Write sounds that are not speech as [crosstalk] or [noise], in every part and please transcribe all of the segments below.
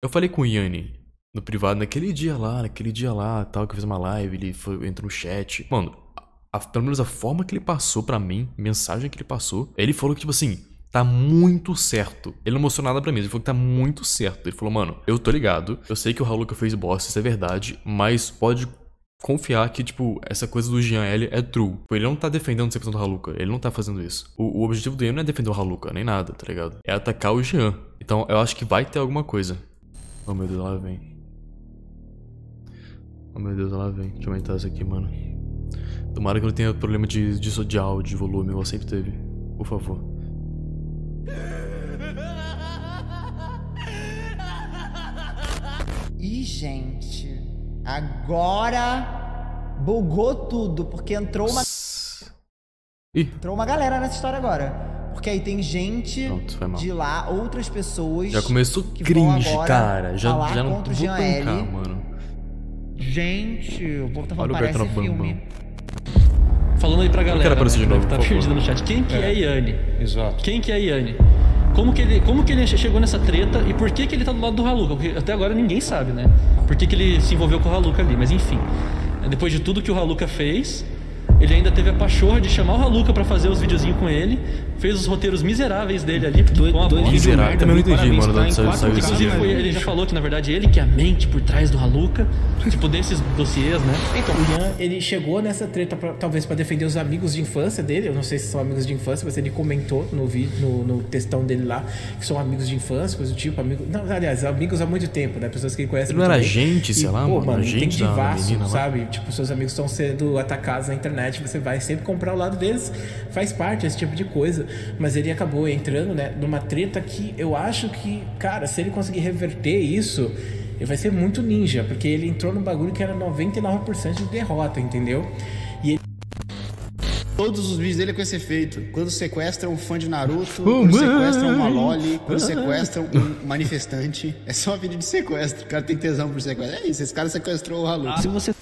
Eu falei com o Yanni no privado naquele dia lá, naquele dia lá, tal, que eu fiz uma live, ele foi, entrou no chat. Mano, a, pelo menos a forma que ele passou para mim, mensagem que ele passou, ele falou que, tipo assim, tá muito certo. Ele não mostrou nada pra mim, ele falou que tá muito certo. Ele falou, mano, eu tô ligado, eu sei que o Raul que fez boss, isso é verdade, mas pode confiar que, tipo, essa coisa do Jean L é true. Tipo, ele não tá defendendo 100% do Haluka, ele não tá fazendo isso. O, o objetivo do Ian não é defender o Haluka, nem nada, tá ligado? É atacar o Jean. Então eu acho que vai ter alguma coisa. Oh meu Deus, ela vem. Oh meu Deus, ela vem. Deixa eu aumentar isso aqui, mano. Tomara que eu não tenha problema de, de, de áudio, de volume, igual sempre teve. Por favor. Ih, gente. Agora bugou tudo, porque entrou uma. Ih. Entrou uma galera nessa história agora. Porque aí tem gente Pronto, de lá, outras pessoas. Já começou que cringe, cara. Já, já não vou Jean tancar, mano. Gente, o povo tá falando Olha parece Bertrand filme. Falando aí pra galera. Eu quero aparecer né, de novo. Tá perdido no chat. Quem que é, é Yane? Exato. Quem que é Iane? Como que, ele, como que ele chegou nessa treta e por que, que ele tá do lado do Haluka? Porque até agora ninguém sabe, né? Por que, que ele se envolveu com o Haluka ali, mas enfim. Depois de tudo que o Haluka fez, ele ainda teve a pachorra de chamar o Haluka para fazer os videozinhos com ele, fez os roteiros miseráveis dele ali, porque do, com dois miserável, também não entendi, mano. Tá saiu, saiu, inclusive, foi, ele já falou que na verdade ele que é a mente por trás do Haluca, tipo desses dossiês, né? Então, o Ian, ele chegou nessa treta pra, talvez para defender os amigos de infância dele, eu não sei se são amigos de infância, mas ele comentou no vídeo, no, no textão dele lá, que são amigos de infância, coisa do tipo, amigo, não, aliás, amigos há muito tempo, né? Pessoas que ele conhece ele não era bem. gente, e, sei lá, pô, mano, gente tem sabe? Lá. Tipo, seus amigos estão sendo atacados na internet, você vai sempre comprar o lado deles, faz parte esse tipo de coisa mas ele acabou entrando, né, numa treta que eu acho que, cara, se ele conseguir reverter isso, ele vai ser muito ninja, porque ele entrou no bagulho que era 99% de derrota, entendeu? E ele... Todos os vídeos dele é com esse efeito. Quando sequestram um fã de Naruto, oh, quando sequestram uma Loli, quando sequestram um manifestante. É só vídeo de sequestro. O cara tem tesão por sequestro. É isso, esse cara sequestrou o Halu. Ah. Se você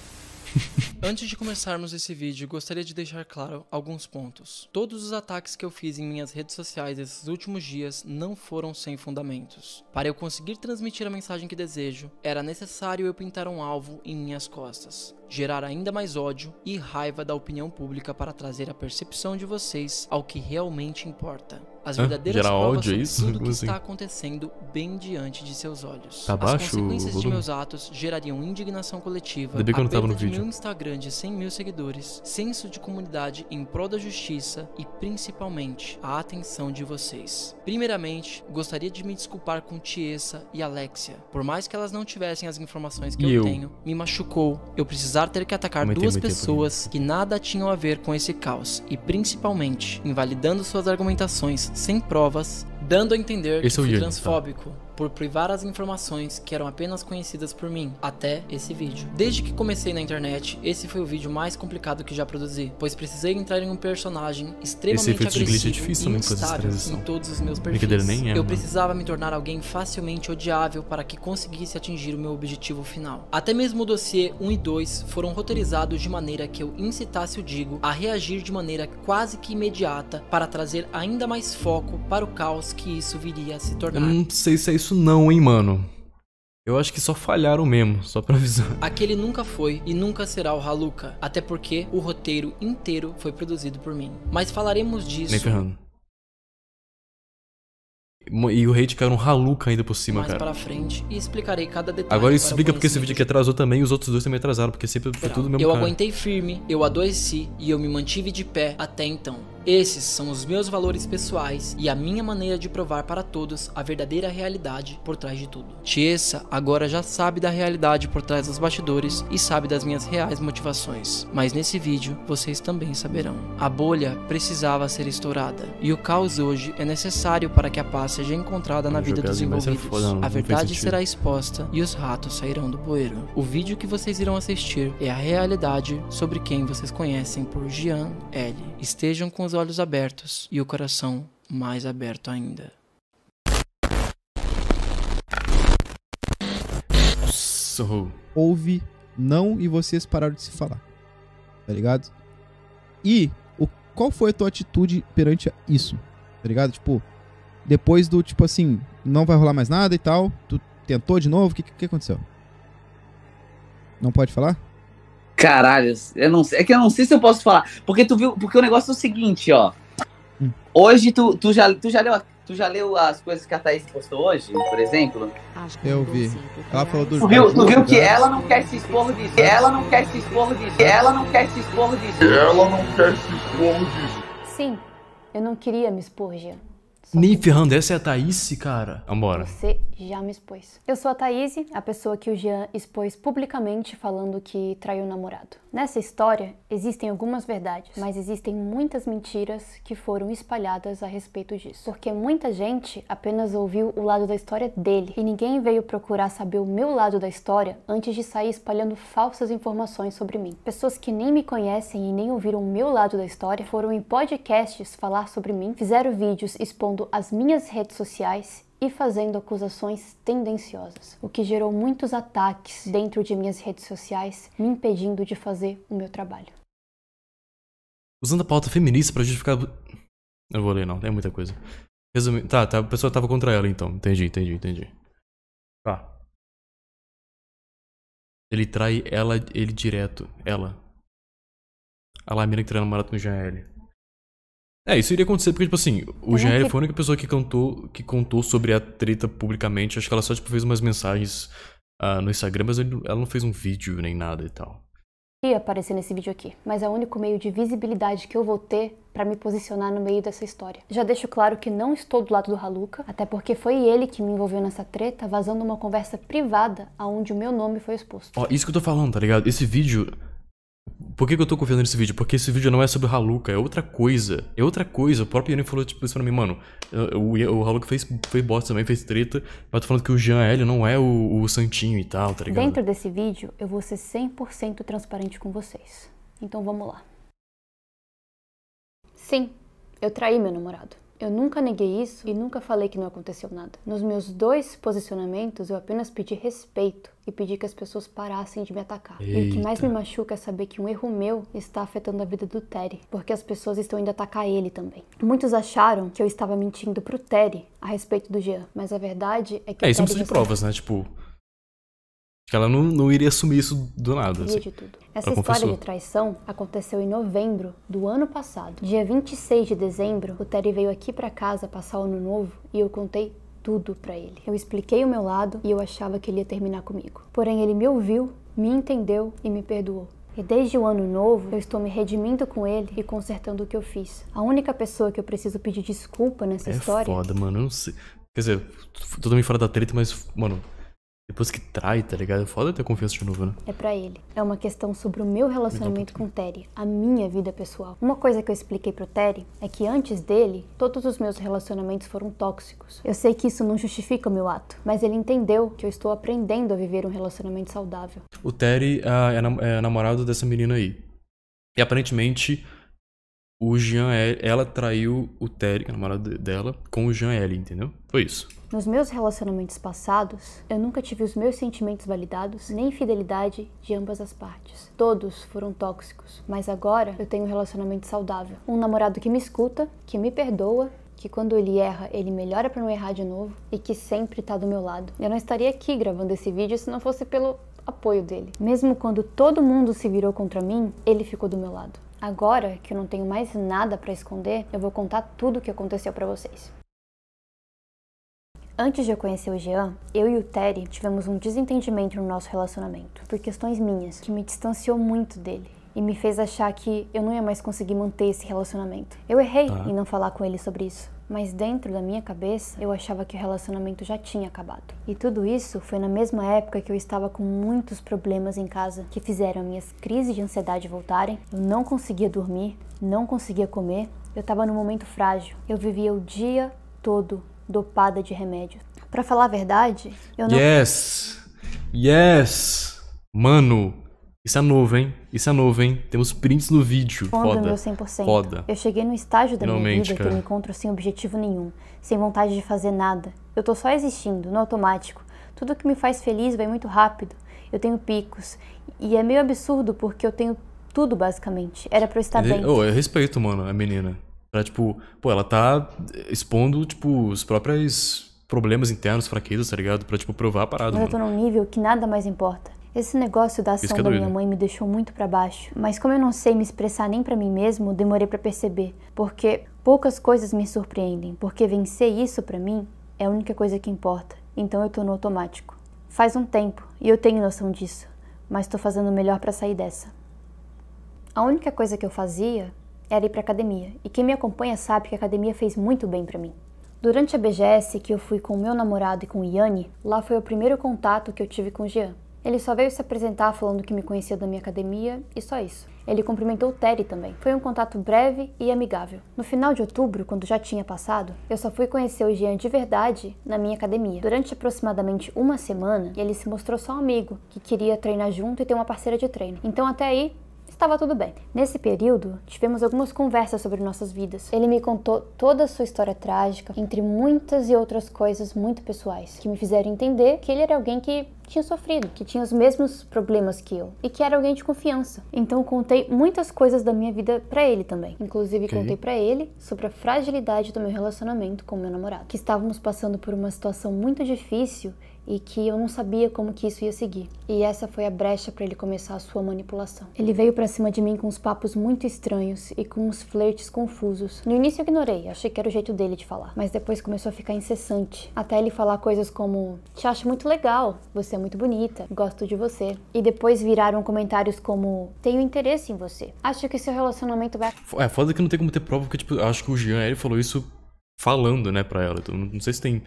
Antes de começarmos esse vídeo, gostaria de deixar claro alguns pontos. Todos os ataques que eu fiz em minhas redes sociais esses últimos dias não foram sem fundamentos. Para eu conseguir transmitir a mensagem que desejo, era necessário eu pintar um alvo em minhas costas gerar ainda mais ódio e raiva da opinião pública para trazer a percepção de vocês ao que realmente importa. As verdadeiras Hã? provas ódio, é são isso? tudo que assim? está acontecendo bem diante de seus olhos. Tá As baixo, consequências de meus atos gerariam indignação coletiva, a perda no de vídeo. meu Instagram de 100 mil seguidores, senso de comunidade em prol da justiça e, principalmente, a atenção de vocês. Primeiramente, gostaria de me desculpar com Tiesa e Alexia. Por mais que elas não tivessem as informações que eu, eu tenho, me machucou. Eu precisava ter que atacar duas pessoas que nada tinham a ver com esse caos e principalmente invalidando suas argumentações sem provas, dando a entender esse que é fui tá. transfóbico. Tá por privar as informações que eram apenas conhecidas por mim, até esse vídeo. Desde que comecei na internet, esse foi o vídeo mais complicado que já produzi, pois precisei entrar em um personagem extremamente é agressivo é difícil, e instável em todos os meus perfis. Nem é, Eu né? precisava me tornar alguém facilmente odiável para que conseguisse atingir o meu objetivo final. Até mesmo o dossiê 1 e 2 foram roteirizados de maneira que eu incitasse o Digo a reagir de maneira quase que imediata para trazer ainda mais foco para o caos que isso viria a se tornar. Eu não sei se é isso isso não, hein, mano. Eu acho que só falharam mesmo, só pra avisar. [laughs] Aquele nunca foi e nunca será o Haluka, até porque o roteiro inteiro foi produzido por mim. Mas falaremos disso. Nem ferrando. E o hate caiu um Haluka ainda por cima, mais cara. Mais pra frente e explicarei cada detalhe. Agora isso explica porque esse vídeo aqui atrasou também e os outros dois também atrasaram, porque sempre foi tudo mesmo. Eu cara. aguentei firme, eu adoeci e eu me mantive de pé até então. Esses são os meus valores pessoais e a minha maneira de provar para todos a verdadeira realidade por trás de tudo. Tiesa agora já sabe da realidade por trás dos bastidores e sabe das minhas reais motivações, mas nesse vídeo vocês também saberão. A bolha precisava ser estourada e o caos hoje é necessário para que a paz seja encontrada na vida dos é envolvidos. a verdade será exposta e os ratos sairão do bueiro. O vídeo que vocês irão assistir é a realidade sobre quem vocês conhecem por Gian L. Estejam com os olhos abertos e o coração mais aberto ainda. So. Houve não e vocês pararam de se falar. Tá ligado? E o, qual foi a tua atitude perante isso? Tá ligado? Tipo, depois do tipo assim, não vai rolar mais nada e tal, tu tentou de novo, o que, que aconteceu? Não pode falar? Caralho, eu não sei, é que eu não sei se eu posso falar, porque tu viu, porque o negócio é o seguinte, ó. Hoje tu, tu já tu já leu tu já leu as coisas que a Thaís postou hoje, por exemplo? Eu vi. Ela falou é dos Tu viu, tu viu que ela não quer se expor disso. Ela não quer se expor disso. Ela não quer se expor disso. Ela não quer se expor disso. Sim, eu não queria me expor, Jean. Nem ferrando, essa é a Thaís, cara. Vambora. Você já me expôs. Eu sou a Thaís, a pessoa que o Jean expôs publicamente falando que traiu o namorado. Nessa história, existem algumas verdades, mas existem muitas mentiras que foram espalhadas a respeito disso. Porque muita gente apenas ouviu o lado da história dele e ninguém veio procurar saber o meu lado da história antes de sair espalhando falsas informações sobre mim. Pessoas que nem me conhecem e nem ouviram o meu lado da história foram em podcasts falar sobre mim, fizeram vídeos expondo as minhas redes sociais e fazendo acusações tendenciosas, o que gerou muitos ataques dentro de minhas redes sociais, me impedindo de fazer o meu trabalho. Usando a pauta feminista para justificar. Eu vou ler, não, tem muita coisa. Resumindo. Tá, tá, a pessoa tava contra ela então. Entendi, entendi, entendi. Tá. Ele trai ela, ele direto. Ela. A Lamina que trai namorado com o é, isso iria acontecer porque, tipo assim, o é, eu foi a única pessoa que cantou, que contou sobre a treta publicamente. Acho que ela só, tipo, fez umas mensagens uh, no Instagram, mas ela não fez um vídeo nem nada e tal. Ia aparecer nesse vídeo aqui, mas é o único meio de visibilidade que eu vou ter para me posicionar no meio dessa história. Já deixo claro que não estou do lado do Haluca, até porque foi ele que me envolveu nessa treta, vazando uma conversa privada aonde o meu nome foi exposto. Ó, isso que eu tô falando, tá ligado? Esse vídeo por que, que, eu tô confiando nesse vídeo? Porque esse vídeo não é sobre o Haluka, é outra coisa. É outra coisa. O próprio Yuri falou tipo, isso pra mim, mano. O, o Haluka fez, fez bosta também, fez treta. Mas tô falando que o Jean L não é o, o santinho e tal, tá ligado? Dentro desse vídeo, eu vou ser 100% transparente com vocês. Então vamos lá. Sim, eu traí meu namorado. Eu nunca neguei isso e nunca falei que não aconteceu nada. Nos meus dois posicionamentos, eu apenas pedi respeito e pedi que as pessoas parassem de me atacar. Eita. E o que mais me machuca é saber que um erro meu está afetando a vida do Terry, porque as pessoas estão indo atacar ele também. Muitos acharam que eu estava mentindo pro Terry a respeito do Jean, mas a verdade é que. É, isso não precisa de provas, né? Tipo que ela não, não iria assumir isso do nada. Assim. De tudo. Essa ela história confessou. de traição aconteceu em novembro do ano passado. Dia 26 de dezembro, o Terry veio aqui para casa passar o ano novo e eu contei tudo para ele. Eu expliquei o meu lado e eu achava que ele ia terminar comigo. Porém, ele me ouviu, me entendeu e me perdoou. E desde o ano novo, eu estou me redimindo com ele e consertando o que eu fiz. A única pessoa que eu preciso pedir desculpa nessa é história. É foda, mano. Eu não sei. Quer dizer, também fora da treta, mas, mano, depois que trai, tá ligado? foda é foda ter confiança de novo, né? É pra ele. É uma questão sobre o meu relacionamento com o Terry, a minha vida pessoal. Uma coisa que eu expliquei pro Terry é que antes dele, todos os meus relacionamentos foram tóxicos. Eu sei que isso não justifica o meu ato, mas ele entendeu que eu estou aprendendo a viver um relacionamento saudável. O Terry ah, é, é namorado dessa menina aí. E aparentemente o Jean L, ela traiu o Terry, que é a namorada dela, com o Jean L, entendeu? Foi isso. Nos meus relacionamentos passados, eu nunca tive os meus sentimentos validados, nem fidelidade de ambas as partes. Todos foram tóxicos, mas agora eu tenho um relacionamento saudável. Um namorado que me escuta, que me perdoa, que quando ele erra, ele melhora para não errar de novo e que sempre tá do meu lado. Eu não estaria aqui gravando esse vídeo se não fosse pelo apoio dele. Mesmo quando todo mundo se virou contra mim, ele ficou do meu lado. Agora que eu não tenho mais nada para esconder, eu vou contar tudo o que aconteceu para vocês. Antes de eu conhecer o Jean, eu e o Terry tivemos um desentendimento no nosso relacionamento, por questões minhas, que me distanciou muito dele e me fez achar que eu não ia mais conseguir manter esse relacionamento. Eu errei tá. em não falar com ele sobre isso mas dentro da minha cabeça eu achava que o relacionamento já tinha acabado. E tudo isso foi na mesma época que eu estava com muitos problemas em casa que fizeram minhas crises de ansiedade voltarem. Eu não conseguia dormir, não conseguia comer, eu estava num momento frágil. Eu vivia o dia todo dopada de remédios. Para falar a verdade, eu não. Yes! Yes! Mano, isso é novo, hein? Isso é novo, hein? Temos prints no vídeo. Foda, Foda. meu 100%. Foda. Eu cheguei num estágio da Finalmente, minha vida cara. que eu me encontro sem objetivo nenhum, sem vontade de fazer nada. Eu tô só existindo, no automático. Tudo que me faz feliz vai muito rápido. Eu tenho picos. E é meio absurdo porque eu tenho tudo, basicamente. Era pra eu estar Ele... bem. Oh, eu respeito, mano, a menina. Pra tipo, pô, ela tá expondo, tipo, os próprios problemas internos, fraquezas, tá ligado? Pra, tipo, provar a parada. Mas mano. eu tô num nível que nada mais importa. Esse negócio da ação é da minha mãe me deixou muito para baixo, mas como eu não sei me expressar nem para mim mesmo, demorei para perceber, porque poucas coisas me surpreendem, porque vencer isso para mim é a única coisa que importa. Então eu tô no automático. Faz um tempo e eu tenho noção disso, mas estou fazendo o melhor para sair dessa. A única coisa que eu fazia era ir para academia, e quem me acompanha sabe que a academia fez muito bem para mim. Durante a BGS que eu fui com o meu namorado e com o Yanni, lá foi o primeiro contato que eu tive com o Jean. Ele só veio se apresentar falando que me conhecia da minha academia e só isso. Ele cumprimentou o Terry também. Foi um contato breve e amigável. No final de outubro, quando já tinha passado, eu só fui conhecer o Jean de verdade na minha academia. Durante aproximadamente uma semana, ele se mostrou só um amigo, que queria treinar junto e ter uma parceira de treino. Então até aí, estava tudo bem. Nesse período, tivemos algumas conversas sobre nossas vidas. Ele me contou toda a sua história trágica, entre muitas e outras coisas muito pessoais, que me fizeram entender que ele era alguém que tinha sofrido, que tinha os mesmos problemas que eu e que era alguém de confiança. Então contei muitas coisas da minha vida para ele também. Inclusive okay. contei para ele sobre a fragilidade do meu relacionamento com meu namorado, que estávamos passando por uma situação muito difícil e que eu não sabia como que isso ia seguir. E essa foi a brecha para ele começar a sua manipulação. Ele veio para cima de mim com uns papos muito estranhos e com uns flertes confusos. No início eu ignorei, achei que era o jeito dele de falar, mas depois começou a ficar incessante, até ele falar coisas como: "Te acho muito legal, você é muito bonita, gosto de você". E depois viraram comentários como: "Tenho interesse em você. Acho que seu relacionamento vai É foda que não tem como ter prova porque tipo, acho que o Jean ele falou isso falando, né, pra ela. Então, não sei se tem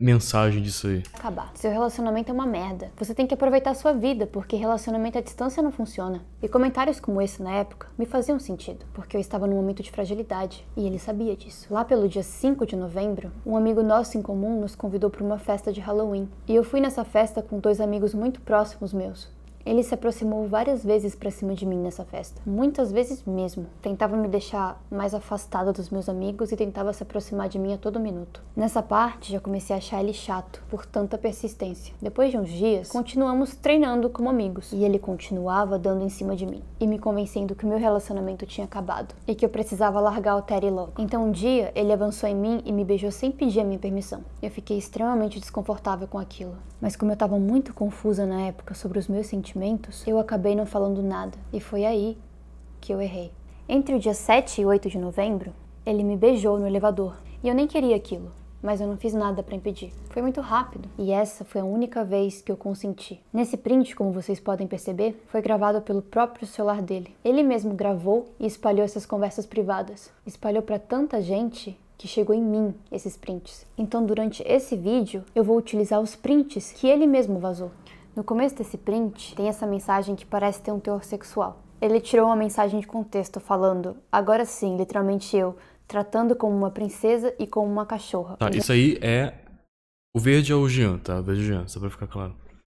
mensagem disso aí? Acabar. Seu relacionamento é uma merda. Você tem que aproveitar a sua vida, porque relacionamento à distância não funciona. E comentários como esse na época me faziam sentido, porque eu estava num momento de fragilidade e ele sabia disso. Lá pelo dia 5 de novembro, um amigo nosso em comum nos convidou para uma festa de Halloween. E eu fui nessa festa com dois amigos muito próximos meus, ele se aproximou várias vezes para cima de mim nessa festa, muitas vezes mesmo. Tentava me deixar mais afastada dos meus amigos e tentava se aproximar de mim a todo minuto. Nessa parte, já comecei a achar ele chato por tanta persistência. Depois de uns dias, continuamos treinando como amigos e ele continuava dando em cima de mim e me convencendo que o meu relacionamento tinha acabado e que eu precisava largar o Terry logo. Então um dia, ele avançou em mim e me beijou sem pedir a minha permissão. Eu fiquei extremamente desconfortável com aquilo, mas como eu estava muito confusa na época sobre os meus sentimentos, sentimentos, eu acabei não falando nada. E foi aí que eu errei. Entre o dia 7 e 8 de novembro, ele me beijou no elevador. E eu nem queria aquilo, mas eu não fiz nada para impedir. Foi muito rápido. E essa foi a única vez que eu consenti. Nesse print, como vocês podem perceber, foi gravado pelo próprio celular dele. Ele mesmo gravou e espalhou essas conversas privadas. Espalhou para tanta gente que chegou em mim esses prints. Então, durante esse vídeo, eu vou utilizar os prints que ele mesmo vazou. No começo desse print, tem essa mensagem que parece ter um teor sexual. Ele tirou uma mensagem de contexto falando: Agora sim, literalmente eu, tratando como uma princesa e como uma cachorra. Tá, isso aí é. O verde é o Jean, tá? O verde é o Jean, só pra ficar claro.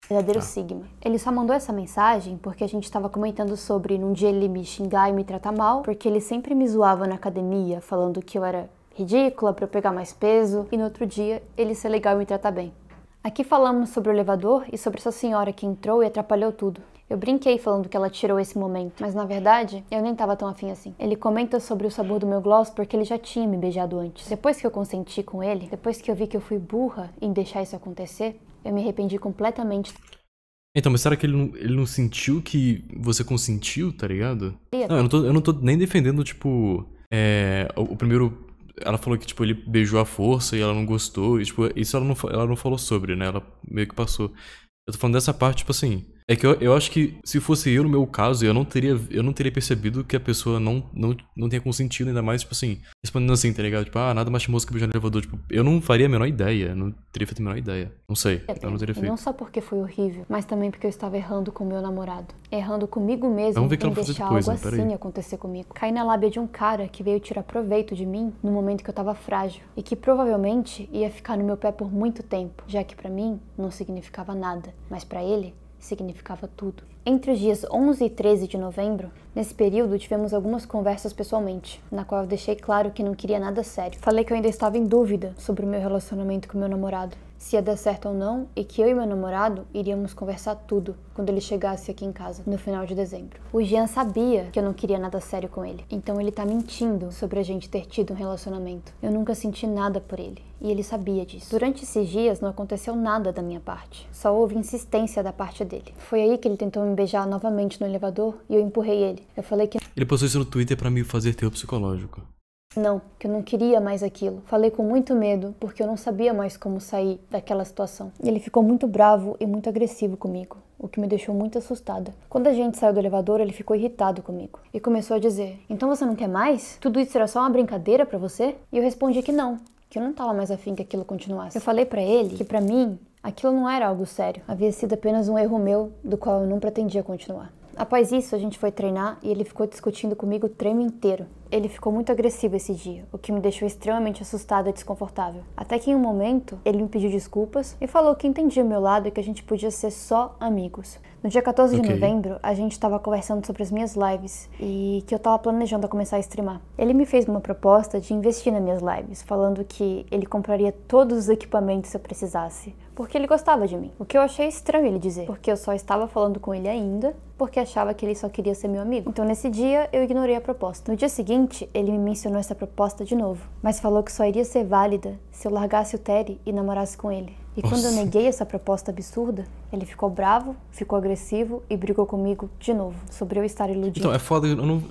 Verdadeiro tá. Sigma. Ele só mandou essa mensagem porque a gente estava comentando sobre num dia ele me xingar e me tratar mal, porque ele sempre me zoava na academia, falando que eu era ridícula para eu pegar mais peso, e no outro dia ele ser legal e me tratar bem. Aqui falamos sobre o elevador e sobre essa senhora que entrou e atrapalhou tudo. Eu brinquei falando que ela tirou esse momento, mas na verdade eu nem tava tão afim assim. Ele comenta sobre o sabor do meu gloss porque ele já tinha me beijado antes. Depois que eu consenti com ele, depois que eu vi que eu fui burra em deixar isso acontecer, eu me arrependi completamente. Então, mas será que ele não, ele não sentiu que você consentiu, tá ligado? Não, eu não tô, eu não tô nem defendendo, tipo, é, o, o primeiro ela falou que, tipo, ele beijou à força e ela não gostou. E, tipo, isso ela não, ela não falou sobre, né? Ela meio que passou. Eu tô falando dessa parte, tipo assim. É que eu, eu acho que se fosse eu no meu caso, eu não teria, eu não teria percebido que a pessoa não, não, não tenha consentido, ainda mais, tipo assim, respondendo assim, tá ligado? Tipo, ah, nada mais famoso que beijar no elevador. Tipo, eu não faria a menor ideia, não teria feito a menor ideia. Não sei, é, eu não teria feito. Não só porque foi horrível, mas também porque eu estava errando com meu namorado. Errando comigo mesmo Vamos ver que em deixar depois, algo né? assim acontecer comigo. Caí na lábia de um cara que veio tirar proveito de mim no momento que eu tava frágil e que provavelmente ia ficar no meu pé por muito tempo, já que para mim não significava nada, mas para ele significava tudo. Entre os dias 11 e 13 de novembro, nesse período tivemos algumas conversas pessoalmente, na qual eu deixei claro que não queria nada sério. Falei que eu ainda estava em dúvida sobre o meu relacionamento com meu namorado se ia dar certo ou não e que eu e meu namorado iríamos conversar tudo quando ele chegasse aqui em casa no final de dezembro. O Jean sabia que eu não queria nada sério com ele, então ele tá mentindo sobre a gente ter tido um relacionamento. Eu nunca senti nada por ele e ele sabia disso. Durante esses dias não aconteceu nada da minha parte, só houve insistência da parte dele. Foi aí que ele tentou me beijar novamente no elevador e eu empurrei ele. Eu falei que. Ele postou isso no Twitter para me fazer teu psicológico. Não, que eu não queria mais aquilo. Falei com muito medo, porque eu não sabia mais como sair daquela situação. E ele ficou muito bravo e muito agressivo comigo, o que me deixou muito assustada. Quando a gente saiu do elevador, ele ficou irritado comigo e começou a dizer: "Então você não quer mais? Tudo isso era só uma brincadeira para você?" E eu respondi que não, que eu não estava mais afim que aquilo continuasse. Eu falei para ele que para mim aquilo não era algo sério, havia sido apenas um erro meu do qual eu não pretendia continuar. Após isso, a gente foi treinar e ele ficou discutindo comigo o treino inteiro ele ficou muito agressivo esse dia, o que me deixou extremamente assustada e desconfortável. Até que em um momento, ele me pediu desculpas e falou que entendia o meu lado e que a gente podia ser só amigos. No dia 14 de novembro, a gente estava conversando sobre as minhas lives e que eu estava planejando começar a streamar. Ele me fez uma proposta de investir nas minhas lives, falando que ele compraria todos os equipamentos se eu precisasse, porque ele gostava de mim. O que eu achei estranho ele dizer, porque eu só estava falando com ele ainda, porque achava que ele só queria ser meu amigo. Então nesse dia eu ignorei a proposta. No dia seguinte, ele me mencionou essa proposta de novo, mas falou que só iria ser válida se eu largasse o Terry e namorasse com ele. E Nossa. quando eu neguei essa proposta absurda, ele ficou bravo, ficou agressivo e brigou comigo de novo sobre eu estar iludido. Então, é foda, eu não.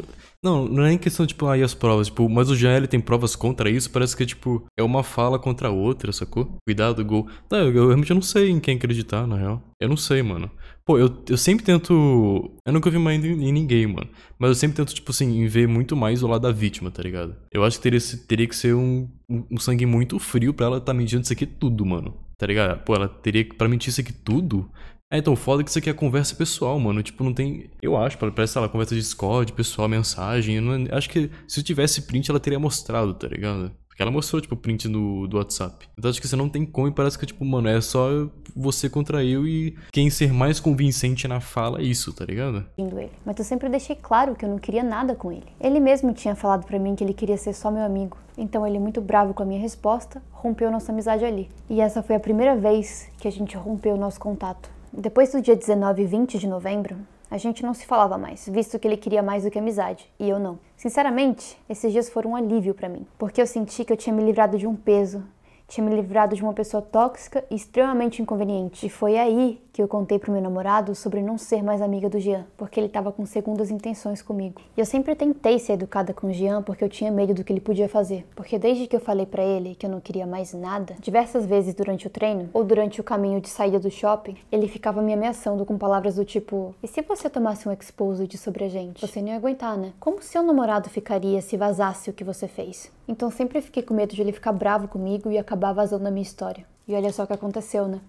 Não, não é nem questão, tipo, aí ah, as provas, tipo, mas o Jean ele tem provas contra isso, parece que, tipo, é uma fala contra a outra, sacou? Cuidado, gol. Não, eu, eu realmente eu não sei em quem acreditar, na real. Eu não sei, mano. Pô, eu, eu sempre tento. Eu nunca vi mais em, em ninguém, mano. Mas eu sempre tento, tipo assim, ver muito mais o lado da vítima, tá ligado? Eu acho que teria, teria que ser um, um sangue muito frio pra ela tá mentindo isso aqui tudo, mano tá ligado? Pô, ela teria que, pra mentir isso aqui tudo. É, então, foda que isso aqui é conversa pessoal, mano. Tipo, não tem. Eu acho, parece, sei lá, conversa de Discord, pessoal, mensagem. Não... Acho que se tivesse print, ela teria mostrado, tá ligado? Ela mostrou, tipo, o print do, do WhatsApp. Então acho que você não tem como e parece que, tipo, mano, é só você contra eu e quem ser mais convincente na fala é isso, tá ligado? Ele. Mas eu sempre deixei claro que eu não queria nada com ele. Ele mesmo tinha falado para mim que ele queria ser só meu amigo. Então ele, muito bravo com a minha resposta, rompeu nossa amizade ali. E essa foi a primeira vez que a gente rompeu nosso contato. Depois do dia 19 e 20 de novembro, a gente não se falava mais, visto que ele queria mais do que amizade, e eu não. Sinceramente, esses dias foram um alívio para mim, porque eu senti que eu tinha me livrado de um peso, tinha me livrado de uma pessoa tóxica e extremamente inconveniente. E foi aí que eu contei pro meu namorado sobre não ser mais amiga do Jean, porque ele estava com segundas intenções comigo. E eu sempre tentei ser educada com o Jean porque eu tinha medo do que ele podia fazer, porque desde que eu falei para ele que eu não queria mais nada, diversas vezes durante o treino ou durante o caminho de saída do shopping, ele ficava me ameaçando com palavras do tipo: "E se você tomasse um exposed sobre a gente? Você não ia aguentar, né? Como seu namorado ficaria se vazasse o que você fez?" Então sempre fiquei com medo de ele ficar bravo comigo e acabar vazando a minha história. E olha só o que aconteceu, né?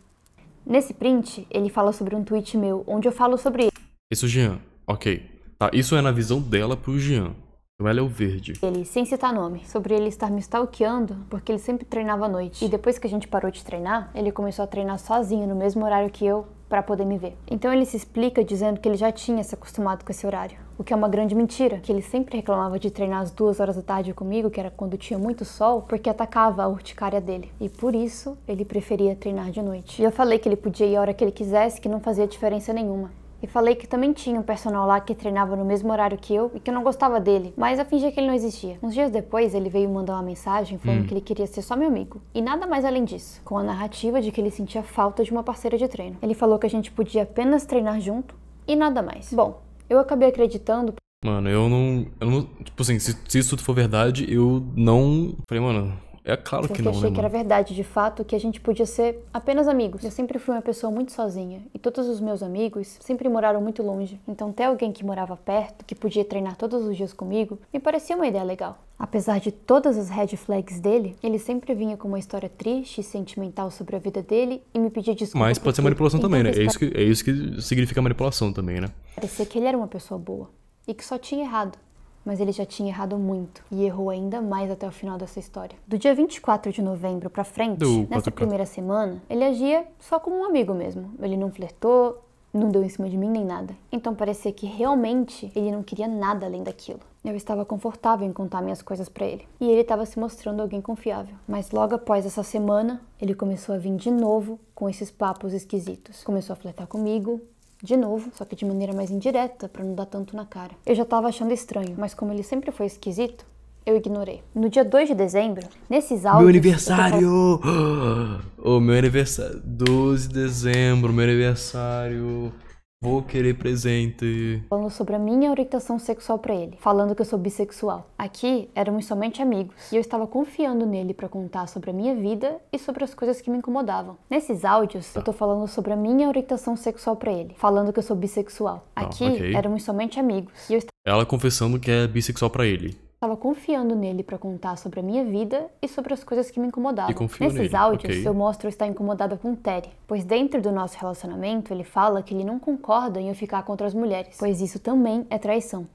Nesse print, ele fala sobre um tweet meu, onde eu falo sobre ele. Isso, Jean. Ok. Tá, isso é na visão dela pro Jean. Então ela é o verde. Ele, sem citar nome, sobre ele estar me stalkeando, porque ele sempre treinava à noite. E depois que a gente parou de treinar, ele começou a treinar sozinho, no mesmo horário que eu, para poder me ver. Então ele se explica dizendo que ele já tinha se acostumado com esse horário o que é uma grande mentira, que ele sempre reclamava de treinar às duas horas da tarde comigo, que era quando tinha muito sol, porque atacava a urticária dele. E por isso, ele preferia treinar de noite. E eu falei que ele podia ir a hora que ele quisesse, que não fazia diferença nenhuma. E falei que também tinha um personal lá que treinava no mesmo horário que eu e que eu não gostava dele, mas eu fingia que ele não existia. Uns dias depois, ele veio mandar uma mensagem falando hum. que ele queria ser só meu amigo e nada mais além disso, com a narrativa de que ele sentia falta de uma parceira de treino. Ele falou que a gente podia apenas treinar junto e nada mais. Bom, eu acabei acreditando. Mano, eu não. Eu não tipo assim, se, se isso tudo for verdade, eu não. Falei, mano, é claro Porque que não. Eu né, achei né, que era verdade, de fato, que a gente podia ser apenas amigos. Eu sempre fui uma pessoa muito sozinha e todos os meus amigos sempre moraram muito longe. Então, ter alguém que morava perto, que podia treinar todos os dias comigo, me parecia uma ideia legal. Apesar de todas as red flags dele, ele sempre vinha com uma história triste e sentimental sobre a vida dele e me pedia desculpa. Mas pode ser manipulação então, também, né? É isso, que, é isso que significa manipulação também, né? Parecia que ele era uma pessoa boa e que só tinha errado mas ele já tinha errado muito e errou ainda mais até o final dessa história. Do dia 24 de novembro para frente, Do nessa primeira semana, ele agia só como um amigo mesmo. Ele não flertou, não deu em cima de mim nem nada. Então parecia que realmente ele não queria nada além daquilo. Eu estava confortável em contar minhas coisas para ele, e ele estava se mostrando alguém confiável. Mas logo após essa semana, ele começou a vir de novo com esses papos esquisitos. Começou a flertar comigo, de novo, só que de maneira mais indireta, para não dar tanto na cara. Eu já tava achando estranho, mas como ele sempre foi esquisito, eu ignorei. No dia 2 de dezembro, nesses áudios... [gasps] Meu aniversário! Falando... Oh, meu aniversário. 12 de dezembro, meu aniversário. Vou querer presente. Falando sobre a minha orientação sexual para ele, falando que eu sou bissexual. Aqui éramos somente amigos e eu estava confiando nele para contar sobre a minha vida e sobre as coisas que me incomodavam. Nesses áudios, tá. eu tô falando sobre a minha orientação sexual para ele, falando que eu sou bissexual. Tá, Aqui ah, okay. éramos somente amigos e eu Ela confessando que é bissexual para ele estava confiando nele para contar sobre a minha vida e sobre as coisas que me incomodavam. Nesses nele. áudios, okay. eu mostro estar incomodada com o Terry, pois dentro do nosso relacionamento ele fala que ele não concorda em eu ficar contra as mulheres, pois isso também é traição.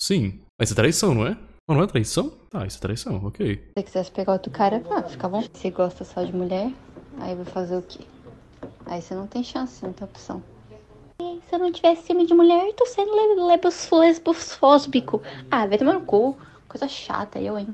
Sim, mas é traição, não é? Não, ah, não é traição? Tá, isso é traição, ok. Se você quisesse pegar outro cara, ah, fica bom. Se você gosta só de mulher, aí vai fazer o quê? Aí você não tem chance, não tem opção. E se eu não tivesse ciúme de mulher, eu tô sendo lesbofósbico. Ah, vai tomar no cu. Coisa chata, eu, hein?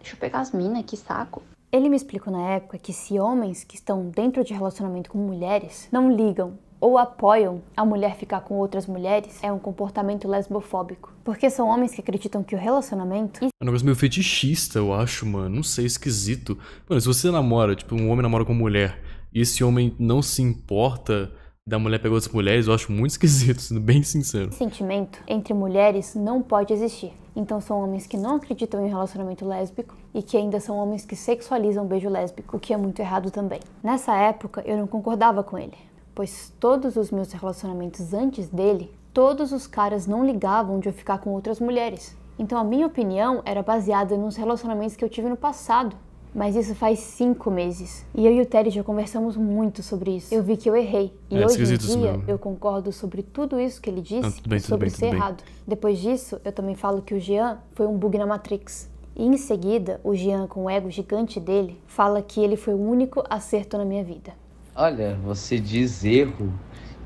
Deixa eu pegar as minas, que saco. Ele me explicou na época que se homens que estão dentro de relacionamento com mulheres não ligam ou apoiam a mulher ficar com outras mulheres é um comportamento lesbofóbico. Porque são homens que acreditam que o relacionamento. É um negócio meio fetichista, eu acho, mano. Não sei, esquisito. Mano, se você namora, tipo, um homem namora com uma mulher e esse homem não se importa da mulher pegou as mulheres, eu acho muito [laughs] esquisito, sendo bem sincero. Sentimento entre mulheres não pode existir. Então são homens que não acreditam em relacionamento lésbico e que ainda são homens que sexualizam beijo lésbico, o que é muito errado também. Nessa época eu não concordava com ele, pois todos os meus relacionamentos antes dele, todos os caras não ligavam de eu ficar com outras mulheres. Então a minha opinião era baseada nos relacionamentos que eu tive no passado mas isso faz cinco meses. E eu e o Terry já conversamos muito sobre isso. Eu vi que eu errei. E é, hoje em dia eu concordo sobre tudo isso que ele disse Não, bem, sobre bem, ser bem. errado. Depois disso, eu também falo que o Jean foi um bug na Matrix. E em seguida, o Jean, com o ego gigante dele, fala que ele foi o único acerto na minha vida. Olha, você diz erro.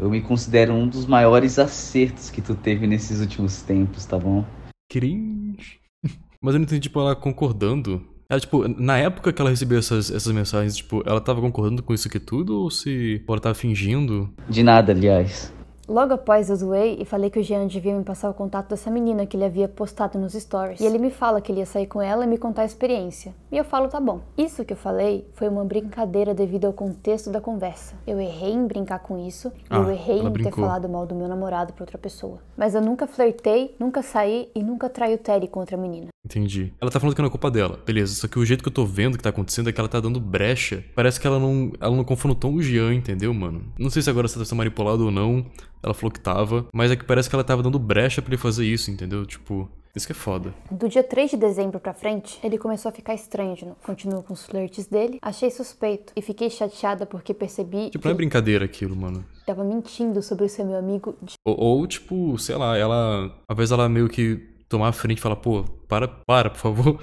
Eu me considero um dos maiores acertos que tu teve nesses últimos tempos, tá bom? Cringe. [laughs] Mas eu não entendi, tipo, ela concordando ela, tipo, na época que ela recebeu essas, essas mensagens, tipo, ela tava concordando com isso aqui tudo ou se ou ela tava fingindo? De nada, aliás. Logo após eu zoei e falei que o Jean devia me passar o contato dessa menina que ele havia postado nos stories. E ele me fala que ele ia sair com ela e me contar a experiência. E eu falo, tá bom. Isso que eu falei foi uma brincadeira devido ao contexto da conversa. Eu errei em brincar com isso, ah, eu errei em ter falado mal do meu namorado pra outra pessoa. Mas eu nunca flertei, nunca saí e nunca traí o Terry contra a menina. Entendi. Ela tá falando que não é culpa dela. Beleza, só que o jeito que eu tô vendo que tá acontecendo é que ela tá dando brecha. Parece que ela não, ela não confrontou o Jean, entendeu, mano? Não sei se agora você tá sendo manipulado ou não. Ela falou que tava, mas é que parece que ela tava dando brecha para ele fazer isso, entendeu? Tipo, isso que é foda. Do dia 3 de dezembro pra frente, ele começou a ficar estranho de novo. Continuou com os flirts dele, achei suspeito e fiquei chateada porque percebi. Tipo, não é brincadeira aquilo, mano. Tava mentindo sobre ser meu amigo. De... Ou, ou, tipo, sei lá, ela. Às vezes ela meio que tomar a frente e falar, pô, para, para, por favor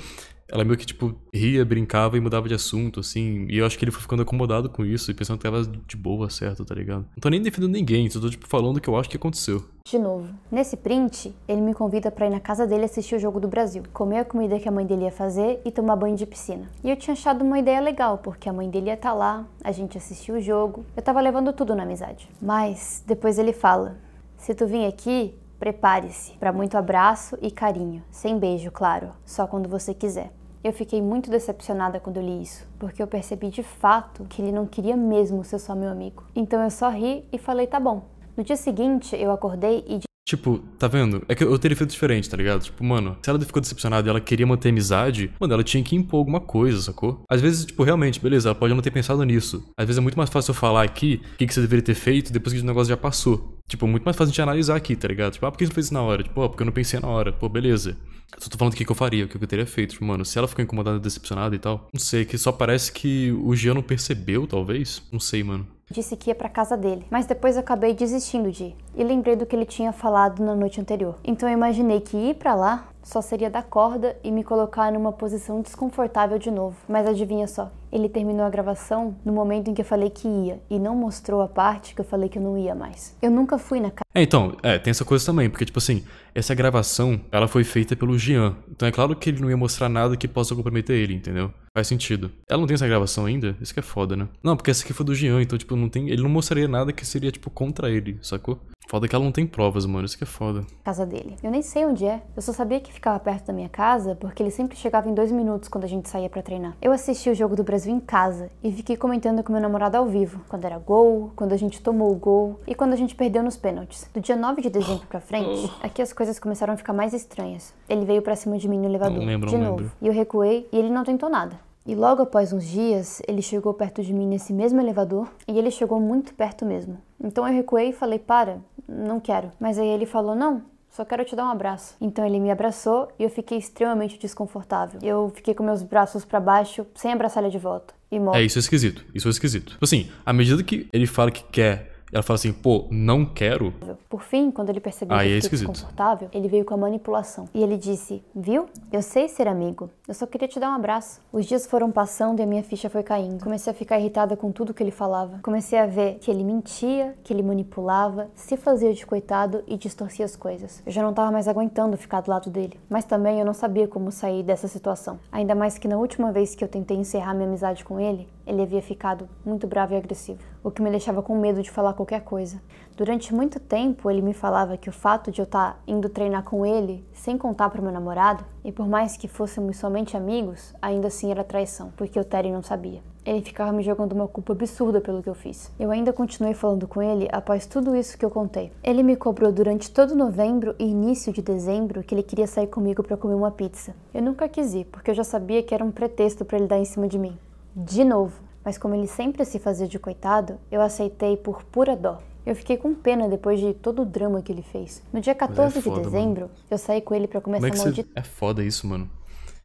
ela meio que, tipo, ria, brincava e mudava de assunto, assim. E eu acho que ele foi ficando acomodado com isso e pensando que tava de boa, certo, tá ligado? Não tô nem defendendo ninguém, só tô, tipo, falando o que eu acho que aconteceu. De novo, nesse print, ele me convida para ir na casa dele assistir o Jogo do Brasil, comer a comida que a mãe dele ia fazer e tomar banho de piscina. E eu tinha achado uma ideia legal, porque a mãe dele ia estar tá lá, a gente assistiu o jogo, eu tava levando tudo na amizade. Mas depois ele fala: se tu vir aqui, prepare-se para muito abraço e carinho, sem beijo, claro, só quando você quiser. Eu fiquei muito decepcionada quando li isso, porque eu percebi de fato que ele não queria mesmo ser só meu amigo. Então eu só ri e falei, tá bom. No dia seguinte, eu acordei e Tipo, tá vendo? É que eu teria feito diferente, tá ligado? Tipo, mano, se ela ficou decepcionada e ela queria manter amizade, mano, ela tinha que impor alguma coisa, sacou? Às vezes, tipo, realmente, beleza, ela pode não ter pensado nisso. Às vezes é muito mais fácil eu falar aqui o que, que você deveria ter feito depois que o negócio já passou. Tipo, muito mais fácil de analisar aqui, tá ligado? Tipo, ah, por que você fez isso na hora? Tipo, ah, porque eu não pensei na hora. Pô, beleza. Eu só tô falando o que, que eu faria, o que eu teria feito. Tipo, mano, se ela ficou incomodada, decepcionada e tal. Não sei, que só parece que o Jean não percebeu, talvez. Não sei, mano. Disse que ia para casa dele, mas depois acabei desistindo de ir. E lembrei do que ele tinha falado na noite anterior. Então eu imaginei que ir para lá só seria dar corda e me colocar numa posição desconfortável de novo. Mas adivinha só, ele terminou a gravação no momento em que eu falei que ia e não mostrou a parte que eu falei que eu não ia mais. Eu nunca fui na casa. É, então, é, tem essa coisa também, porque, tipo assim, essa gravação, ela foi feita pelo Jean. Então é claro que ele não ia mostrar nada que possa comprometer ele, entendeu? Faz sentido. Ela não tem essa gravação ainda? Isso que é foda, né? Não, porque essa aqui foi do Jean, então, tipo, não tem. Ele não mostraria nada que seria, tipo, contra ele, sacou? Foda que ela não tem provas, mano. Isso que é foda. Casa dele. Eu nem sei onde é. Eu só sabia que ficava perto da minha casa porque ele sempre chegava em dois minutos quando a gente saía para treinar. Eu assisti o jogo do Brasil vim em casa e fiquei comentando com meu namorado ao vivo, quando era gol, quando a gente tomou o gol e quando a gente perdeu nos pênaltis. Do dia 9 de dezembro pra frente, oh. aqui as coisas começaram a ficar mais estranhas. Ele veio pra cima de mim no elevador, não lembro, de não novo, lembro. e eu recuei e ele não tentou nada. E logo após uns dias, ele chegou perto de mim nesse mesmo elevador e ele chegou muito perto mesmo. Então eu recuei e falei: Para, não quero. Mas aí ele falou: Não, só quero te dar um abraço. Então ele me abraçou e eu fiquei extremamente desconfortável. Eu fiquei com meus braços para baixo, sem abraçar ele de volta. E morto. É, isso é esquisito. Isso é esquisito. Tipo assim, à medida que ele fala que quer ela fala assim, pô, não quero. Por fim, quando ele percebeu que é esquisito. desconfortável, ele veio com a manipulação. E ele disse, viu? Eu sei ser amigo. Eu só queria te dar um abraço. Os dias foram passando e a minha ficha foi caindo. Comecei a ficar irritada com tudo que ele falava. Comecei a ver que ele mentia, que ele manipulava, se fazia de coitado e distorcia as coisas. Eu já não tava mais aguentando ficar do lado dele. Mas também eu não sabia como sair dessa situação. Ainda mais que na última vez que eu tentei encerrar minha amizade com ele, ele havia ficado muito bravo e agressivo, o que me deixava com medo de falar qualquer coisa. Durante muito tempo, ele me falava que o fato de eu estar tá indo treinar com ele, sem contar para meu namorado, e por mais que fôssemos somente amigos, ainda assim era traição, porque o Terry não sabia. Ele ficava me jogando uma culpa absurda pelo que eu fiz. Eu ainda continuei falando com ele após tudo isso que eu contei. Ele me cobrou durante todo novembro e início de dezembro que ele queria sair comigo para comer uma pizza. Eu nunca quis ir, porque eu já sabia que era um pretexto para ele dar em cima de mim de novo. Mas como ele sempre se fazia de coitado, eu aceitei por pura dó. Eu fiquei com pena depois de todo o drama que ele fez. No dia 14 é foda, de dezembro, mano. eu saí com ele para começar como é que a maldita. É foda isso, mano.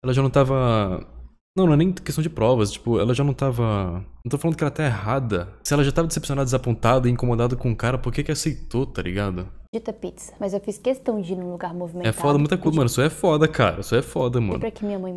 Ela já não tava não, não é nem questão de provas, tipo, ela já não tava... Não tô falando que ela tá errada. Se ela já tava decepcionada, desapontada e incomodada com o cara, por que que aceitou, tá ligado? Dita pizza, mas eu fiz questão de ir num lugar é movimentado. É foda muita coisa, mano, isso é foda, cara, isso é foda, mano.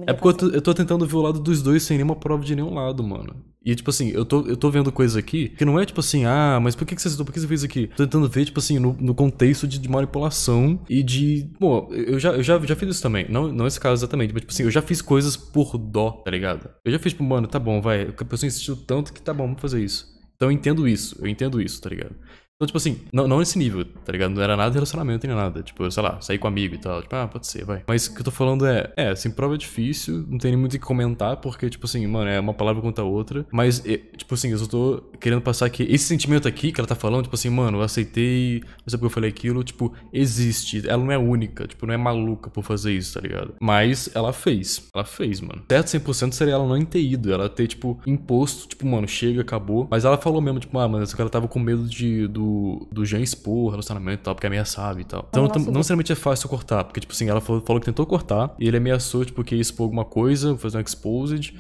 É porque eu tô, eu tô tentando ver o lado dos dois sem nenhuma prova de nenhum lado, mano. E tipo assim, eu tô, eu tô vendo coisa aqui que não é tipo assim, ah, mas por que, que você por que você fez aqui? Tô tentando ver, tipo assim, no, no contexto de, de, manipulação e de. Bom, eu já, eu já, já fiz isso também. Não, não esse caso exatamente, mas tipo assim, eu já fiz coisas por dó, tá ligado? Eu já fiz, tipo, mano, tá bom, vai. A pessoa insistiu tanto que tá bom, vamos fazer isso. Então eu entendo isso, eu entendo isso, tá ligado? Então, tipo assim, não, não nesse nível, tá ligado? Não era nada de relacionamento nem nada. Tipo, sei lá, sair com um amigo e tal. Tipo, ah, pode ser, vai. Mas o que eu tô falando é, é, assim, prova é difícil, não tem nem muito o que comentar, porque, tipo assim, mano, é uma palavra contra a outra. Mas, é, tipo assim, eu só tô querendo passar que esse sentimento aqui que ela tá falando, tipo assim, mano, eu aceitei, não sei é porque eu falei aquilo, tipo, existe. Ela não é única, tipo, não é maluca por fazer isso, tá ligado? Mas ela fez. Ela fez, mano. Certo 100% seria ela não ter ido, ela ter, tipo, imposto, tipo, mano, chega, acabou. Mas ela falou mesmo, tipo, ah, mano, essa cara tava com medo de, do do, Jean expor o relacionamento e tal, porque ameaçava e tal. Então Nossa, não, não necessariamente é fácil cortar, porque, tipo assim, ela falou, falou que tentou cortar e ele ameaçou, tipo, que ia expor alguma coisa, fazer um exposed.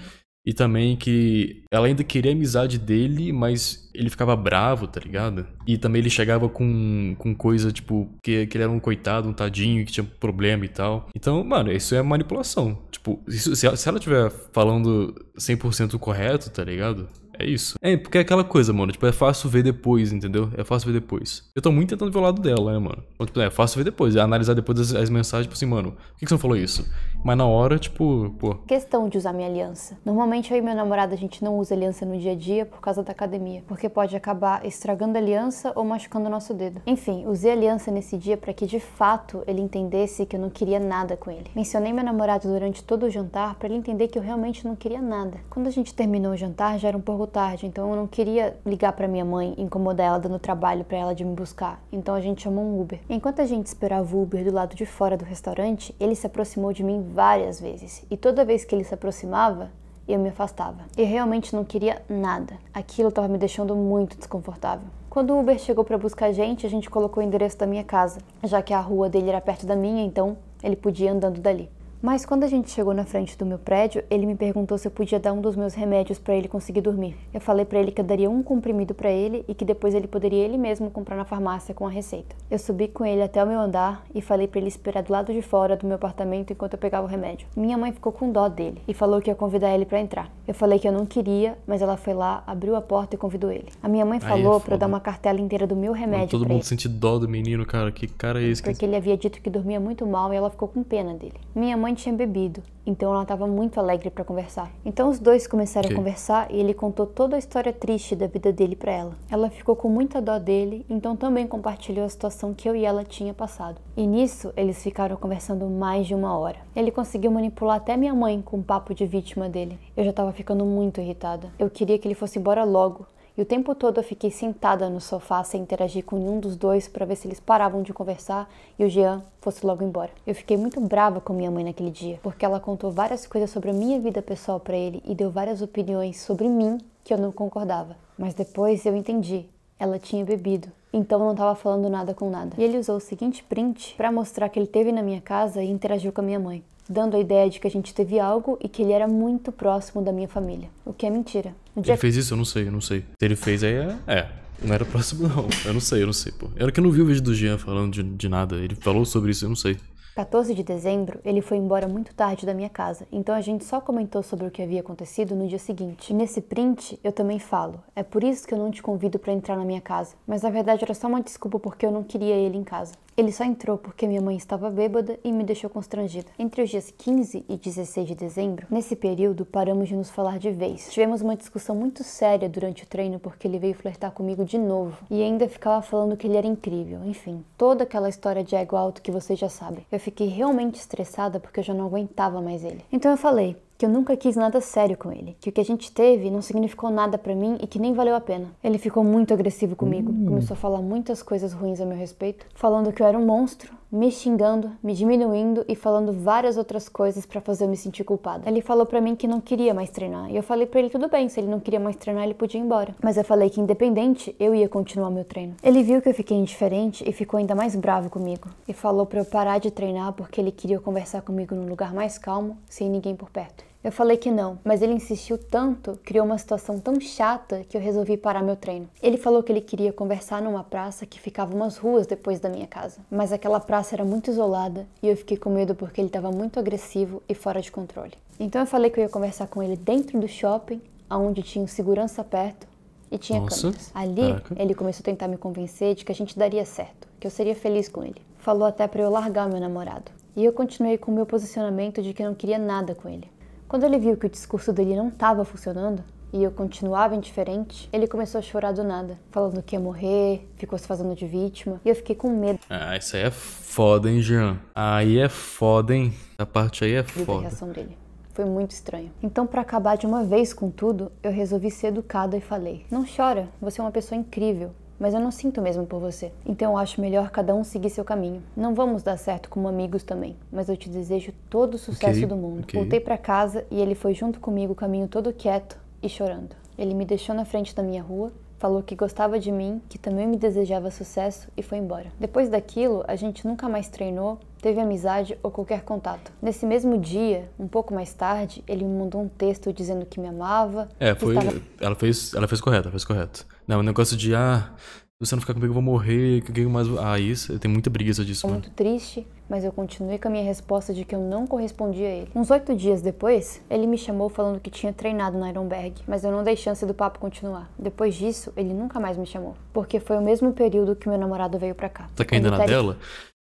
E também que ela ainda queria a amizade dele, mas ele ficava bravo, tá ligado? E também ele chegava com, com coisa, tipo, que, que ele era um coitado, um tadinho, que tinha problema e tal. Então, mano, isso é manipulação. Tipo, isso, se, ela, se ela tiver falando 100% correto, tá ligado? É isso. É, porque é aquela coisa, mano. Tipo, é fácil ver depois, entendeu? É fácil ver depois. Eu tô muito tentando ver o lado dela, né, mano? tipo, é fácil ver depois. É analisar depois as, as mensagens, tipo assim, mano, por que, que você não falou isso? Mas na hora, tipo, pô. Questão de usar minha aliança. Normalmente eu e meu namorado a gente não usa aliança no dia a dia por causa da academia, porque pode acabar estragando a aliança ou machucando o nosso dedo. Enfim, usei a aliança nesse dia para que de fato ele entendesse que eu não queria nada com ele. Mencionei meu namorado durante todo o jantar para ele entender que eu realmente não queria nada. Quando a gente terminou o jantar já era um pouco tarde, então eu não queria ligar para minha mãe, incomodar ela dando trabalho para ela de me buscar. Então a gente chamou um Uber. Enquanto a gente esperava o Uber do lado de fora do restaurante, ele se aproximou de mim várias vezes, e toda vez que ele se aproximava, eu me afastava. Eu realmente não queria nada. Aquilo estava me deixando muito desconfortável. Quando o Uber chegou para buscar a gente, a gente colocou o endereço da minha casa, já que a rua dele era perto da minha, então ele podia ir andando dali. Mas quando a gente chegou na frente do meu prédio, ele me perguntou se eu podia dar um dos meus remédios para ele conseguir dormir. Eu falei para ele que eu daria um comprimido para ele e que depois ele poderia ele mesmo comprar na farmácia com a receita. Eu subi com ele até o meu andar e falei para ele esperar do lado de fora do meu apartamento enquanto eu pegava o remédio. Minha mãe ficou com dó dele e falou que ia convidar ele para entrar. Eu falei que eu não queria, mas ela foi lá, abriu a porta e convidou ele. A minha mãe é falou é para eu dar uma cartela inteira do meu remédio Mano, Todo mundo ele. sente dó do menino, cara. Que cara é esse? Porque que... ele havia dito que dormia muito mal e ela ficou com pena dele. Minha mãe tinha bebido, então ela estava muito alegre para conversar. Então os dois começaram okay. a conversar e ele contou toda a história triste da vida dele para ela. Ela ficou com muita dó dele, então também compartilhou a situação que eu e ela tinha passado. E nisso eles ficaram conversando mais de uma hora. Ele conseguiu manipular até minha mãe com o papo de vítima dele. Eu já estava ficando muito irritada. Eu queria que ele fosse embora logo, e o tempo todo eu fiquei sentada no sofá sem interagir com nenhum dos dois para ver se eles paravam de conversar e o Jean fosse logo embora. Eu fiquei muito brava com minha mãe naquele dia, porque ela contou várias coisas sobre a minha vida pessoal para ele e deu várias opiniões sobre mim que eu não concordava. Mas depois eu entendi. Ela tinha bebido, então não estava falando nada com nada. E ele usou o seguinte print para mostrar que ele teve na minha casa e interagiu com a minha mãe dando a ideia de que a gente teve algo e que ele era muito próximo da minha família. O que é mentira. Ele que... fez isso? Eu não sei, eu não sei. Se ele fez aí é. é. Não era próximo, não. Eu não sei, eu não sei, pô. Era que eu não vi o vídeo do Jean falando de, de nada. Ele falou sobre isso, eu não sei. 14 de dezembro, ele foi embora muito tarde da minha casa, então a gente só comentou sobre o que havia acontecido no dia seguinte. nesse print, eu também falo: é por isso que eu não te convido para entrar na minha casa, mas na verdade era só uma desculpa porque eu não queria ele em casa. Ele só entrou porque minha mãe estava bêbada e me deixou constrangida. Entre os dias 15 e 16 de dezembro, nesse período paramos de nos falar de vez. Tivemos uma discussão muito séria durante o treino porque ele veio flertar comigo de novo e ainda ficava falando que ele era incrível. Enfim, toda aquela história de ego alto que vocês já sabem. Eu fiquei realmente estressada porque eu já não aguentava mais ele. Então eu falei: que eu nunca quis nada sério com ele, que o que a gente teve não significou nada para mim e que nem valeu a pena. Ele ficou muito agressivo comigo, hum. começou a falar muitas coisas ruins a meu respeito, falando que eu era um monstro, me xingando, me diminuindo e falando várias outras coisas para fazer eu me sentir culpada. Ele falou para mim que não queria mais treinar. E eu falei para ele tudo bem, se ele não queria mais treinar, ele podia ir embora. Mas eu falei que independente, eu ia continuar meu treino. Ele viu que eu fiquei indiferente e ficou ainda mais bravo comigo e falou para eu parar de treinar porque ele queria conversar comigo num lugar mais calmo, sem ninguém por perto. Eu falei que não, mas ele insistiu tanto, criou uma situação tão chata que eu resolvi parar meu treino. Ele falou que ele queria conversar numa praça que ficava umas ruas depois da minha casa, mas aquela praça era muito isolada e eu fiquei com medo porque ele estava muito agressivo e fora de controle. Então eu falei que eu ia conversar com ele dentro do shopping, aonde tinha um segurança perto e tinha Nossa. câmeras. Ali Caraca. ele começou a tentar me convencer de que a gente daria certo, que eu seria feliz com ele. Falou até para eu largar meu namorado. E eu continuei com o meu posicionamento de que não queria nada com ele. Quando ele viu que o discurso dele não estava funcionando, e eu continuava indiferente, ele começou a chorar do nada, falando que ia morrer, ficou se fazendo de vítima, e eu fiquei com medo. Ah, isso aí é foda, hein, Jean? Aí é foda, hein? A parte aí é foda. A reação dele. Foi muito estranho. Então, para acabar de uma vez com tudo, eu resolvi ser educada e falei: Não chora, você é uma pessoa incrível mas eu não sinto mesmo por você. Então eu acho melhor cada um seguir seu caminho. Não vamos dar certo como amigos também, mas eu te desejo todo o sucesso okay, do mundo. Okay. Voltei para casa e ele foi junto comigo o caminho todo quieto e chorando. Ele me deixou na frente da minha rua, falou que gostava de mim, que também me desejava sucesso e foi embora. Depois daquilo, a gente nunca mais treinou, teve amizade ou qualquer contato. Nesse mesmo dia, um pouco mais tarde, ele me mandou um texto dizendo que me amava. É, foi, estava... ela fez, ela fez correto, ela fez correto. Não, o negócio de, ah, se você não ficar comigo eu vou morrer, que eu mais... Ah, isso, eu tenho muita briga disso, isso é mano. muito triste, mas eu continuei com a minha resposta de que eu não correspondi a ele. Uns oito dias depois, ele me chamou falando que tinha treinado na Ironberg, mas eu não dei chance do papo continuar. Depois disso, ele nunca mais me chamou, porque foi o mesmo período que meu namorado veio pra cá. Tá caindo na dela?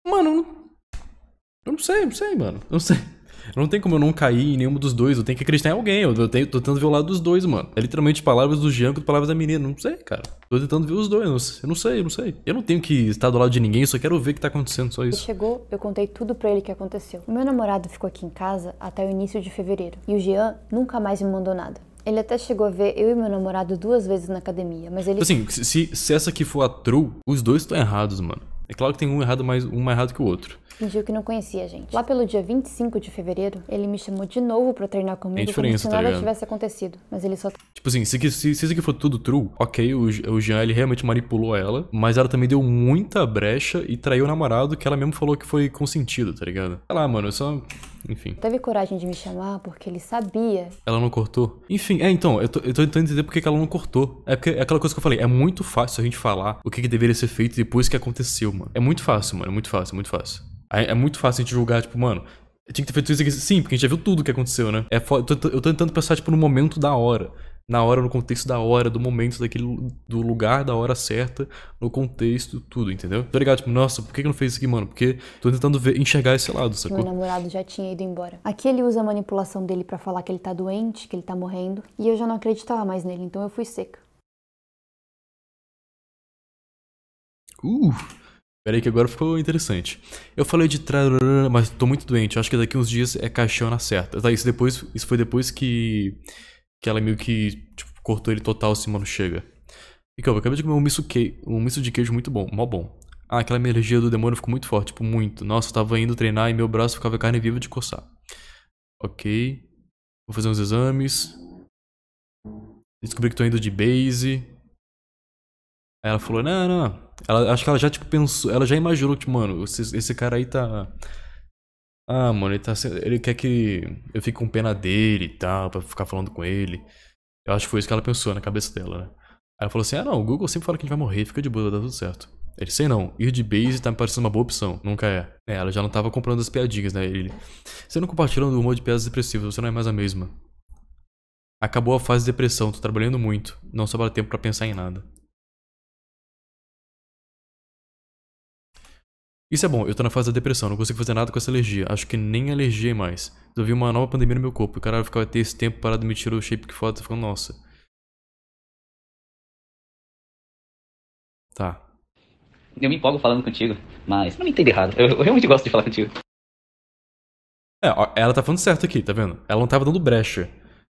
Tá mano, eu não sei, não sei, mano. Eu não sei. Não tem como eu não cair em nenhum dos dois. Eu tenho que acreditar em alguém. Eu, tenho, tô tentando ver o lado dos dois, mano. É literalmente palavras do Jean com palavras da menina. Não sei, cara. Tô tentando ver os dois. Não sei, eu não sei, eu não sei. Eu não tenho que estar do lado de ninguém. Eu só quero ver o que tá acontecendo, só isso. Ele chegou, eu contei tudo pra ele que aconteceu. O meu namorado ficou aqui em casa até o início de fevereiro. E o Jean nunca mais me mandou nada. Ele até chegou a ver eu e meu namorado duas vezes na academia, mas ele. Tipo assim, se, se essa aqui for a true, os dois estão errados, mano. É claro que tem um errado mais um mais errado que o outro. Fingiu que não conhecia, gente. Lá pelo dia 25 de fevereiro, ele me chamou de novo pra treinar comigo é como se tá nada tá tivesse acontecido. Mas ele só... Tipo assim, se, se, se isso aqui for tudo true, ok, o, o Jean, ele realmente manipulou ela, mas ela também deu muita brecha e traiu o namorado que ela mesmo falou que foi consentido, tá ligado? Sei lá, mano, eu só... Enfim. Teve coragem de me chamar porque ele sabia. Ela não cortou? Enfim, é então, eu tô, eu tô tentando entender por que ela não cortou. É porque é aquela coisa que eu falei, é muito fácil a gente falar o que, que deveria ser feito depois que aconteceu, mano. É muito fácil, mano, é muito fácil, é muito fácil. É, é muito fácil a gente julgar, tipo, mano, eu tinha que ter feito isso aqui. Sim, porque a gente já viu tudo o que aconteceu, né? É eu eu tô tentando pensar, tipo, no momento da hora na hora, no contexto da hora, do momento, daquele, do lugar, da hora certa, no contexto, tudo, entendeu? Tô ligado, tipo, nossa, por que eu não fez isso aqui, mano? Porque tô tentando ver, enxergar esse lado, sacou? Meu namorado já tinha ido embora. Aqui ele usa a manipulação dele para falar que ele tá doente, que ele tá morrendo, e eu já não acreditava mais nele, então eu fui seca. Uh! Peraí que agora ficou interessante. Eu falei de trará, mas tô muito doente. Acho que daqui uns dias é caixão na certa. Tá, isso depois. Isso foi depois que que ela meio que tipo, cortou ele total assim, mano, chega. E calma, eu acabei de comer um misto, que... um misto de queijo muito bom, mó bom. Ah, aquela energia do demônio ficou muito forte, tipo, muito. Nossa, eu tava indo treinar e meu braço ficava carne viva de coçar. Ok. Vou fazer uns exames. Descobri que tô indo de base. Aí ela falou, não, não. Ela, acho que ela já, tipo, pensou, ela já imaginou, que tipo, mano, esse, esse cara aí tá ah, mano, ele tá Ele quer que eu fique com pena dele e tal, pra ficar falando com ele. Eu acho que foi isso que ela pensou na cabeça dela, né? Aí ela falou assim, ah não, o Google sempre fala que a gente vai morrer, fica de boa, dá tudo certo. Ele, sei não, ir de base tá me parecendo uma boa opção, nunca é. é ela já não tava comprando as piadinhas, né? Ele, você não compartilhando o humor de piadas depressivas, você não é mais a mesma. Acabou a fase de depressão, tô trabalhando muito, não sobra tempo para pensar em nada. Isso é bom, eu tô na fase da depressão, não consigo fazer nada com essa alergia. Acho que nem alergia mais. Eu vi uma nova pandemia no meu corpo. E caralho, eu ficava ter esse tempo parado me tirou o shape que foda, ficando, nossa. Tá. Eu me empolgo falando contigo, mas não me entenda errado. Eu, eu realmente gosto de falar contigo. É, ela tá falando certo aqui, tá vendo? Ela não tava dando brecha.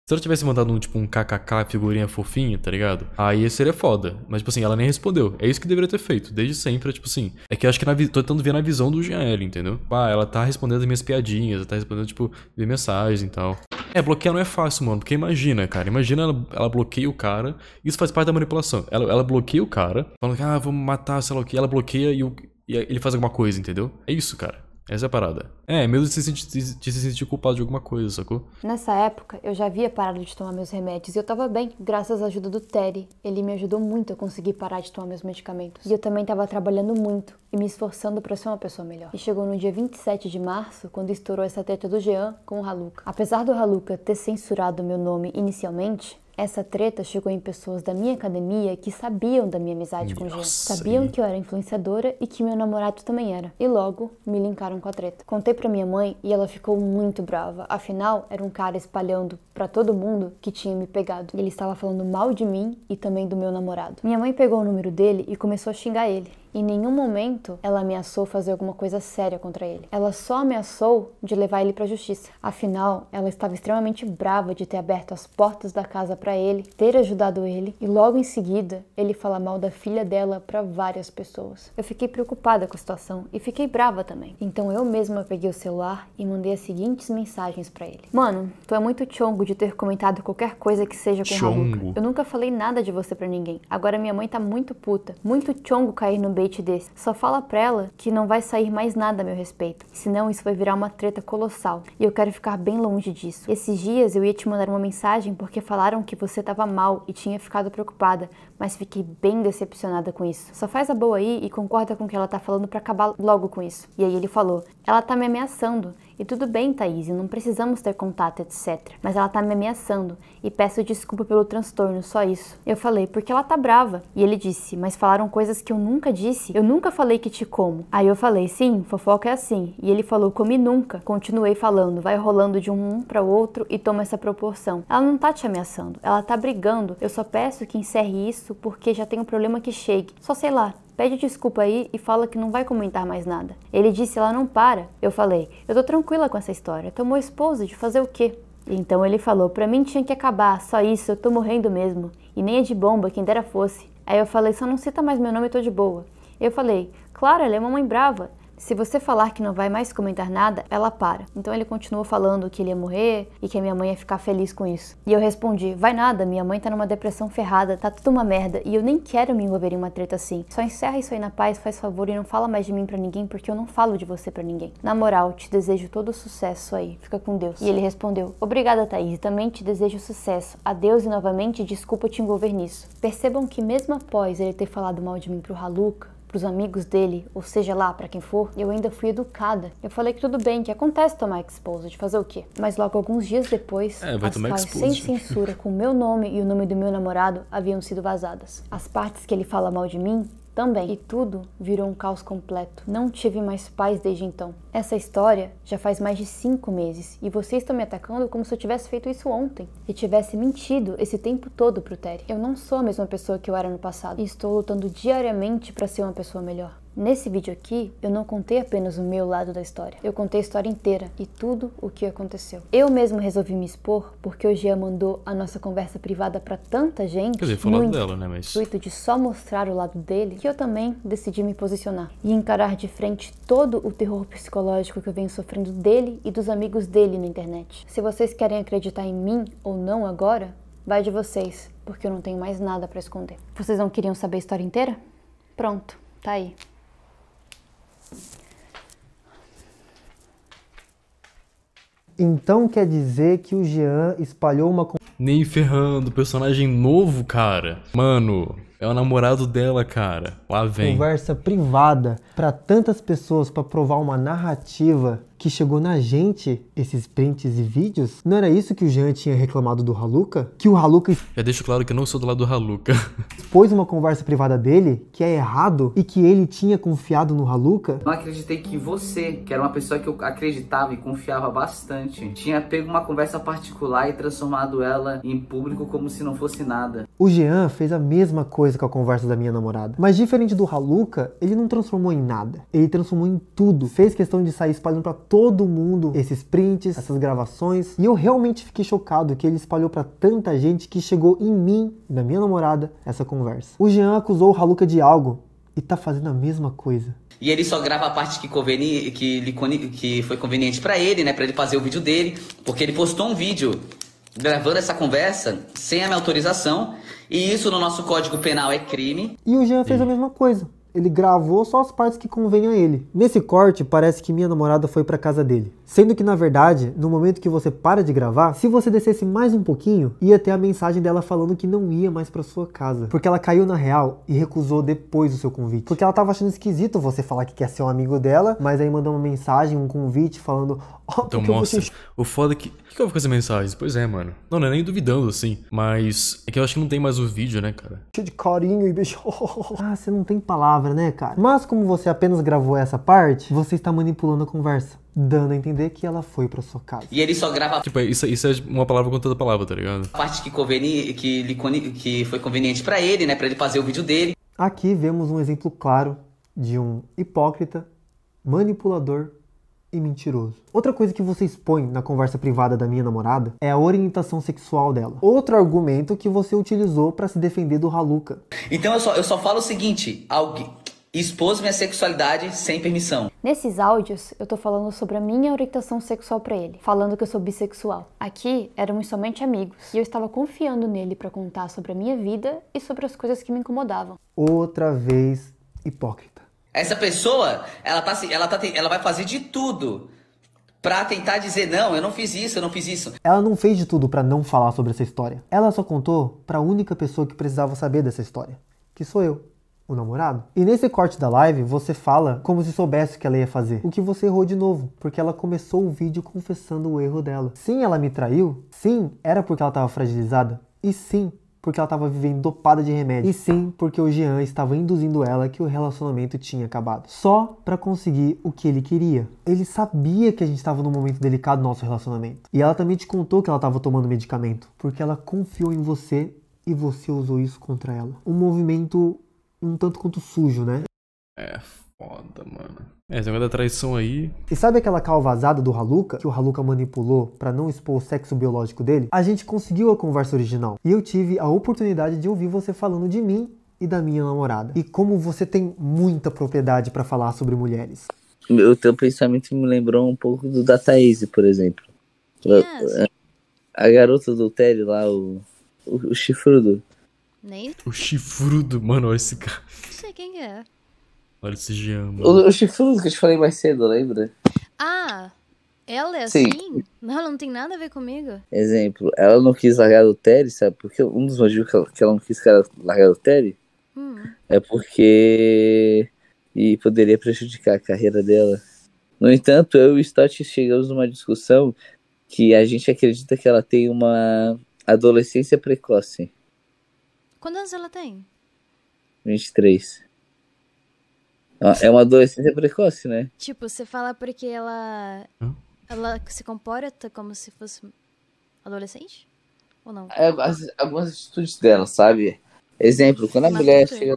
Se ela tivesse mandado um, tipo, um kkk, figurinha fofinha, tá ligado? Aí seria foda. Mas, tipo assim, ela nem respondeu. É isso que deveria ter feito. Desde sempre, é, tipo assim. É que eu acho que na, tô tentando ver na visão do Jean entendeu? Ah, ela tá respondendo as minhas piadinhas, ela tá respondendo, tipo, minhas mensagens e tal. É, bloquear não é fácil, mano. Porque imagina, cara. Imagina ela, ela bloqueia o cara. Isso faz parte da manipulação. Ela, ela bloqueia o cara, falando que, ah, vamos matar, sei lá o quê. Ela bloqueia e, o, e ele faz alguma coisa, entendeu? É isso, cara. Essa é a parada. É, medo de se, sentir, de se sentir culpado de alguma coisa, sacou? Nessa época, eu já havia parado de tomar meus remédios e eu tava bem, graças à ajuda do Terry. Ele me ajudou muito a conseguir parar de tomar meus medicamentos. E eu também tava trabalhando muito e me esforçando para ser uma pessoa melhor. E chegou no dia 27 de março, quando estourou essa treta do Jean com o Haluca. Apesar do Haluca ter censurado meu nome inicialmente, essa treta chegou em pessoas da minha academia que sabiam da minha amizade Nossa, com o Jean. Sabiam que eu era influenciadora e que meu namorado também era. E logo me linkaram com a treta. Contei pra minha mãe e ela ficou muito brava. Afinal, era um cara espalhando para todo mundo que tinha me pegado. Ele estava falando mal de mim e também do meu namorado. Minha mãe pegou o número dele e começou a xingar ele. Em nenhum momento ela ameaçou fazer alguma coisa séria contra ele. Ela só ameaçou de levar ele para a justiça. Afinal, ela estava extremamente brava de ter aberto as portas da casa para ele, ter ajudado ele e logo em seguida ele fala mal da filha dela para várias pessoas. Eu fiquei preocupada com a situação e fiquei brava também. Então eu mesma peguei o celular e mandei as seguintes mensagens para ele. Mano, tu é muito chongo de ter comentado qualquer coisa que seja com o Eu nunca falei nada de você para ninguém. Agora minha mãe tá muito puta, muito chongo cair no bait desse. Só fala pra ela que não vai sair mais nada a meu respeito, senão isso vai virar uma treta colossal e eu quero ficar bem longe disso. Esses dias eu ia te mandar uma mensagem porque falaram que você estava mal e tinha ficado preocupada, mas fiquei bem decepcionada com isso. Só faz a boa aí e concorda com o que ela tá falando para acabar logo com isso. E aí ele falou: Ela tá me ameaçando. E tudo bem, Thaís, não precisamos ter contato, etc. Mas ela tá me ameaçando e peço desculpa pelo transtorno, só isso. Eu falei, porque ela tá brava. E ele disse, mas falaram coisas que eu nunca disse. Eu nunca falei que te como. Aí eu falei, sim, fofoca é assim. E ele falou, come nunca. Continuei falando, vai rolando de um para outro e toma essa proporção. Ela não tá te ameaçando, ela tá brigando. Eu só peço que encerre isso isso porque já tem um problema que chegue, Só sei lá, pede desculpa aí e fala que não vai comentar mais nada. Ele disse, ela não para. Eu falei, eu tô tranquila com essa história, tomou esposa de fazer o quê? Então ele falou, pra mim tinha que acabar, só isso, eu tô morrendo mesmo. E nem é de bomba, quem dera fosse. Aí eu falei, só não cita mais meu nome, eu tô de boa. Eu falei, claro, ela é mamãe brava se você falar que não vai mais comentar nada, ela para. Então ele continuou falando que ele ia morrer e que a minha mãe ia ficar feliz com isso. E eu respondi: vai nada, minha mãe tá numa depressão ferrada, tá tudo uma merda e eu nem quero me envolver em uma treta assim. Só encerra isso aí na paz, faz favor e não fala mais de mim para ninguém porque eu não falo de você para ninguém. Na moral, te desejo todo sucesso aí. Fica com Deus. E ele respondeu: Obrigada, Thaís. Também te desejo sucesso. Adeus e novamente desculpa te envolver nisso. Percebam que mesmo após ele ter falado mal de mim pro Haluca, para os amigos dele, ou seja lá, para quem for, eu ainda fui educada. Eu falei que tudo bem, que acontece tomar exposed, fazer o quê? Mas logo alguns dias depois, é, as partes sem censura com o meu nome e o nome do meu namorado haviam sido vazadas. As partes que ele fala mal de mim também. E tudo virou um caos completo. Não tive mais paz desde então. Essa história já faz mais de cinco meses e vocês estão me atacando como se eu tivesse feito isso ontem e tivesse mentido esse tempo todo pro Terry. Eu não sou a mesma pessoa que eu era no passado e estou lutando diariamente para ser uma pessoa melhor. Nesse vídeo aqui, eu não contei apenas o meu lado da história. Eu contei a história inteira e tudo o que aconteceu. Eu mesmo resolvi me expor porque o Gia mandou a nossa conversa privada para tanta gente. Quer dizer, falou dela, né? Mas. intuito de só mostrar o lado dele, que eu também decidi me posicionar e encarar de frente todo o terror psicológico psicológico que eu venho sofrendo dele e dos amigos dele na internet. Se vocês querem acreditar em mim ou não agora, vai de vocês, porque eu não tenho mais nada para esconder. Vocês não queriam saber a história inteira? Pronto, tá aí. Então quer dizer que o Jean espalhou uma nem ferrando, personagem novo, cara. Mano, é o namorado dela, cara. Lá vem. Conversa privada para tantas pessoas para provar uma narrativa que chegou na gente esses prints e vídeos? Não era isso que o Jean tinha reclamado do Haluca? Que o Haluca. Já deixo claro que eu não sou do lado do Haluca. [laughs] Expôs uma conversa privada dele que é errado e que ele tinha confiado no Haluca? Não acreditei que você, que era uma pessoa que eu acreditava e confiava bastante, tinha pego uma conversa particular e transformado ela em público como se não fosse nada. O Jean fez a mesma coisa com a conversa da minha namorada. Mas diferente do Haluca, ele não transformou em nada. Ele transformou em tudo. Fez questão de sair espalhando pra todo mundo esses prints, essas gravações. E eu realmente fiquei chocado que ele espalhou para tanta gente que chegou em mim, na minha namorada, essa conversa. O Jean acusou o Haluca de algo e tá fazendo a mesma coisa. E ele só grava a parte que, conveni que, lhe, que foi conveniente para ele, né? Para ele fazer o vídeo dele, porque ele postou um vídeo gravando essa conversa sem a minha autorização, e isso no nosso código penal é crime. E o Jean fez a mesma coisa ele gravou só as partes que convêm a ele. Nesse corte, parece que minha namorada foi para casa dele. Sendo que, na verdade, no momento que você para de gravar, se você descesse mais um pouquinho, ia ter a mensagem dela falando que não ia mais para sua casa. Porque ela caiu na real e recusou depois o seu convite. Porque ela tava achando esquisito você falar que quer ser um amigo dela, mas aí mandou uma mensagem, um convite falando. Oh, então, mostra. Te... O foda é que. O que eu vou fazer mensagem? Pois é, mano. Não, não é nem duvidando assim. Mas. É que eu acho que não tem mais o vídeo, né, cara? Cheio de corinho e beijo. [laughs] ah, você não tem palavra palavra, né, cara? Mas como você apenas gravou essa parte, você está manipulando a conversa dando a entender que ela foi pra sua casa. E ele só grava. Tipo, é, isso, isso é uma palavra com toda palavra, tá ligado? A parte que, conveni... que, que foi conveniente para ele, né? Pra ele fazer o vídeo dele. Aqui vemos um exemplo claro de um hipócrita, manipulador e mentiroso. Outra coisa que você expõe na conversa privada da minha namorada é a orientação sexual dela. Outro argumento que você utilizou para se defender do Haluca. Então eu só, eu só falo o seguinte, alguém expôs minha sexualidade sem permissão. Nesses áudios, eu tô falando sobre a minha orientação sexual para ele, falando que eu sou bissexual. Aqui éramos somente amigos e eu estava confiando nele para contar sobre a minha vida e sobre as coisas que me incomodavam. Outra vez hipócrita. Essa pessoa, ela, tá, assim, ela, tá, ela vai fazer de tudo para tentar dizer não, eu não fiz isso, eu não fiz isso. Ela não fez de tudo para não falar sobre essa história. Ela só contou para a única pessoa que precisava saber dessa história, que sou eu, o namorado. E nesse corte da live, você fala como se soubesse o que ela ia fazer, o que você errou de novo, porque ela começou o vídeo confessando o erro dela. Sim, ela me traiu. Sim, era porque ela estava fragilizada. E sim, porque ela estava vivendo dopada de remédio, e sim porque o Jean estava induzindo ela que o relacionamento tinha acabado, só para conseguir o que ele queria. Ele sabia que a gente estava num momento delicado no nosso relacionamento. E ela também te contou que ela estava tomando medicamento, porque ela confiou em você e você usou isso contra ela. Um movimento um tanto quanto sujo, né? É, foda, mano. É, tem da traição aí. E sabe aquela cal vazada do Haluca, que o Haluca manipulou para não expor o sexo biológico dele? A gente conseguiu a conversa original. E eu tive a oportunidade de ouvir você falando de mim e da minha namorada. E como você tem muita propriedade para falar sobre mulheres. O teu pensamento me lembrou um pouco do da Thaís, por exemplo. Yes. É a garota do Télio lá, o, o, o chifrudo. Nem... O chifrudo, mano, esse cara. Não sei quem é. Olha esse Giamma. O, o Chifrudo que eu te falei mais cedo, lembra? Ah, ela é Sim. assim? Não, ela não tem nada a ver comigo. Exemplo, ela não quis largar o Terry, sabe? Porque um dos motivos que ela, que ela não quis largar o Terry hum. é porque. E poderia prejudicar a carreira dela. No entanto, eu e o Stott chegamos numa discussão que a gente acredita que ela tem uma adolescência precoce. Quantos anos ela tem? 23. É uma adolescência precoce, né? Tipo, você fala porque ela. Hã? Ela se comporta como se fosse adolescente? Ou não? É, as, algumas atitudes dela, sabe? Exemplo, quando a Mas mulher chega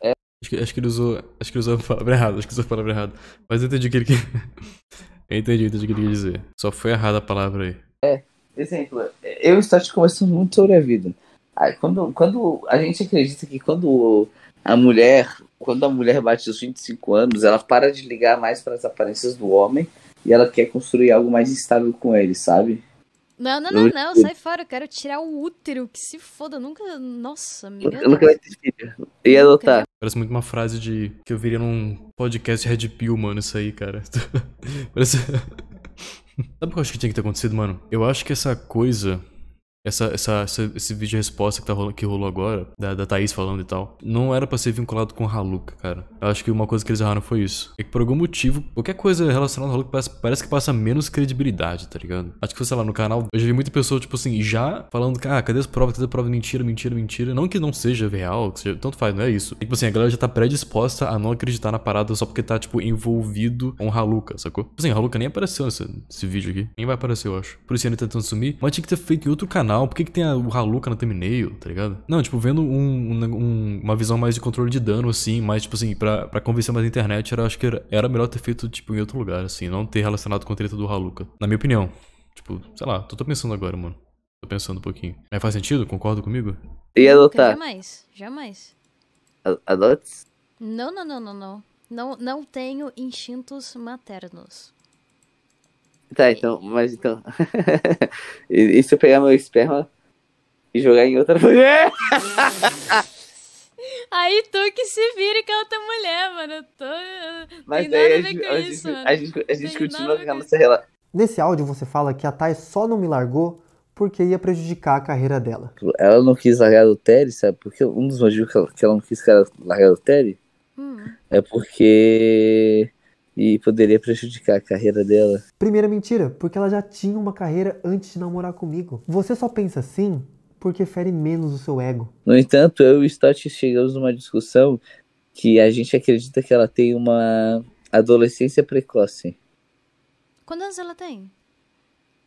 é... acho, que, acho que ele usou. Acho que usou a palavra errada, acho que usou a palavra errada. Mas eu entendi o que ele quer. [laughs] eu entendi, entendi o que ele quer dizer. Só foi errada a palavra aí. É, exemplo, eu e o conversando muito sobre a vida. Aí, quando, quando a gente acredita que quando a mulher quando a mulher bate os 25 anos, ela para de ligar mais para as aparências do homem e ela quer construir algo mais estável com ele, sabe? Não, não, não, não, sai fora, eu quero tirar o útero, que se foda, nunca. Nossa, meu Eu nunca vai ter filho. E adotar. Parece muito uma frase de que eu viria num podcast Red Pill, mano, isso aí, cara. [laughs] Parece. [laughs] Sabe o que eu acho que tinha que ter acontecido, mano? Eu acho que essa coisa essa, essa, essa, esse vídeo resposta que, tá rolando, que rolou agora, da, da Thaís falando e tal, não era pra ser vinculado com Haluk, cara. Eu acho que uma coisa que eles erraram foi isso. É que por algum motivo, qualquer coisa relacionada ao Haluk parece, parece, que passa menos credibilidade, tá ligado? Acho que, sei lá, no canal, eu já vi muita pessoa, tipo assim, já falando, ah, cadê as provas, cadê a prova? Mentira, mentira, mentira. Não que não seja real, que seja, tanto faz, não é isso. É, tipo assim, a galera já tá predisposta a não acreditar na parada só porque tá, tipo, envolvido com Haluka, sacou? Tipo assim, Haluka nem apareceu nesse, nesse vídeo aqui. Nem vai aparecer, eu acho. Por isso ele tá tentando sumir. Mas tinha que ter feito em outro canal final, por que, que tem a, o Haluka no thumbnail, tá ligado? Não, tipo, vendo um, um, uma visão mais de controle de dano, assim, mais, tipo assim, pra, pra convencer mais a internet, era, acho que era, era melhor ter feito, tipo, em outro lugar, assim, não ter relacionado com a treta do Haluka Na minha opinião. Tipo, sei lá, tô, tô pensando agora, mano. Tô pensando um pouquinho. É, faz sentido? Concorda comigo? E adotar? Jamais, jamais. Adotes? Não, não, não, não, não. Não, não tenho instintos maternos. Tá, então, mas então. [laughs] e, e se eu pegar meu esperma e jogar em outra mulher? [laughs] Aí tu que se vire com a outra mulher, mano. Eu tô. mas tem nada a ver com isso, mano. A gente, a gente continua com a nossa relação. Nesse áudio você fala que a Thay só não me largou porque ia prejudicar a carreira dela. Ela não quis largar o Terry, sabe? Porque um dos motivos que ela, que ela não quis largar o Terry hum. é porque e poderia prejudicar a carreira dela. Primeira mentira, porque ela já tinha uma carreira antes de namorar comigo. Você só pensa assim porque fere menos o seu ego. No entanto, eu e Stott chegamos numa discussão que a gente acredita que ela tem uma adolescência precoce. Quantos anos ela tem?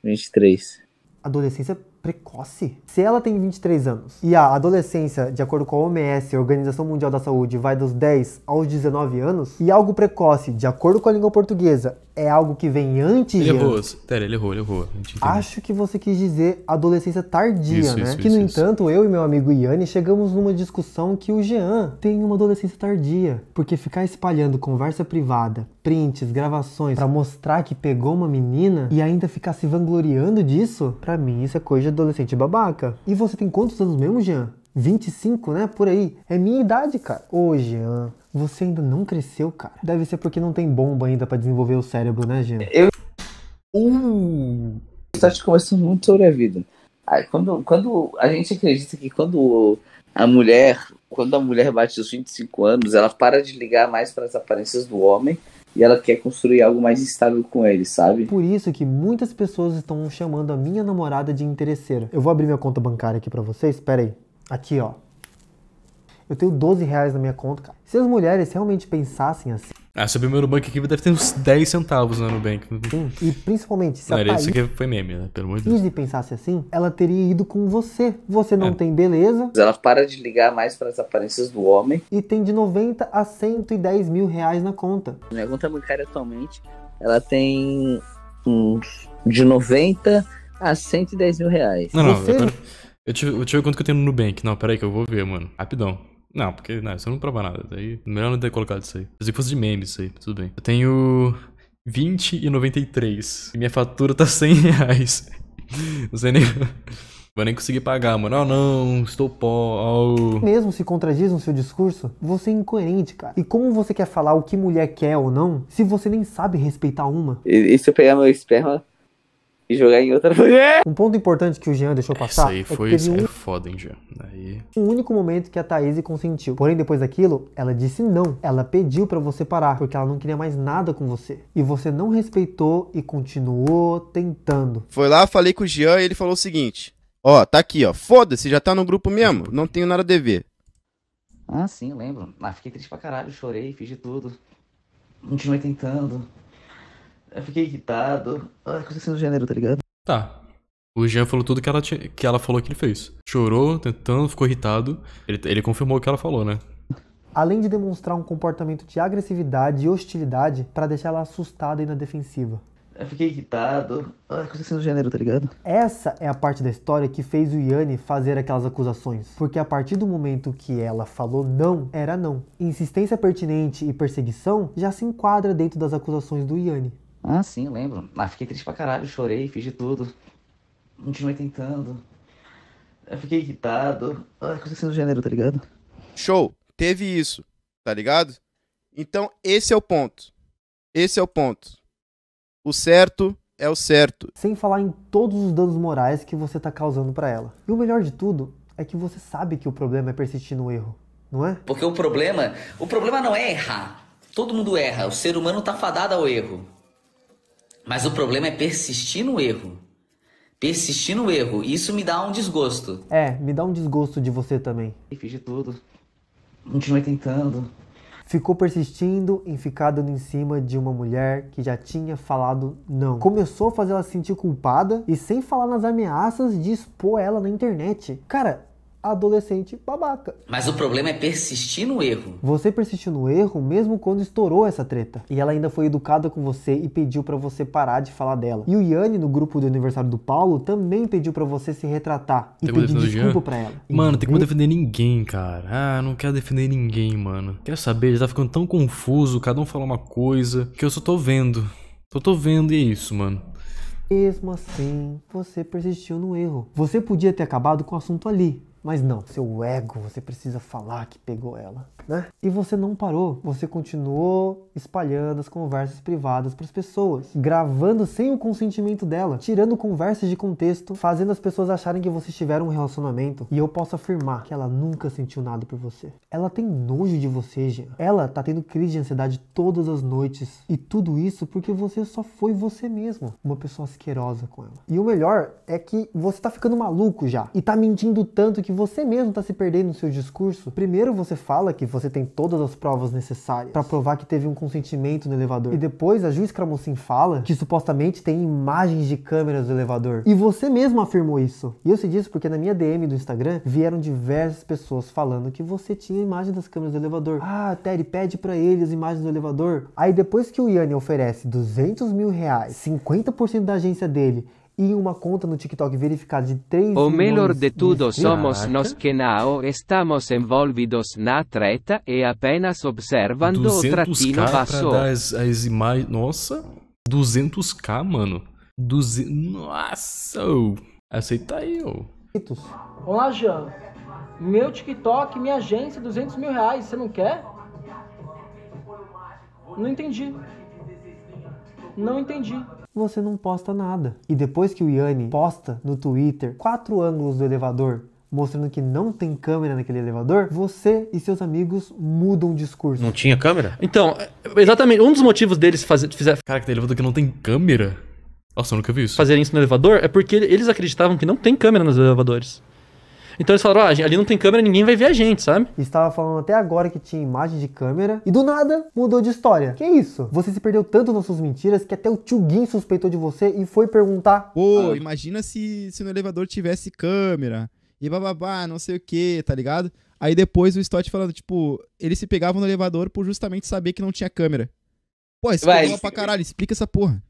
23. Adolescência precoce. Se ela tem 23 anos e a adolescência, de acordo com a OMS, a Organização Mundial da Saúde, vai dos 10 aos 19 anos, e algo precoce, de acordo com a língua portuguesa, é algo que vem antes ele de. Errou, pera, ele errou, ele errou. Acho que você quis dizer adolescência tardia, isso, né? Isso, que, no isso, entanto, eu e meu amigo Yanni chegamos numa discussão que o Jean tem uma adolescência tardia. Porque ficar espalhando conversa privada, prints, gravações, para mostrar que pegou uma menina e ainda ficar se vangloriando disso, para mim isso é coisa de adolescente babaca. E você tem quantos anos mesmo, Jean? 25, né? Por aí. É minha idade, cara. Ô, Jean, você ainda não cresceu, cara. Deve ser porque não tem bomba ainda para desenvolver o cérebro, né, Jean? Eu. Uh! Estou te conversando muito sobre a vida. Quando, quando a gente acredita que quando a mulher, quando a mulher bate os 25 anos, ela para de ligar mais para as aparências do homem e ela quer construir algo mais estável com ele, sabe? Por isso que muitas pessoas estão chamando a minha namorada de interesseira. Eu vou abrir minha conta bancária aqui para vocês, pera aí. Aqui, ó. Eu tenho 12 reais na minha conta, cara. Se as mulheres realmente pensassem assim. Ah, sobre o meu Nubank aqui deve ter uns 10 centavos no Nubank. Sim, e principalmente se não, a Thaís, isso aqui foi meme, né? Pelo amor de Deus. Se pensasse assim, ela teria ido com você. Você não é. tem beleza. Ela para de ligar mais para as aparências do homem. E tem de 90 a 110 mil reais na conta. Minha conta bancária atualmente, ela tem uns de 90 a 110 mil reais. Não, não, você... Eu tive, eu tive quanto que eu tenho no Nubank. Não, peraí que eu vou ver, mano. Rapidão. Não, porque não, né, isso não prova nada. Daí, melhor não ter colocado isso aí. que fosse de memes isso aí, tudo bem. Eu tenho 20,93. E minha fatura tá 100 [laughs] reais. não sei nem... [laughs] Vou nem conseguir pagar, mano. Ah, oh, não, estou pó. Oh. Mesmo se contradiz no seu discurso, você é incoerente, cara. E como você quer falar o que mulher quer ou não, se você nem sabe respeitar uma? E, e se eu pegar meu esperma, e jogar em outra. [laughs] É. Um ponto importante que o Jean deixou passar. Isso aí é foi é que teve é um... é foda, hein, Jean. Aí... Um único momento que a Thaís consentiu. Porém, depois daquilo, ela disse não. Ela pediu para você parar, porque ela não queria mais nada com você. E você não respeitou e continuou tentando. Foi lá, falei com o Jean e ele falou o seguinte: Ó, tá aqui, ó. Foda-se, já tá no grupo mesmo. Não tenho nada a dever. Ah, sim, lembro. ah, fiquei triste pra caralho, chorei, fiz de tudo. Continuei tentando. Eu fiquei irritado. Ah, coisa assim do gênero, tá ligado? Tá. O Jean falou tudo que ela, tinha, que ela falou que ele fez. Chorou, tentando, ficou irritado. Ele, ele confirmou o que ela falou, né? Além de demonstrar um comportamento de agressividade e hostilidade para deixar ela assustada e na defensiva. Eu fiquei irritado. Ah, coisa assim do gênero, tá ligado? Essa é a parte da história que fez o Yanni fazer aquelas acusações. Porque a partir do momento que ela falou não, era não. Insistência pertinente e perseguição já se enquadra dentro das acusações do Yanni. Ah, sim, lembro. Ah, fiquei triste pra caralho, chorei, fiz de tudo. Continuei tentando. Eu fiquei irritado. Ah, aconteceu do gênero, tá ligado? Show, teve isso, tá ligado? Então, esse é o ponto. Esse é o ponto. O certo é o certo. Sem falar em todos os danos morais que você tá causando para ela. E o melhor de tudo é que você sabe que o problema é persistir no erro, não é? Porque o problema, o problema não é errar. Todo mundo erra, o ser humano tá fadado ao erro. Mas o problema é persistir no erro. Persistir no erro. Isso me dá um desgosto. É, me dá um desgosto de você também. E fiz de tudo. Continuei tentando. Ficou persistindo em ficar dando em cima de uma mulher que já tinha falado não. Começou a fazer ela se sentir culpada e sem falar nas ameaças de expor ela na internet. Cara, adolescente babaca. Mas o problema é persistir no erro. Você persistiu no erro mesmo quando estourou essa treta. E ela ainda foi educada com você e pediu para você parar de falar dela. E o Yanni, no grupo do aniversário do Paulo, também pediu para você se retratar tem e pedir desculpa para ela. Mano, tem como defender ninguém, cara. Ah, não quero defender ninguém, mano. Quer saber? Já tá ficando tão confuso, cada um fala uma coisa, que eu só tô vendo. Só tô vendo e é isso, mano. Mesmo assim, você persistiu no erro. Você podia ter acabado com o assunto ali, mas não, seu ego, você precisa falar que pegou ela né? E você não parou, você continuou espalhando as conversas privadas para as pessoas, gravando sem o consentimento dela, tirando conversas de contexto, fazendo as pessoas acharem que vocês tiveram um relacionamento. E eu posso afirmar que ela nunca sentiu nada por você. Ela tem nojo de você, Jean. Ela tá tendo crise de ansiedade todas as noites e tudo isso porque você só foi você mesmo, uma pessoa asquerosa com ela. E o melhor é que você tá ficando maluco já e tá mentindo tanto que você mesmo tá se perdendo no seu discurso. Primeiro você fala que você tem todas as provas necessárias para provar que teve um consentimento no elevador. E depois a juiz Cramocin fala que supostamente tem imagens de câmeras do elevador. E você mesmo afirmou isso. E eu sei disso porque na minha DM do Instagram vieram diversas pessoas falando que você tinha imagens das câmeras do elevador. Ah, Terry, pede para ele as imagens do elevador. Aí depois que o Yanni oferece 200 mil reais, 50% da agência dele e uma conta no TikTok verificada de 3 O melhor de tudo de somos nós que não estamos envolvidos na treta e apenas observando o tratinho baixo. As, as imagens, nossa, 200k, mano. Duze... Nossa, oh. aceita aí, ô. Oh. Olá, Jean. Meu TikTok, minha agência, 200 mil reais, você não quer? Não entendi. Não entendi você não posta nada. E depois que o Yanni posta no Twitter quatro ângulos do elevador mostrando que não tem câmera naquele elevador, você e seus amigos mudam o discurso. Não tinha câmera? Então, é, exatamente, um dos motivos deles fazer, fizer... Cara, que tem elevador que não tem câmera? Nossa, eu nunca vi isso. Fazerem isso no elevador é porque eles acreditavam que não tem câmera nos elevadores. Então eles falaram, ah, ali não tem câmera, ninguém vai ver a gente, sabe? Estava falando até agora que tinha imagem de câmera e do nada mudou de história. Que isso? Você se perdeu tanto nas suas mentiras que até o tio Gui suspeitou de você e foi perguntar. Pô, ah, imagina se, se no elevador tivesse câmera e bababá, não sei o que, tá ligado? Aí depois o Stott falando, tipo, eles se pegavam no elevador por justamente saber que não tinha câmera. Pô, isso é pra caralho, explica essa porra.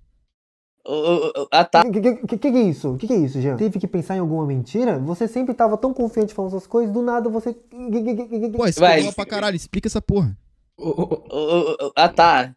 Uh, uh, ah, tá. O que, que, que, é isso? O que, que, é isso, Jean? Teve que pensar em alguma mentira? Você sempre tava tão confiante falando essas coisas, do nada você. Pô, explica é pra caralho, explica essa porra. Uh, ah, tá.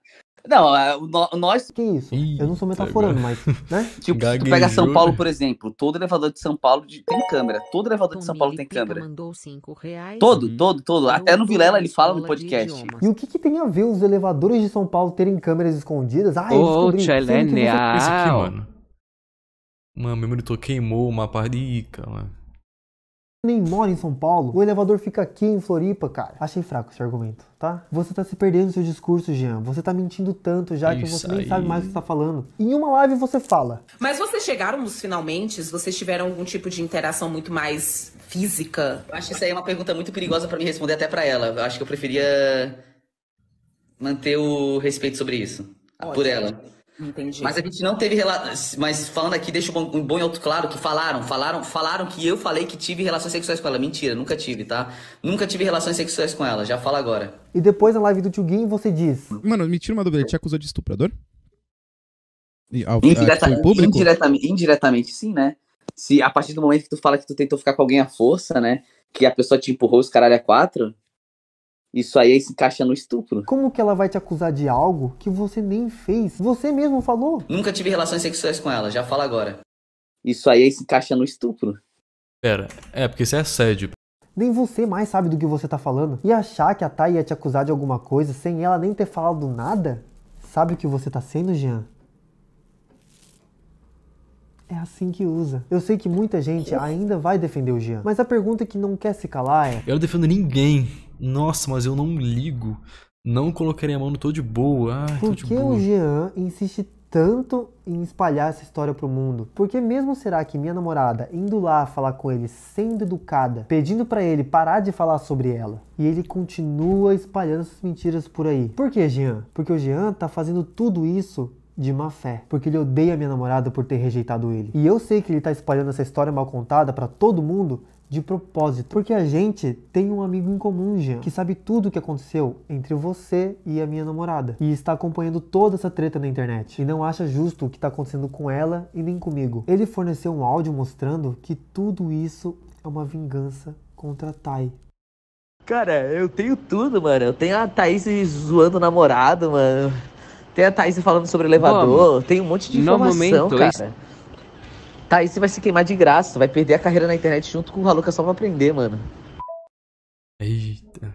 Não, é, nós. Que isso? Ih, eu não sou metaforando, mas. Né? [laughs] Tipo, tu pega São Paulo, né? por exemplo, todo elevador de São Paulo de... tem câmera. Todo elevador de São Paulo tem câmera. Mandou cinco reais. Todo, uhum. todo, todo. Até no Vilela ele fala no podcast. E o que, que, tem a ver os elevadores de São Paulo terem câmeras escondidas? Ah, eu oh, descobri. Genial. Isso aqui, ah, mano. Mano, meu monitor queimou uma parica, mano nem mora em São Paulo. O elevador fica aqui em Floripa, cara. Achei fraco esse argumento, tá? Você tá se perdendo no seu discurso, Jean. Você tá mentindo tanto já Isso que você nem sabe mais o que tá falando. Em uma live você fala. Mas vocês chegaram nos finalmente? Vocês tiveram algum tipo de interação muito mais física? Eu acho que isso aí é uma pergunta muito perigosa para me responder até para ela. Eu acho que eu preferia manter o respeito sobre isso. Por ela. Entendi. Mas a gente não teve Mas falando aqui, deixa um bom e alto claro que falaram, falaram, falaram que eu falei que tive relações sexuais com ela. Mentira, nunca tive, tá? Nunca tive relações sexuais com ela, já fala agora. E depois na live do Tio Game você diz. Mano, me tira uma dúvida, ele te acusou de estuprador? E, ao, ah, é, indiretamente, indiretamente, sim, né? Se a partir do momento que tu fala que tu tentou ficar com alguém à força, né? Que a pessoa te empurrou os caralho a é quatro, isso aí se encaixa no estupro. Como que ela vai te acusar de algo que você nem fez? Você mesmo falou. Nunca tive relações sexuais com ela, já fala agora. Isso aí se encaixa no estupro. Pera, é porque isso é assédio. Nem você mais sabe do que você tá falando. E achar que a Thay ia te acusar de alguma coisa sem ela nem ter falado nada? Sabe o que você tá sendo, Jean? É assim que usa. Eu sei que muita gente ainda vai defender o Jean, mas a pergunta que não quer se calar é: Eu não defendo ninguém nossa, mas eu não ligo. Não colocaria a mão no tô de boa. Ai, Por que boa. o Jean insiste tanto em espalhar essa história pro mundo? Porque mesmo será que minha namorada indo lá falar com ele, sendo educada, pedindo para ele parar de falar sobre ela, e ele continua espalhando essas mentiras por aí? Por que, Jean? Porque o Jean tá fazendo tudo isso de má fé, porque ele odeia minha namorada por ter rejeitado ele. E eu sei que ele tá espalhando essa história mal contada para todo mundo de propósito, porque a gente tem um amigo em comum, Jean, que sabe tudo o que aconteceu entre você e a minha namorada e está acompanhando toda essa treta na internet e não acha justo o que está acontecendo com ela e nem comigo. Ele forneceu um áudio mostrando que tudo isso é uma vingança contra a Tai, Cara, eu tenho tudo, mano. Eu tenho a Thaís zoando o namorado, mano. Tem a Thaís falando sobre elevador, tem um monte de informação, cara. Dois. Thaís vai se queimar de graça, vai perder a carreira na internet junto com o Haluca só pra aprender, mano. Eita.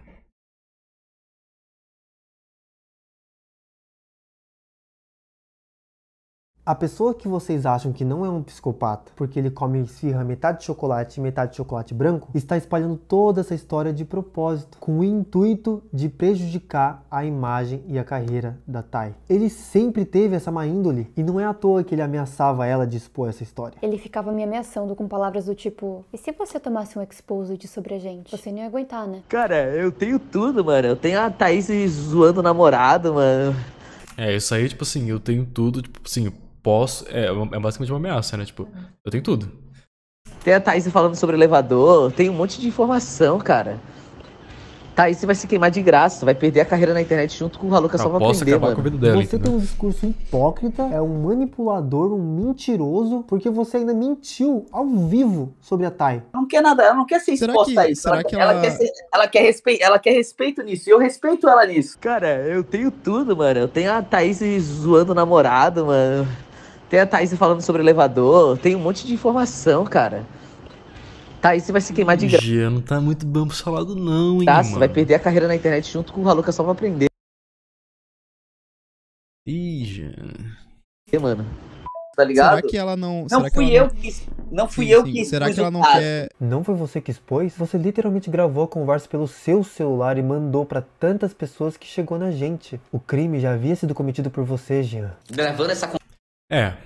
A pessoa que vocês acham que não é um psicopata, porque ele come e esfirra metade de chocolate e metade de chocolate branco, está espalhando toda essa história de propósito, com o intuito de prejudicar a imagem e a carreira da Tai. Ele sempre teve essa má índole e não é à toa que ele ameaçava ela de expor essa história. Ele ficava me ameaçando com palavras do tipo: "E se você tomasse um exposed sobre a gente? Você não ia aguentar, né?" Cara, eu tenho tudo, mano. Eu tenho a Thaís zoando o namorado, mano. É, isso aí, tipo assim, eu tenho tudo, tipo assim, posso. É, é, é basicamente uma ameaça, né? Tipo, eu tenho tudo. Tem a Thaís falando sobre elevador, tem um monte de informação, cara. Thaís vai se queimar de graça, vai perder a carreira na internet junto com o Haluca só pra posso aprender, mano. com a vida dela, Você tem um discurso hipócrita, é um manipulador, um mentiroso, porque você ainda mentiu ao vivo sobre a Thay. Não quer nada, ela não quer ser exposta a isso. Será ela, que ela... quer respeito, ela quer respeito nisso, e eu respeito ela nisso. Cara, eu tenho tudo, mano. Eu tenho a Thaís zoando o namorado, mano. Tem a Thaís falando sobre elevador, tem um monte de informação, cara. Thaís vai se queimar de graça. Gia, não tá muito bom pro seu lado, não, hein? Tá, vai perder a carreira na internet junto com o Raluca é só pra aprender. Ih, Gia. mano. Tá ligado? Será que ela não. Não fui eu não... que. Não fui sim, eu que Será que ela não quer. Não foi você que expôs? Você literalmente gravou a conversa pelo seu celular e mandou para tantas pessoas que chegou na gente. O crime já havia sido cometido por você, Jean. Gravando essa conversa é.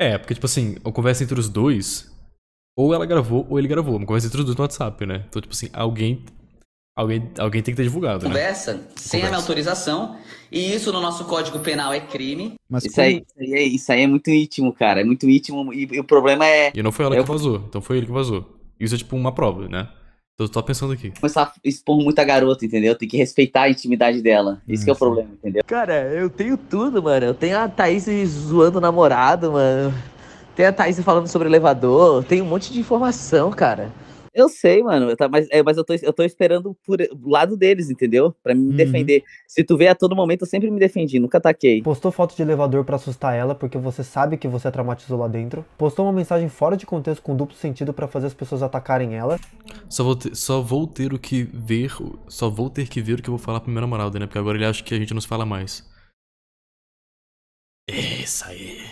É, porque, tipo assim, a conversa entre os dois, ou ela gravou ou ele gravou. Uma conversa entre os dois no WhatsApp, né? Então, tipo assim, alguém. Alguém, alguém tem que ter divulgado. Né? Conversa né? sem conversa. a minha autorização. E isso no nosso código penal é crime. Mas isso, como... aí, isso, aí, é muito íntimo, cara. É muito íntimo. E, e o problema é. E não foi ela é que o... vazou. Então foi ele que vazou. Isso é tipo uma prova, né? Eu tô pensando aqui. Começar a expor muita garota, entendeu? Tem que respeitar a intimidade dela. Isso que é o ah, problema, entendeu? Cara, eu tenho tudo, mano. Eu tenho a Thaís zoando o namorado, mano. Tem a Thaís falando sobre elevador. Tem um monte de informação, cara. Eu sei, mano, eu tá, mas, é, mas eu, tô, eu tô esperando por lado deles, entendeu? Pra me uhum. defender. Se tu vê a todo momento, eu sempre me defendi, nunca ataquei. Postou foto de elevador para assustar ela, porque você sabe que você a traumatizou lá dentro. Postou uma mensagem fora de contexto com duplo sentido para fazer as pessoas atacarem ela. Só vou, ter, só vou ter o que ver, só vou ter que ver o que eu vou falar pro meu namorado, né? Porque agora ele acha que a gente nos fala mais. isso aí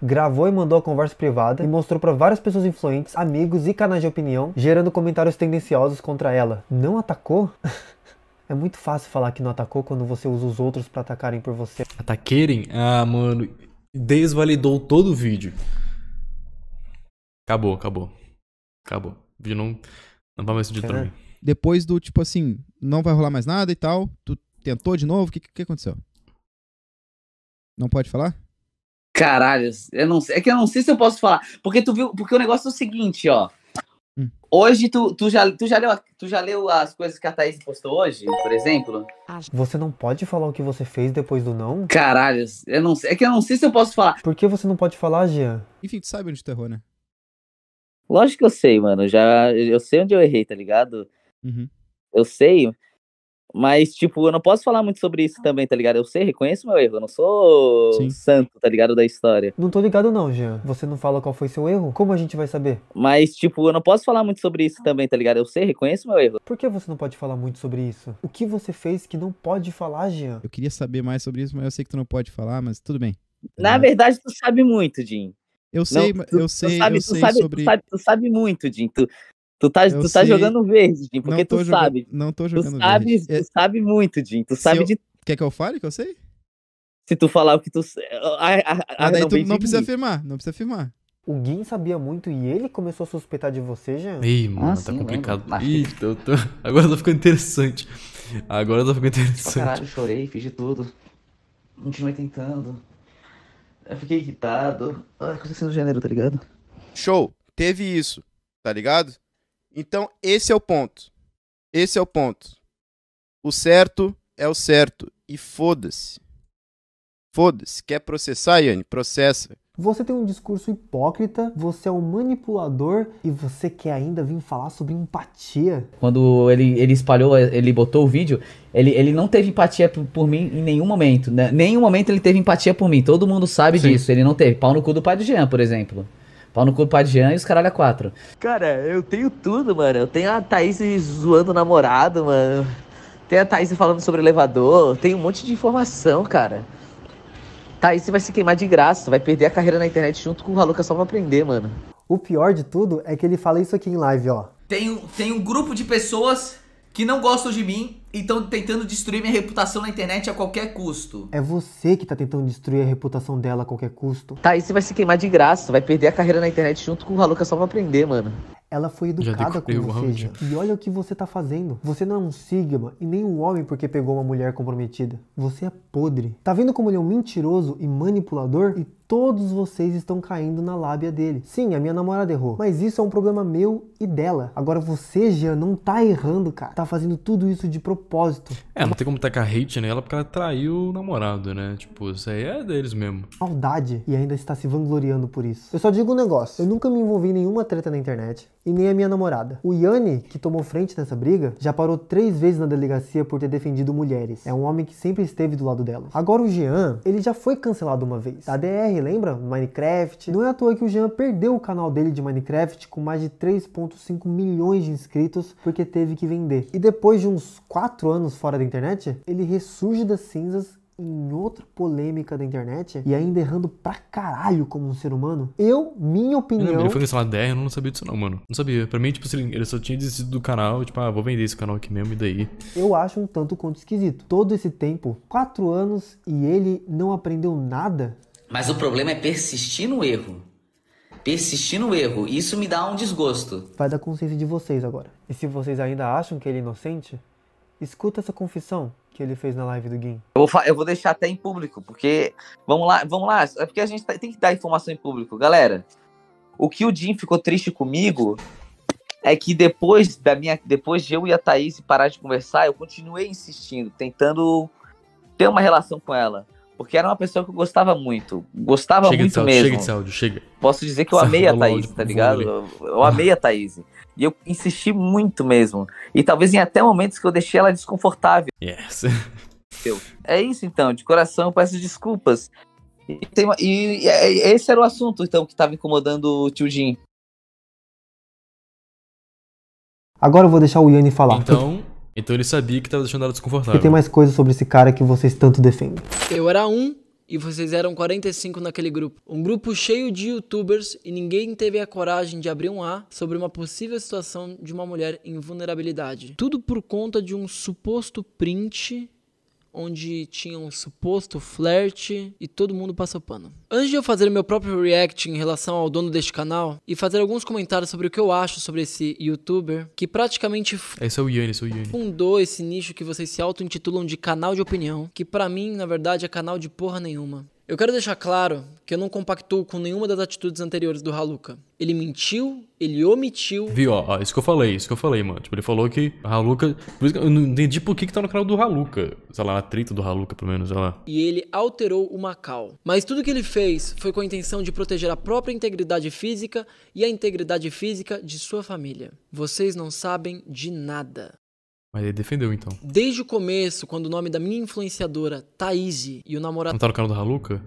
gravou e mandou a conversa privada e mostrou para várias pessoas influentes, amigos e canais de opinião, gerando comentários tendenciosos contra ela. Não atacou? [laughs] é muito fácil falar que não atacou quando você usa os outros para atacarem por você. Ataquerem? Ah, mano, desvalidou todo o vídeo. Acabou, acabou. Acabou. O vídeo não, não vai mais de é. Depois do tipo assim, não vai rolar mais nada e tal, tu tentou de novo, o que, que aconteceu? Não pode falar? Caralho, eu não sei. É que eu não sei se eu posso falar. Porque tu viu. Porque o negócio é o seguinte, ó. Hum. Hoje tu, tu, já, tu, já leu, tu já leu as coisas que a Thaís postou hoje, por exemplo? Você não pode falar o que você fez depois do não? Caralho, eu não sei. É que eu não sei se eu posso falar. Por que você não pode falar, Jean? Enfim, tu sabe onde tu errou, né? Lógico que eu sei, mano. Já, eu sei onde eu errei, tá ligado? Uhum. Eu sei, mas, tipo, eu não posso falar muito sobre isso ah. também, tá ligado? Eu sei, reconheço meu erro. Eu não sou Sim. santo, tá ligado? Da história. Não tô ligado, não, Jean. Você não fala qual foi seu erro? Como a gente vai saber? Mas, tipo, eu não posso falar muito sobre isso ah. também, tá ligado? Eu sei, reconheço meu erro. Por que você não pode falar muito sobre isso? O que você fez que não pode falar, Jean? Eu queria saber mais sobre isso, mas eu sei que tu não pode falar, mas tudo bem. Na tá. verdade, tu sabe muito, Jim. Eu sei, não, tu, eu sei, tu sabe, eu sei tu sabe, sobre... Tu sabe, tu sabe muito, Jim. Tu, Tá, tu tá, sei. jogando verde, Jim, porque tu joga... sabe. Não tô jogando tu verde. É tu sabe muito, Jim. Tu sabe eu... de. Quer que eu fale que eu sei? Se tu falar o que tu. Ah, ah daí não, tu não precisa afirmar, não precisa afirmar. O Gui sabia muito e ele começou a suspeitar de você, Jean? Ih, mano, ah, tá sim, complicado. Lembro. Ih, tô, tô... agora tá ficando interessante. Agora tá ficando tipo, interessante. caralho, chorei, fiz de tudo. Continuei tentando. Eu fiquei irritado. A aconteceu no gênero, tá ligado? Show, teve isso, tá ligado? Então, esse é o ponto. Esse é o ponto. O certo é o certo. E foda-se. Foda-se. Quer processar, Yane? Processa. Você tem um discurso hipócrita, você é um manipulador e você quer ainda vir falar sobre empatia. Quando ele, ele espalhou, ele botou o vídeo, ele, ele não teve empatia por, por mim em nenhum momento. Né? Nenhum momento ele teve empatia por mim. Todo mundo sabe Sim. disso. Ele não teve. Pau no cu do pai do Jean, por exemplo. Pau no cu Padian e os caralho a quatro. Cara, eu tenho tudo, mano. Eu tenho a Thaís zoando o namorado, mano. Tem a Thaís falando sobre elevador. Tem um monte de informação, cara. Thaís vai se queimar de graça. Vai perder a carreira na internet junto com o Haluca só pra aprender, mano. O pior de tudo é que ele fala isso aqui em live, ó. Tem, tem um grupo de pessoas que não gostam de mim e estão tentando destruir minha reputação na internet a qualquer custo. É você que tá tentando destruir a reputação dela a qualquer custo. Tá, e você vai se queimar de graça, vai perder a carreira na internet junto com o Haluca é só pra aprender, mano. Ela foi educada como seja. E olha o que você tá fazendo. Você não é um sigma e nem um homem porque pegou uma mulher comprometida. Você é podre. Tá vendo como ele é um mentiroso e manipulador? E todos vocês estão caindo na lábia dele. Sim, a minha namorada errou, mas isso é um problema meu e dela. Agora você, Jean, não tá errando, cara. Tá fazendo tudo isso de propósito. É, não tem como tacar hate nela porque ela traiu o namorado, né? Tipo, isso aí é deles mesmo. Maldade e ainda está se vangloriando por isso. Eu só digo um negócio: eu nunca me envolvi em nenhuma treta na internet e nem a minha namorada. O Yanni, que tomou frente nessa briga, já parou três vezes na delegacia por ter defendido mulheres. É um homem que sempre esteve do lado delas. Agora o Jean, ele já foi cancelado uma vez. Da DR, lembra? Minecraft. Não é à toa que o Jean perdeu o canal dele de Minecraft com mais de 3.5 milhões de inscritos porque teve que vender. E depois de uns quatro anos fora da internet, ele ressurge das cinzas em outra polêmica da internet e ainda errando pra caralho como um ser humano? Eu, minha opinião. Eu não, ele foi cancelado 10, eu não sabia disso, não, mano. Não sabia. Pra mim, tipo assim, ele só tinha desistido do canal, tipo, ah, vou vender esse canal aqui mesmo e daí. Eu acho um tanto quanto esquisito. Todo esse tempo, quatro anos, e ele não aprendeu nada. Mas o problema é persistir no erro persistir no erro. Isso me dá um desgosto. Vai da consciência de vocês agora. E se vocês ainda acham que ele é inocente, Escuta essa confissão que ele fez na live do Guim. Eu vou, eu vou deixar até em público, porque. Vamos lá, vamos lá. É porque a gente tá, tem que dar informação em público. Galera, o que o Jim ficou triste comigo é que depois da minha. Depois de eu e a Thaís parar de conversar, eu continuei insistindo, tentando ter uma relação com ela. Porque era uma pessoa que eu gostava muito. Gostava chega muito de saúde, mesmo. Chega de saúde, chega. Posso dizer que eu amei a Thaís, tá ligado? Eu, eu amei a Thaís. E eu insisti muito mesmo. E talvez em até momentos que eu deixei ela desconfortável. Yes. é isso então, de coração eu peço desculpas. E, tem, e, é, e, esse era o assunto então que estava incomodando o tio Jim. Agora eu vou deixar o Yanni falar. Então, então ele sabia que estava deixando ela desconfortável. E tem mais coisas sobre esse cara que vocês tanto defendem. Eu era um e vocês eram 45 naquele grupo. Um grupo cheio de youtubers e ninguém teve a coragem de abrir um A sobre uma possível situação de uma mulher em vulnerabilidade. Tudo por conta de um suposto print onde tinha um suposto flerte e todo mundo passou pano. Antes de eu fazer meu próprio react em relação ao dono deste canal e fazer alguns comentários sobre o que eu acho sobre esse youtuber que praticamente esse é o Yane, esse é o Yane. fundou esse nicho que vocês se auto-intitulam de canal de opinião, que para mim, na verdade, é canal de porra nenhuma. Eu quero deixar claro que eu não compactuo com nenhuma das atitudes anteriores do Haluka. Ele mentiu, ele omitiu. Viu, ó, isso que eu falei, isso que eu falei, mano. Tipo, ele falou que o Haluka. Por isso que eu não entendi por que, que tá no canal do Haluka. Sei lá, na treta do Haluka, pelo menos, sei lá. E ele alterou o Macau. Mas tudo que ele fez foi com a intenção de proteger a própria integridade física e a integridade física de sua família. Vocês não sabem de nada. Mas ele defendeu então. Desde o começo, quando o nome da minha influenciadora, Thaís, e o namorado. Não tá no canal do Haluca?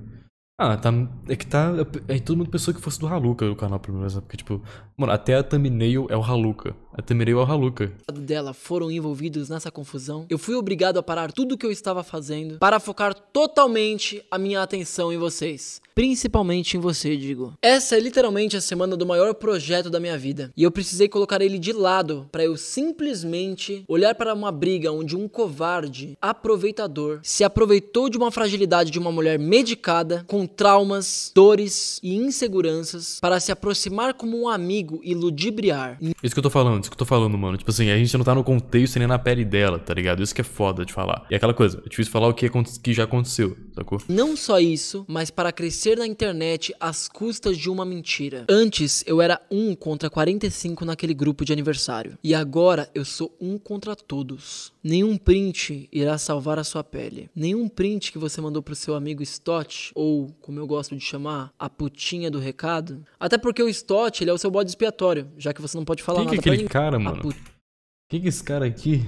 Ah, tá. É que tá. é, todo mundo pensou que fosse do Haluca o canal, pelo menos. É porque, tipo, mano, até a thumbnail é o Haluca. A thumbnail é o Haluca. dela foram envolvidos nessa confusão. Eu fui obrigado a parar tudo que eu estava fazendo para focar totalmente a minha atenção em vocês principalmente em você, digo. Essa é literalmente a semana do maior projeto da minha vida, e eu precisei colocar ele de lado para eu simplesmente olhar para uma briga onde um covarde, aproveitador, se aproveitou de uma fragilidade de uma mulher medicada, com traumas, dores e inseguranças, para se aproximar como um amigo e ludibriar. Isso que eu tô falando, isso que eu tô falando, mano. Tipo assim, a gente não tá no contexto nem na pele dela, tá ligado? Isso que é foda de falar. E aquela coisa, é difícil falar o que, que já aconteceu, sacou? Não só isso, mas para crescer crescer na internet às custas de uma mentira. Antes eu era um contra 45 naquele grupo de aniversário. E agora eu sou um contra todos. Nenhum print irá salvar a sua pele. Nenhum print que você mandou pro seu amigo Stott, ou como eu gosto de chamar, a putinha do recado. Até porque o Stott ele é o seu bode expiatório, já que você não pode falar Quem nada que é aquele pra cara, mano? Quem que é esse cara aqui?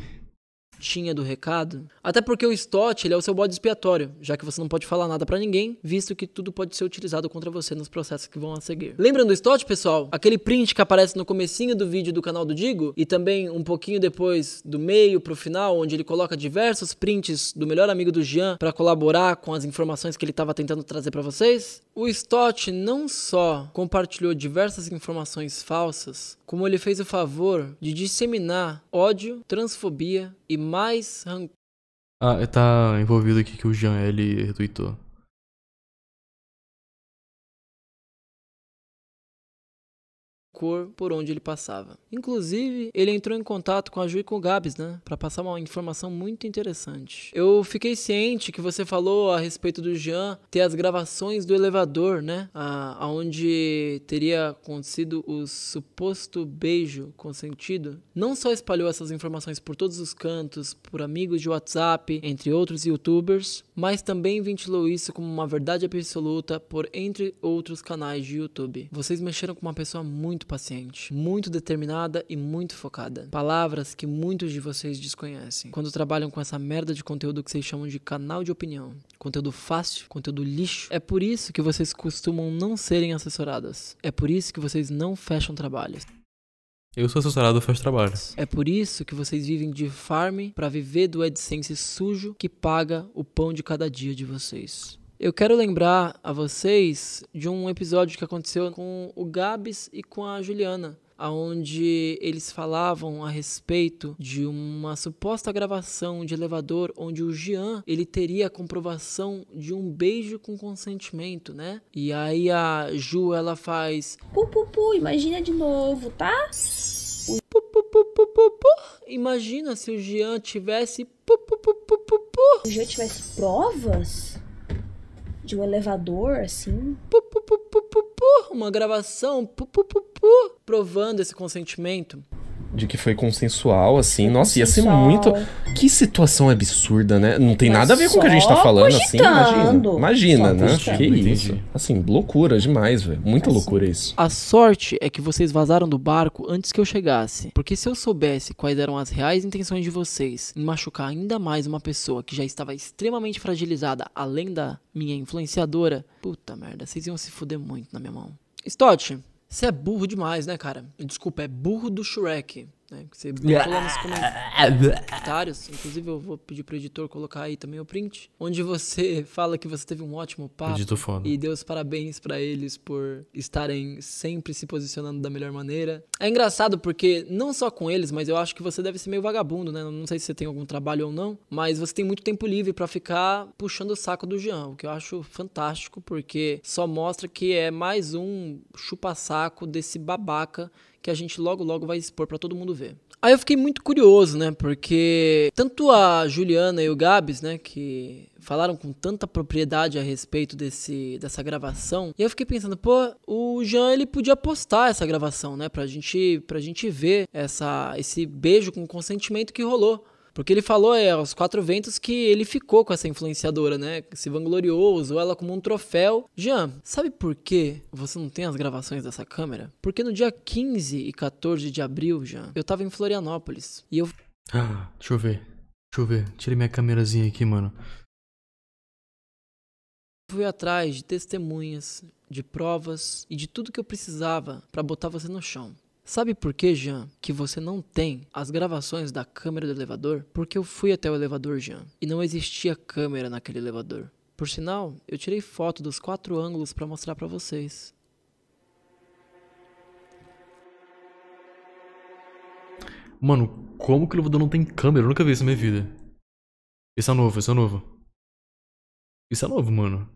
tinha do recado? Até porque o Stott ele é o seu bode expiatório, já que você não pode falar nada para ninguém, visto que tudo pode ser utilizado contra você nos processos que vão a seguir. Lembrando do Stott, pessoal? Aquele print que aparece no comecinho do vídeo do canal do Digo e também um pouquinho depois do meio pro final, onde ele coloca diversos prints do melhor amigo do Jean para colaborar com as informações que ele estava tentando trazer para vocês. O Stott não só compartilhou diversas informações falsas, como ele fez o favor de disseminar ódio, transfobia e mais rancor. Ah, tá envolvido aqui que o Jean ele retweetou. cor por onde ele passava. Inclusive, ele entrou em contato com a Ju e com o Gabs, né? Para passar uma informação muito interessante. Eu fiquei ciente que você falou a respeito do Jean ter as gravações do elevador, né? A, aonde teria acontecido o suposto beijo consentido. Não só espalhou essas informações por todos os cantos, por amigos de WhatsApp, entre outros youtubers, mas também ventilou isso como uma verdade absoluta por entre outros canais de YouTube. Vocês mexeram com uma pessoa muito paciente, muito determinada e muito focada. Palavras que muitos de vocês desconhecem quando trabalham com essa merda de conteúdo que vocês chamam de canal de opinião. Conteúdo fácil, conteúdo lixo. É por isso que vocês costumam não serem assessoradas. É por isso que vocês não fecham trabalhos. Eu sou assessorado faz trabalhos. É por isso que vocês vivem de farm para viver do AdSense sujo que paga o pão de cada dia de vocês. Eu quero lembrar a vocês de um episódio que aconteceu com o Gabs e com a Juliana, aonde eles falavam a respeito de uma suposta gravação de elevador onde o Jean ele teria a comprovação de um beijo com consentimento, né? E aí a Ju ela faz pu pu pu, imagina de novo, tá? Pu, pu, pu, pu, pu, pu. Imagina se o Jean tivesse pu, pu, pu, pu, pu, pu. Se o Jean tivesse provas? de um elevador, assim. Pu, pu, pu, uma gravação, provando esse consentimento de que foi consensual, assim. Foi Nossa, consensual. ia ser muito. Que situação absurda, né? Não tem Mas nada a ver com o que a gente tá falando, cogitando. assim. Imagina. Imagina, né? Cogitando. Que isso. Assim, loucura demais, velho. Muita assim. loucura isso. A sorte é que vocês vazaram do barco antes que eu chegasse. Porque se eu soubesse quais eram as reais intenções de vocês em machucar ainda mais uma pessoa que já estava extremamente fragilizada, além da minha influenciadora, puta merda, vocês iam se fuder muito na minha mão. Stott, você é burro demais, né, cara? Desculpa, é burro do Shrek. Né? você coloca é. lá nos comentários. Inclusive, eu vou pedir pro editor colocar aí também o print. Onde você [laughs] fala que você teve um ótimo papo. E deu os parabéns para eles por estarem sempre se posicionando da melhor maneira. É engraçado porque, não só com eles, mas eu acho que você deve ser meio vagabundo, né? Não sei se você tem algum trabalho ou não, mas você tem muito tempo livre para ficar puxando o saco do Jean, o que eu acho fantástico, porque só mostra que é mais um chupa-saco desse babaca que a gente logo logo vai expor para todo mundo ver. Aí eu fiquei muito curioso, né? Porque tanto a Juliana e o Gabs, né, que falaram com tanta propriedade a respeito desse dessa gravação, e eu fiquei pensando, pô, o Jean ele podia postar essa gravação, né, pra gente pra gente ver essa esse beijo com consentimento que rolou. Porque ele falou é, aos quatro ventos que ele ficou com essa influenciadora, né? Se vangloriou, usou ela como um troféu. Jean, sabe por que você não tem as gravações dessa câmera? Porque no dia 15 e 14 de abril, Jean, eu tava em Florianópolis e eu. Ah, deixa eu ver. Deixa eu ver. Tirei minha câmerazinha aqui, mano. Fui atrás de testemunhas, de provas e de tudo que eu precisava para botar você no chão. Sabe por que, Jean, que você não tem as gravações da câmera do elevador? Porque eu fui até o elevador, Jean, e não existia câmera naquele elevador. Por sinal, eu tirei foto dos quatro ângulos para mostrar para vocês. Mano, como que o elevador não tem câmera? Eu nunca vi isso na minha vida. Isso é novo, isso é novo. Isso é novo, mano.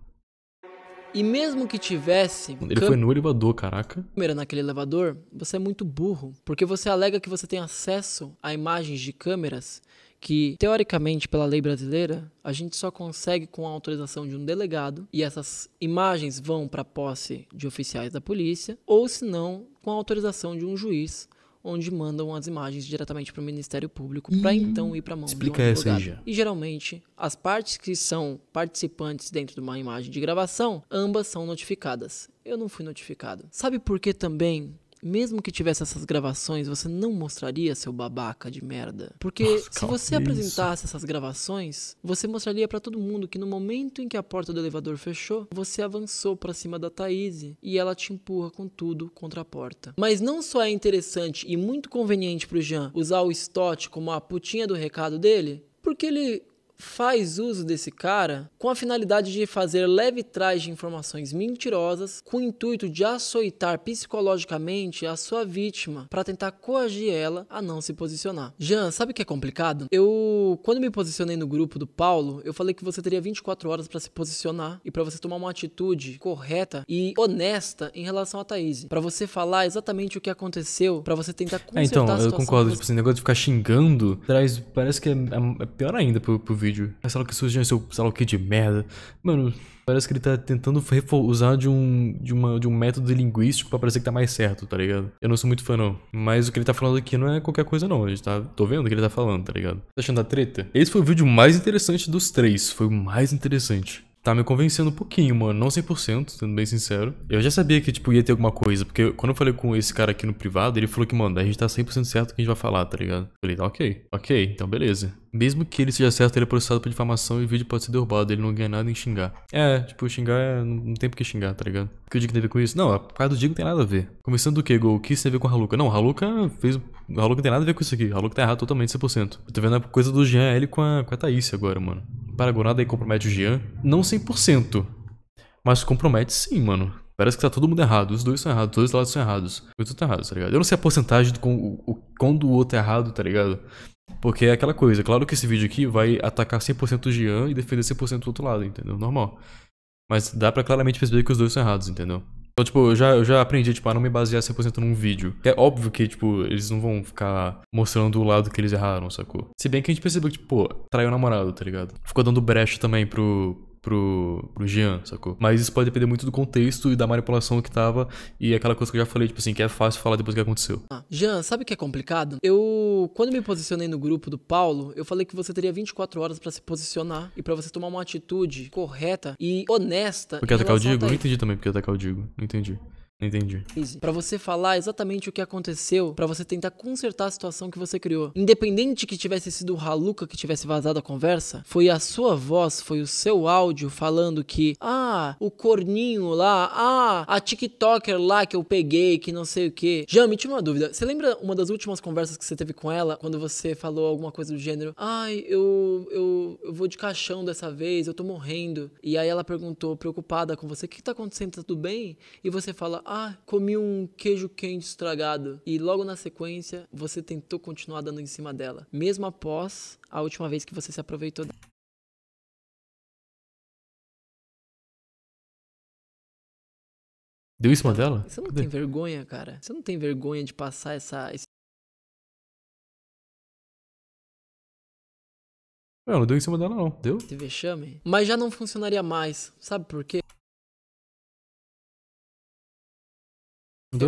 E mesmo que tivesse. Ele foi no elevador, caraca. Câmera naquele elevador, você é muito burro. Porque você alega que você tem acesso a imagens de câmeras que, teoricamente, pela lei brasileira, a gente só consegue com a autorização de um delegado, e essas imagens vão para posse de oficiais da polícia, ou se não, com a autorização de um juiz onde mandam as imagens diretamente para o Ministério Público, hum. para então ir para a mão Explica de um advogado. Essa aí já. E geralmente, as partes que são participantes dentro de uma imagem de gravação, ambas são notificadas. Eu não fui notificado. Sabe por que também mesmo que tivesse essas gravações, você não mostraria seu babaca de merda. Porque Nossa, se você apresentasse essas gravações, você mostraria para todo mundo que no momento em que a porta do elevador fechou, você avançou para cima da Thaís e ela te empurra com tudo contra a porta. Mas não só é interessante e muito conveniente pro Jean usar o Stott como a putinha do recado dele, porque ele faz uso desse cara com a finalidade de fazer leve trás de informações mentirosas com o intuito de açoitar psicologicamente a sua vítima para tentar coagir ela a não se posicionar. Jean, sabe o que é complicado? Eu, quando me posicionei no grupo do Paulo, eu falei que você teria 24 horas para se posicionar e para você tomar uma atitude correta e honesta em relação a Thaís, para você falar exatamente o que aconteceu, para você tentar consertar é, então, a situação. Então, eu concordo, você... tipo, esse negócio de ficar xingando traz, parece que é, é, é pior ainda pro, pro vídeo. É, sei lá que é seu, sei o que de merda. Mano, parece que ele tá tentando usar de um, de, uma, de um método linguístico pra parecer que tá mais certo, tá ligado? Eu não sou muito fã, não. Mas o que ele tá falando aqui não é qualquer coisa, não. A gente tá, tô vendo o que ele tá falando, tá ligado? Tá achando a treta? Esse foi o vídeo mais interessante dos três. Foi o mais interessante tá me convencendo um pouquinho, mano. Não 100%, sendo bem sincero. Eu já sabia que, tipo, ia ter alguma coisa, porque quando eu falei com esse cara aqui no privado, ele falou que, mano, a gente tá 100% certo que a gente vai falar, tá ligado? Eu falei, tá ok, ok, então beleza. Mesmo que ele seja certo, ele é processado por difamação e o vídeo pode ser derrubado, ele não ganha nada em xingar. É, tipo, xingar é... não tem por que xingar, tá ligado? O que o Digo tem a ver com isso? Não, é a parte do Digo tem nada a ver. Começando do que, Gol? O que isso tem a ver com o Haluka? Não, o Haluka fez... O Haluka tem nada a ver com isso aqui. O Haluka tá errado totalmente, 100%. Eu tô vendo a coisa do Jean L com a, com a Thaís agora, mano. Paragonada aí compromete o Jean. Não 100%, mas compromete sim, mano. Parece que tá todo mundo errado. Os dois são errados, os dois lados são errados. Eu tô tá tá ligado? Eu não sei a porcentagem do quando o outro é errado, tá ligado? Porque é aquela coisa. Claro que esse vídeo aqui vai atacar 100% o Jean e defender 100% do outro lado, entendeu? Normal. Mas dá pra claramente perceber que os dois são errados, entendeu? Então, tipo, eu já, eu já aprendi, tipo, a não me basear 100% num vídeo. É óbvio que, tipo, eles não vão ficar mostrando o lado que eles erraram, sacou? Se bem que a gente percebeu que, tipo, pô, traiu o namorado, tá ligado? Ficou dando brecha também pro, pro, pro Jean, sacou? Mas isso pode depender muito do contexto e da manipulação que tava e aquela coisa que eu já falei, tipo assim, que é fácil falar depois que aconteceu. Ah, Jean, sabe o que é complicado? Eu, quando me posicionei no grupo do Paulo, eu falei que você teria 24 horas para se posicionar e para você tomar uma atitude correta e honesta. Porque atacar o Diego? Não entendi também porque atacar o Diego. Não entendi. Entendi. Para você falar exatamente o que aconteceu, para você tentar consertar a situação que você criou. Independente que tivesse sido o Haluca que tivesse vazado a conversa, foi a sua voz, foi o seu áudio falando que, ah, o corninho lá, ah, a TikToker lá que eu peguei, que não sei o que. Já me tinha uma dúvida. Você lembra uma das últimas conversas que você teve com ela, quando você falou alguma coisa do gênero? Ai, eu, eu, eu vou de caixão dessa vez, eu tô morrendo. E aí ela perguntou, preocupada com você, o que tá acontecendo? Tá tudo bem? E você fala, ah, comi um queijo quente estragado. E logo na sequência, você tentou continuar dando em cima dela, mesmo após a última vez que você se aproveitou dela. Deu em cima dela? Você não Cadê? tem vergonha, cara. Você não tem vergonha de passar essa. Esse... Não, não deu em cima dela, não. Deu? te vexame. Mas já não funcionaria mais. Sabe por quê?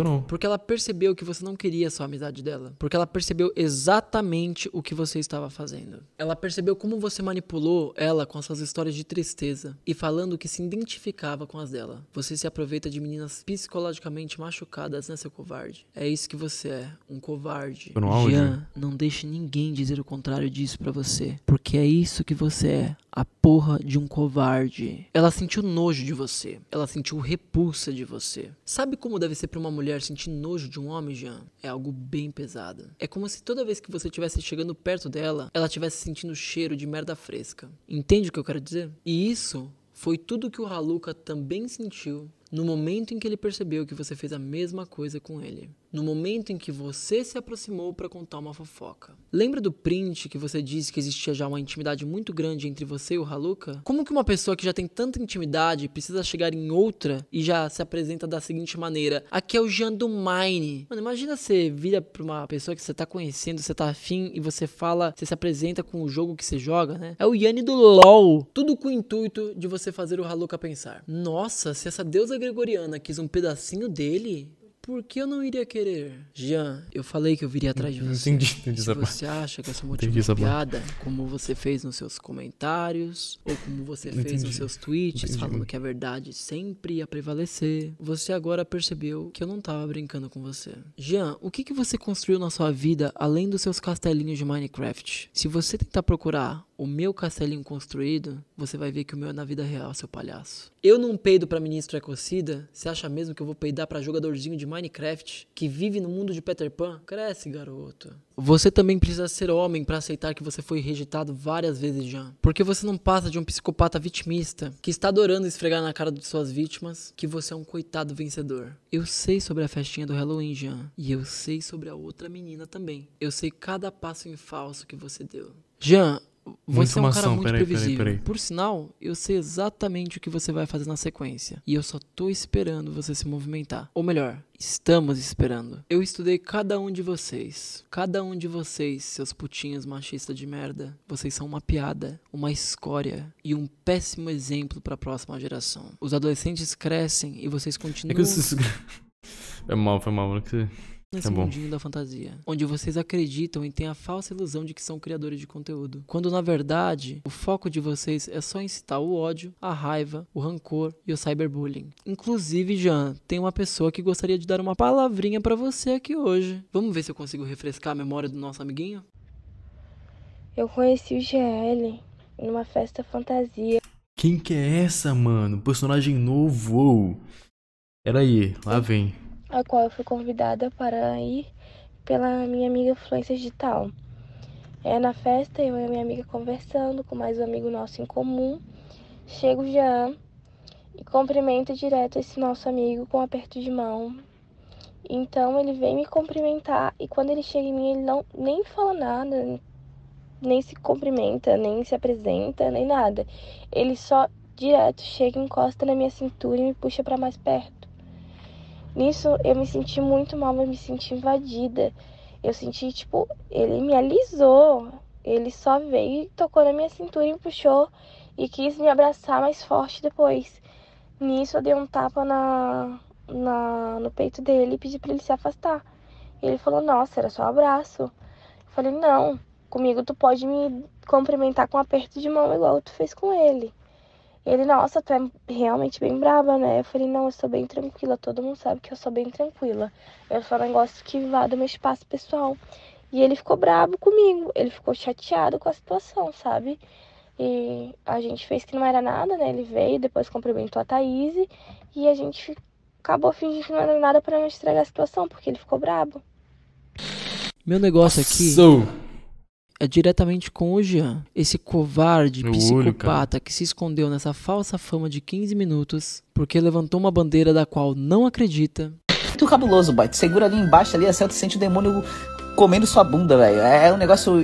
não. Porque ela percebeu que você não queria só a amizade dela. Porque ela percebeu exatamente o que você estava fazendo. Ela percebeu como você manipulou ela com as suas histórias de tristeza e falando que se identificava com as dela. Você se aproveita de meninas psicologicamente machucadas, né, seu covarde? É isso que você é, um covarde. Tô áudio. Jean, não deixe ninguém dizer o contrário disso para você. Porque é isso que você é, a porra de um covarde. Ela sentiu nojo de você. Ela sentiu repulsa de você. Sabe como deve ser pra uma mulher sentir nojo de um homem, Jean, é algo bem pesado. É como se toda vez que você estivesse chegando perto dela, ela estivesse sentindo cheiro de merda fresca. Entende o que eu quero dizer? E isso foi tudo que o Haluka também sentiu no momento em que ele percebeu que você fez a mesma coisa com ele no momento em que você se aproximou para contar uma fofoca. Lembra do print que você disse que existia já uma intimidade muito grande entre você e o Haluca? Como que uma pessoa que já tem tanta intimidade precisa chegar em outra e já se apresenta da seguinte maneira: aqui é o Jean do Mine. Mano, imagina você vira pra uma pessoa que você tá conhecendo, você tá afim e você fala, você se apresenta com o jogo que você joga, né? É o Yanni do LOL. Tudo com o intuito de você fazer o Haluca pensar: nossa, se essa deusa gregoriana quis um pedacinho dele, por que eu não iria querer? Jean, eu falei que eu viria atrás de você. Entendi, entendi Se você acha que essa motivo é piada, como você fez nos seus comentários, ou como você fez nos seus tweets, entendi. falando que a verdade sempre ia prevalecer, você agora percebeu que eu não tava brincando com você. Jean, o que, que você construiu na sua vida além dos seus castelinhos de Minecraft? Se você tentar procurar o meu castelinho construído, você vai ver que o meu é na vida real, seu palhaço. Eu não peido para ministro ecocida, você acha mesmo que eu vou peidar para jogadorzinho de Minecraft? Minecraft, que vive no mundo de Peter Pan, cresce, garoto. Você também precisa ser homem para aceitar que você foi rejeitado várias vezes já. Porque você não passa de um psicopata vitimista que está adorando esfregar na cara de suas vítimas que você é um coitado vencedor. Eu sei sobre a festinha do Halloween, Jean. E eu sei sobre a outra menina também. Eu sei cada passo em falso que você deu. Jean, você é um cara muito peraí, previsível. Peraí, peraí. Por sinal, eu sei exatamente o que você vai fazer na sequência. E eu só tô esperando você se movimentar. Ou melhor, estamos esperando. Eu estudei cada um de vocês. Cada um de vocês, seus putinhos machistas de merda. Vocês são uma piada, uma escória e um péssimo exemplo para a próxima geração. Os adolescentes crescem e vocês continuam. É que [laughs] É mal, foi mal, né? nesse tá mundinho da fantasia, onde vocês acreditam e têm a falsa ilusão de que são criadores de conteúdo, quando na verdade o foco de vocês é só incitar o ódio, a raiva, o rancor e o cyberbullying. Inclusive, Jean, tem uma pessoa que gostaria de dar uma palavrinha para você aqui hoje. Vamos ver se eu consigo refrescar a memória do nosso amiguinho? Eu conheci o GL numa festa fantasia. Quem que é essa, mano? Personagem novo. Peraí, lá vem a qual eu fui convidada para ir pela minha amiga Fluência Digital. É, na festa, eu e a minha amiga conversando com mais um amigo nosso em comum. Chega o Jean e cumprimenta direto esse nosso amigo com um aperto de mão. Então ele vem me cumprimentar e quando ele chega em mim, ele não nem fala nada, nem se cumprimenta, nem se apresenta, nem nada. Ele só direto chega, encosta na minha cintura e me puxa para mais perto. Nisso eu me senti muito mal, mas me senti invadida. Eu senti, tipo, ele me alisou. Ele só veio e tocou na minha cintura e me puxou e quis me abraçar mais forte depois. Nisso eu dei um tapa na, na no peito dele e pedi para ele se afastar. Ele falou: "Nossa, era só um abraço". Eu falei: "Não, comigo tu pode me cumprimentar com um aperto de mão igual tu fez com ele". Ele, nossa, tu é realmente bem braba, né? Eu falei, não, eu sou bem tranquila. Todo mundo sabe que eu sou bem tranquila. Eu só não gosto que do meu espaço pessoal. E ele ficou brabo comigo. Ele ficou chateado com a situação, sabe? E a gente fez que não era nada, né? Ele veio, depois cumprimentou a Thaís. E a gente acabou fingindo que não era nada para não estragar a situação, porque ele ficou brabo. Meu negócio aqui. Sou é diretamente com o Jean. Esse covarde, Meu é psicopata olho, que se escondeu nessa falsa fama de 15 minutos porque levantou uma bandeira da qual não acredita. Muito cabuloso, boy. segura ali embaixo, ali, acerta, assim, sente o demônio comendo sua bunda, velho. É, é um negócio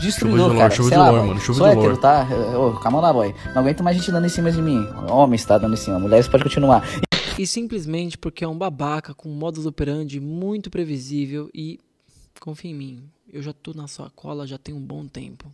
destruidor, chuva de cara. Chuva Sei de lá, lore, mano. Chuva Sou de hétero, tá? Ô, calma lá, boy. Não aguento mais gente dando em cima de mim. Homens, está Dando em cima. Mulheres, pode continuar. E simplesmente porque é um babaca com um modus operandi muito previsível e... Confia em mim. Eu já estou na sua cola já tem um bom tempo.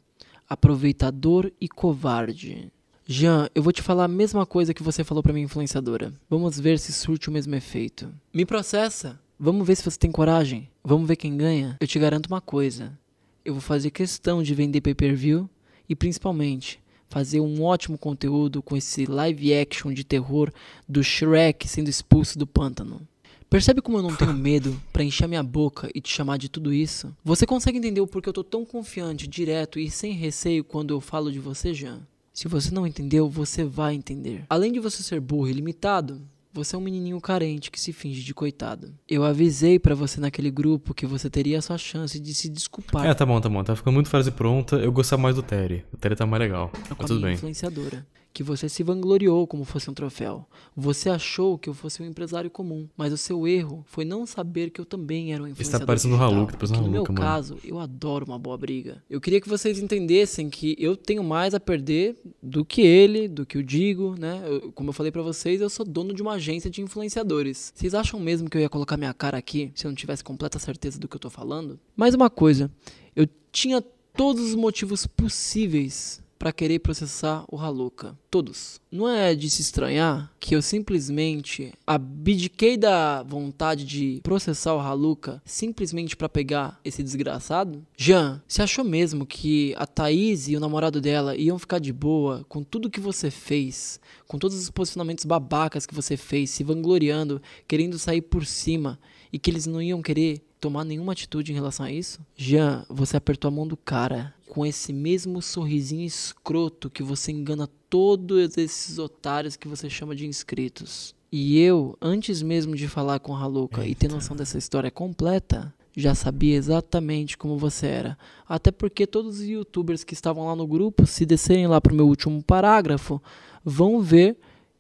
Aproveitador e covarde. Jean, eu vou te falar a mesma coisa que você falou para minha influenciadora. Vamos ver se surte o mesmo efeito. Me processa. Vamos ver se você tem coragem. Vamos ver quem ganha. Eu te garanto uma coisa. Eu vou fazer questão de vender pay-per-view e principalmente fazer um ótimo conteúdo com esse live action de terror do Shrek sendo expulso do pântano. Percebe como eu não tenho medo para encher minha boca e te chamar de tudo isso? Você consegue entender o porquê eu tô tão confiante, direto e sem receio quando eu falo de você, Jean? Se você não entendeu, você vai entender. Além de você ser burro e limitado, você é um menininho carente que se finge de coitado. Eu avisei para você naquele grupo que você teria a sua chance de se desculpar. É, tá bom, tá bom. Tá ficando muito frase pronta. Eu gostava mais do Terry. O Terry tá mais legal. Tá tudo bem. influenciadora que você se vangloriou como fosse um troféu. Você achou que eu fosse um empresário comum, mas o seu erro foi não saber que eu também era um tá influenciador. Está parecendo digital, Haluk, tá parecendo No meu mano. caso, eu adoro uma boa briga. Eu queria que vocês entendessem que eu tenho mais a perder do que ele, do que o Digo, né? Eu, como eu falei para vocês, eu sou dono de uma agência de influenciadores. Vocês acham mesmo que eu ia colocar minha cara aqui se eu não tivesse completa certeza do que eu tô falando? Mais uma coisa, eu tinha todos os motivos possíveis para querer processar o Haluka. Todos. Não é de se estranhar que eu simplesmente abdiquei da vontade de processar o Haluka simplesmente para pegar esse desgraçado? Jean, você achou mesmo que a Thaís e o namorado dela iam ficar de boa com tudo que você fez, com todos os posicionamentos babacas que você fez, se vangloriando, querendo sair por cima e que eles não iam querer tomar nenhuma atitude em relação a isso? Jean, você apertou a mão do cara com esse mesmo sorrisinho escroto que você engana todos esses otários que você chama de inscritos. E eu, antes mesmo de falar com a Haluka Eita. e ter noção dessa história completa, já sabia exatamente como você era. Até porque todos os youtubers que estavam lá no grupo, se descerem lá pro meu último parágrafo, vão ver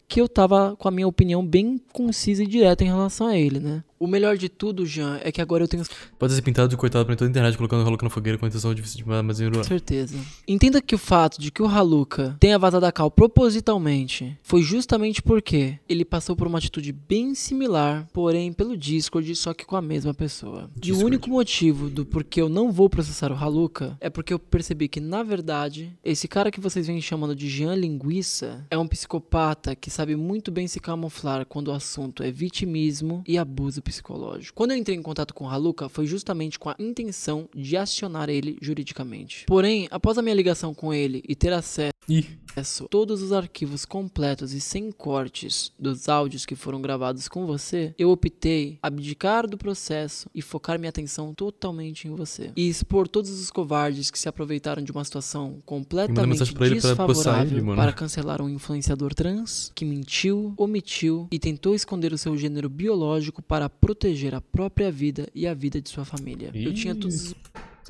que eu tava com a minha opinião bem concisa e direta em relação a ele, né? O melhor de tudo, Jean, é que agora eu tenho. Pode ser pintado de coitado pra toda a internet colocando o Haluka na fogueira com a intenção de armazenar o Com certeza. Entenda que o fato de que o Haluka tenha vazado a Cal propositalmente foi justamente porque ele passou por uma atitude bem similar, porém pelo Discord, só que com a mesma pessoa. Discord. E o único motivo do porquê eu não vou processar o Haluka é porque eu percebi que, na verdade, esse cara que vocês vêm chamando de Jean Linguiça é um psicopata que sabe muito bem se camuflar quando o assunto é vitimismo e abuso psicológico. Quando eu entrei em contato com Haluka, foi justamente com a intenção de acionar ele juridicamente. Porém, após a minha ligação com ele e ter acesso. Ih acesso a todos os arquivos completos e sem cortes dos áudios que foram gravados com você, eu optei abdicar do processo e focar minha atenção totalmente em você. E expor todos os covardes que se aproveitaram de uma situação completamente desfavorável ele, para cancelar um influenciador trans que mentiu, omitiu e tentou esconder o seu gênero biológico para proteger a própria vida e a vida de sua família. Eu tinha tudo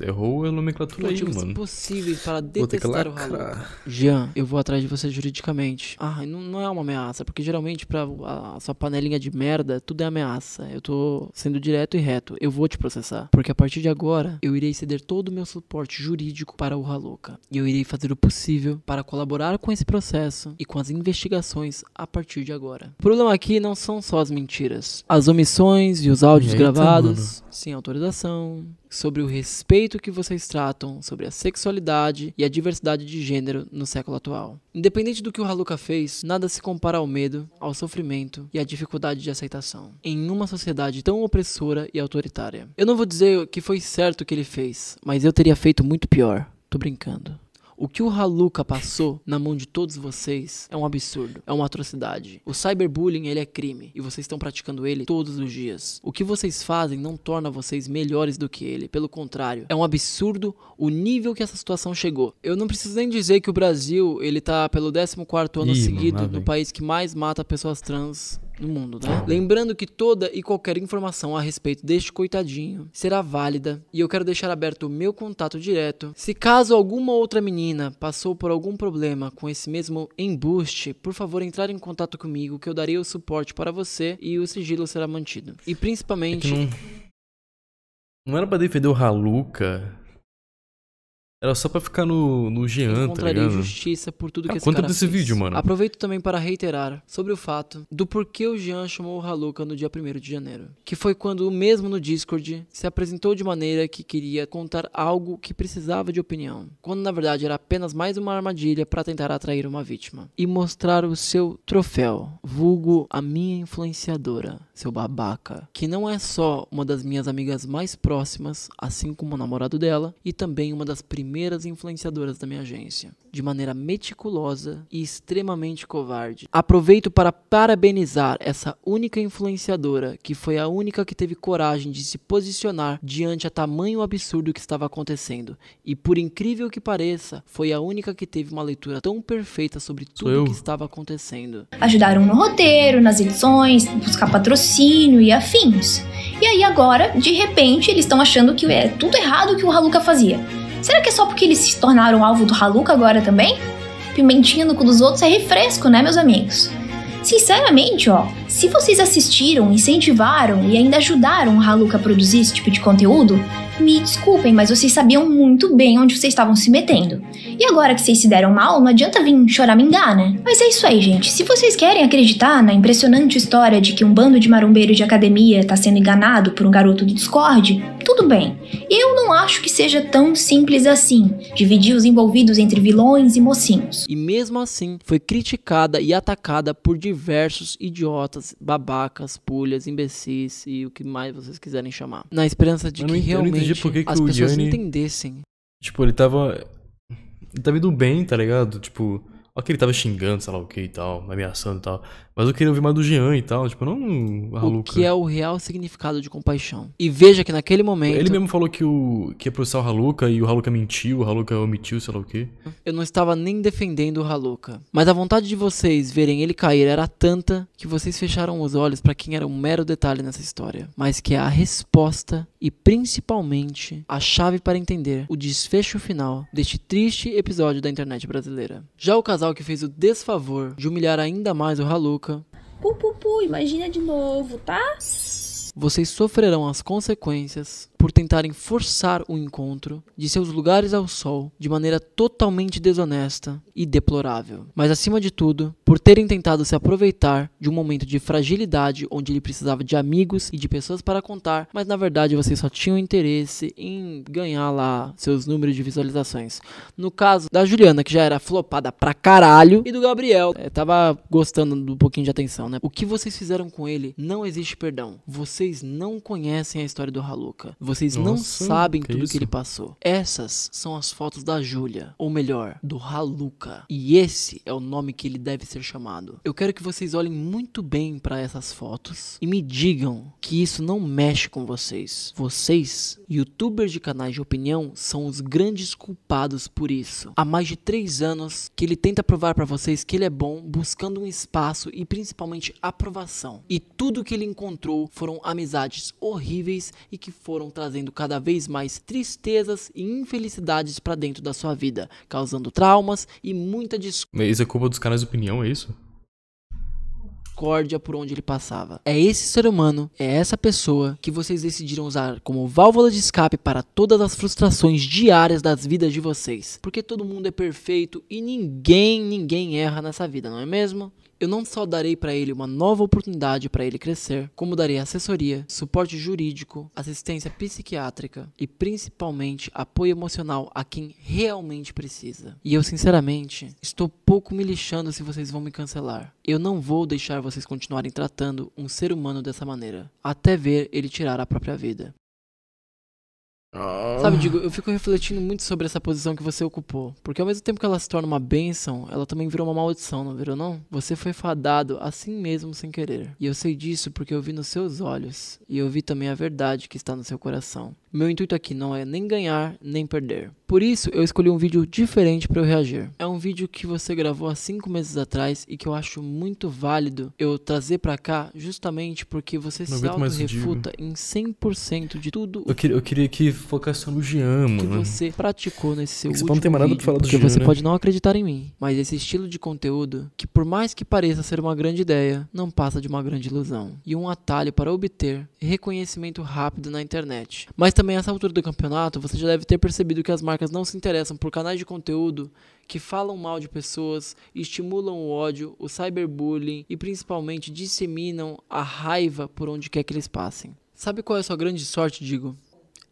errou a nomenclatura aí, mano. Impossível para detestar o Haluca. Jean, eu vou atrás de você juridicamente. Ah, não, não é uma ameaça, porque geralmente pra a, a sua panelinha de merda, tudo é ameaça. Eu tô sendo direto e reto. Eu vou te processar. Porque a partir de agora, eu irei ceder todo o meu suporte jurídico para o Haluca. E eu irei fazer o possível para colaborar com esse processo e com as investigações a partir de agora. O problema aqui não são só as mentiras. As omissões e os áudios Eita, gravados mano. sem autorização, sobre o respeito que vocês tratam sobre a sexualidade e a diversidade de gênero no século atual. Independente do que o Haluka fez, nada se compara ao medo, ao sofrimento e à dificuldade de aceitação em uma sociedade tão opressora e autoritária. Eu não vou dizer que foi certo o que ele fez, mas eu teria feito muito pior. Tô brincando. O que o Haluka passou na mão de todos vocês é um absurdo, é uma atrocidade. O cyberbullying, ele é crime e vocês estão praticando ele todos os dias. O que vocês fazem não torna vocês melhores do que ele, pelo contrário, é um absurdo o nível que essa situação chegou. Eu não preciso nem dizer que o Brasil, ele tá pelo 14 ano Ih, seguido mano, país que mais mata pessoas trans no mundo, né? Lembrando que toda e qualquer informação a respeito deste coitadinho será válida e eu quero deixar aberto o meu contato direto. Se caso alguma outra menina passou por algum problema com esse mesmo embuste, por favor, entrar em contato comigo que eu darei o suporte para você e o sigilo será mantido. E principalmente é não... não... era para defender o Haluca, era só pra ficar no, no Jean, tá ligado? justiça por tudo cara, é, que esse conta cara desse fez. vídeo, mano. Aproveito também para reiterar sobre o fato do porquê o Jean chamou o Haluka no dia 1 de janeiro. Que foi quando o mesmo no Discord se apresentou de maneira que queria contar algo que precisava de opinião. Quando na verdade era apenas mais uma armadilha para tentar atrair uma vítima. E mostrar o seu troféu, vulgo a minha influenciadora, seu babaca. Que não é só uma das minhas amigas mais próximas, assim como o namorado dela, e também uma das primeiras primeiras influenciadoras da minha agência, de maneira meticulosa e extremamente covarde. Aproveito para parabenizar essa única influenciadora que foi a única que teve coragem de se posicionar diante a tamanho absurdo que estava acontecendo. E por incrível que pareça, foi a única que teve uma leitura tão perfeita sobre tudo o que estava acontecendo. Ajudaram no roteiro, nas edições, buscar patrocínio e afins. E aí agora, de repente, eles estão achando que é tudo errado que o Haluka fazia. Será que é só porque eles se tornaram alvo do Haluca agora também? Pimentinha no cu dos outros é refresco, né, meus amigos? Sinceramente, ó, se vocês assistiram, incentivaram e ainda ajudaram o Haluca a produzir esse tipo de conteúdo, me desculpem, mas vocês sabiam muito bem onde vocês estavam se metendo. E agora que vocês se deram mal, não adianta vir choramingar, né? Mas é isso aí, gente. Se vocês querem acreditar na impressionante história de que um bando de marombeiros de academia está sendo enganado por um garoto do Discord, tudo bem. Eu não acho que seja tão simples assim dividir os envolvidos entre vilões e mocinhos. E mesmo assim, foi criticada e atacada por diversos idiotas, babacas, pulhas, imbecis e o que mais vocês quiserem chamar. Na esperança de eu que realmente entendi por que, que as pessoas entendessem. Tipo, ele tava. Ele tava indo bem, tá ligado? Tipo, ok, ele tava xingando, sei lá o que e tal, ameaçando e tal. Mas eu queria ouvir mais do Jean e tal. Tipo, não a O que é o real significado de compaixão. E veja que naquele momento. Ele mesmo falou que, o, que ia é processar o Haluka e o Haluka mentiu, o Haluka omitiu, sei lá o quê. Eu não estava nem defendendo o Haluka. Mas a vontade de vocês verem ele cair era tanta que vocês fecharam os olhos para quem era um mero detalhe nessa história. Mas que é a resposta e principalmente a chave para entender o desfecho final deste triste episódio da internet brasileira. Já o casal que fez o desfavor de humilhar ainda mais o Haluka Pu, pu, pu, imagina de novo, tá? Vocês sofrerão as consequências por tentarem forçar o encontro de seus lugares ao sol de maneira totalmente desonesta e deplorável. Mas acima de tudo, por terem tentado se aproveitar de um momento de fragilidade onde ele precisava de amigos e de pessoas para contar, mas na verdade vocês só tinham interesse em ganhar lá seus números de visualizações. No caso da Juliana, que já era flopada pra caralho, e do Gabriel, é, tava gostando do pouquinho de atenção, né? O que vocês fizeram com ele não existe perdão. Vocês não conhecem a história do Haluka vocês Nossa, não sabem que tudo isso? que ele passou. Essas são as fotos da Júlia, ou melhor, do Haluca. E esse é o nome que ele deve ser chamado. Eu quero que vocês olhem muito bem para essas fotos e me digam que isso não mexe com vocês. Vocês, youtubers de canais de opinião, são os grandes culpados por isso. Há mais de três anos que ele tenta provar para vocês que ele é bom, buscando um espaço e principalmente aprovação. E tudo que ele encontrou foram amizades horríveis e que foram trazendo cada vez mais tristezas e infelicidades para dentro da sua vida, causando traumas e muita desculpa Isso é culpa dos canais de opinião, é isso? Discórdia por onde ele passava. É esse ser humano, é essa pessoa que vocês decidiram usar como válvula de escape para todas as frustrações diárias das vidas de vocês. Porque todo mundo é perfeito e ninguém, ninguém erra nessa vida, não é mesmo? eu não só darei para ele uma nova oportunidade para ele crescer, como darei assessoria, suporte jurídico, assistência psiquiátrica e principalmente apoio emocional a quem realmente precisa. E eu, sinceramente, estou pouco me lixando se vocês vão me cancelar. Eu não vou deixar vocês continuarem tratando um ser humano dessa maneira, até ver ele tirar a própria vida. Ah. Sabe, digo, eu fico refletindo muito sobre essa posição que você ocupou. Porque ao mesmo tempo que ela se torna uma bênção, ela também virou uma maldição, não virou não? Você foi fadado assim mesmo sem querer. E eu sei disso porque eu vi nos seus olhos. E eu vi também a verdade que está no seu coração. Meu intuito aqui não é nem ganhar nem perder. Por isso, eu escolhi um vídeo diferente para eu reagir. É um vídeo que você gravou há 5 meses atrás e que eu acho muito válido eu trazer para cá justamente porque você não se auto-refuta em 100% de tudo. Eu queria, eu queria que focasse no Jean, mano. Que você praticou nesse seu Você último não tem mais nada vídeo, falar do Porque Jean, você né? pode não acreditar em mim, mas esse estilo de conteúdo, que por mais que pareça ser uma grande ideia, não passa de uma grande ilusão. E um atalho para obter reconhecimento rápido na internet. Mas também, essa altura do campeonato, você já deve ter percebido que as marcas não se interessam por canais de conteúdo que falam mal de pessoas, estimulam o ódio, o cyberbullying e principalmente disseminam a raiva por onde quer que eles passem. Sabe qual é a sua grande sorte, digo?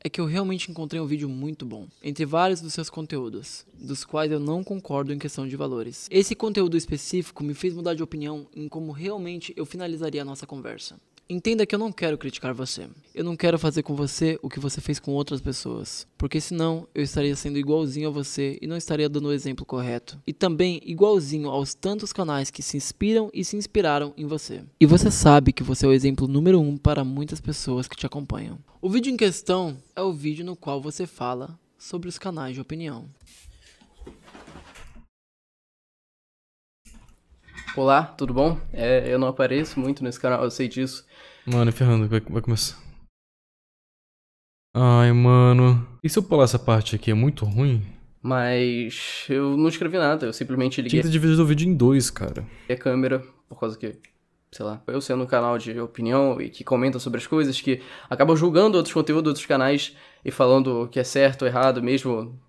É que eu realmente encontrei um vídeo muito bom, entre vários dos seus conteúdos, dos quais eu não concordo em questão de valores. Esse conteúdo específico me fez mudar de opinião em como realmente eu finalizaria a nossa conversa. Entenda que eu não quero criticar você. Eu não quero fazer com você o que você fez com outras pessoas, porque senão eu estaria sendo igualzinho a você e não estaria dando o exemplo correto. E também igualzinho aos tantos canais que se inspiram e se inspiraram em você. E você sabe que você é o exemplo número um para muitas pessoas que te acompanham. O vídeo em questão é o vídeo no qual você fala sobre os canais de opinião. Olá, tudo bom? É, eu não apareço muito nesse canal, eu sei disso. Mano, ferrando, vai, vai começar. Ai, mano. E se eu pular essa parte aqui? É muito ruim? Mas eu não escrevi nada, eu simplesmente liguei. Tinha dividir o vídeo em dois, cara. E a câmera, por causa que, sei lá, eu sendo um canal de opinião e que comenta sobre as coisas, que acaba julgando outros conteúdos, outros canais e falando o que é certo ou errado, mesmo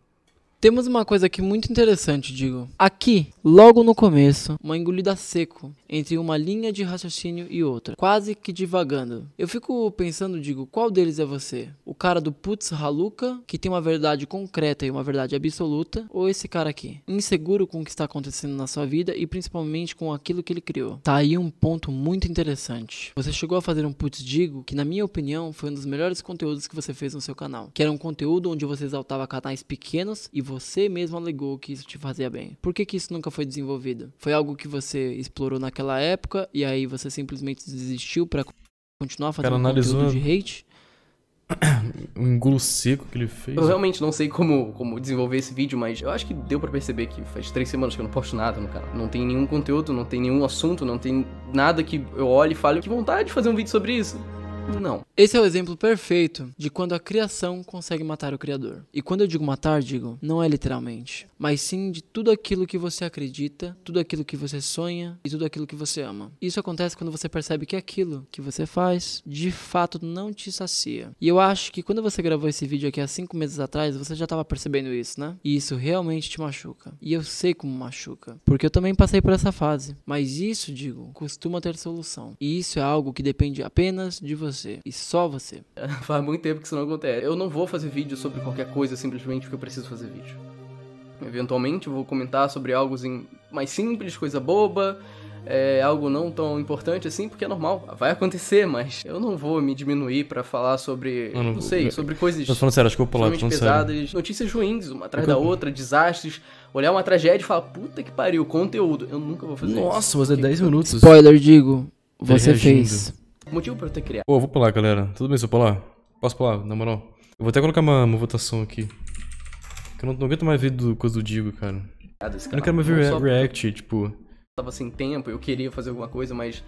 temos uma coisa aqui muito interessante, digo. Aqui, logo no começo, uma engolida seco entre uma linha de raciocínio e outra, quase que divagando. Eu fico pensando, digo, qual deles é você? O cara do Putz Haluka, que tem uma verdade concreta e uma verdade absoluta, ou esse cara aqui, inseguro com o que está acontecendo na sua vida e principalmente com aquilo que ele criou? Tá aí um ponto muito interessante. Você chegou a fazer um Putz Digo, que na minha opinião foi um dos melhores conteúdos que você fez no seu canal, que era um conteúdo onde você exaltava canais pequenos e você mesmo alegou que isso te fazia bem. Por que, que isso nunca foi desenvolvido? Foi algo que você explorou naquela época e aí você simplesmente desistiu para continuar fazendo Cara, analisou... conteúdo de hate? um [coughs] engulo seco que ele fez. Eu realmente não sei como, como desenvolver esse vídeo, mas eu acho que deu para perceber que faz três semanas que eu não posto nada no canal. Não tem nenhum conteúdo, não tem nenhum assunto, não tem nada que eu olhe e fale que vontade de fazer um vídeo sobre isso. Não. Esse é o exemplo perfeito de quando a criação consegue matar o criador. E quando eu digo matar, digo, não é literalmente, mas sim de tudo aquilo que você acredita, tudo aquilo que você sonha e tudo aquilo que você ama. Isso acontece quando você percebe que aquilo que você faz de fato não te sacia. E eu acho que quando você gravou esse vídeo aqui há cinco meses atrás, você já estava percebendo isso, né? E isso realmente te machuca. E eu sei como machuca, porque eu também passei por essa fase. Mas isso, digo, costuma ter solução. E isso é algo que depende apenas de você você e só você. [laughs] Faz muito tempo que isso não acontece. Eu não vou fazer vídeo sobre qualquer coisa simplesmente porque eu preciso fazer vídeo. Eventualmente eu vou comentar sobre algo assim, mais simples, coisa boba, é algo não tão importante assim, porque é normal, vai acontecer, mas eu não vou me diminuir para falar sobre, não, não, sei, sobre coisas tô falando sério, acho que eu vou pular, pesadas, sério. notícias ruins, uma atrás eu da outra, desastres, olhar uma tragédia e falar, puta que pariu, conteúdo, eu nunca vou fazer Nossa, isso. Nossa, você é 10 minutos. Spoiler, digo, você fez motivo pra eu ter criado. Pô, vou pular, galera. Tudo bem se eu pular? Posso pular, na moral? Eu vou até colocar uma, uma votação aqui. Que eu não, não aguento mais ver do, coisa do Digo, cara. eu não quero mais ver só... react, tipo Tava sem tempo, eu queria fazer alguma coisa, mas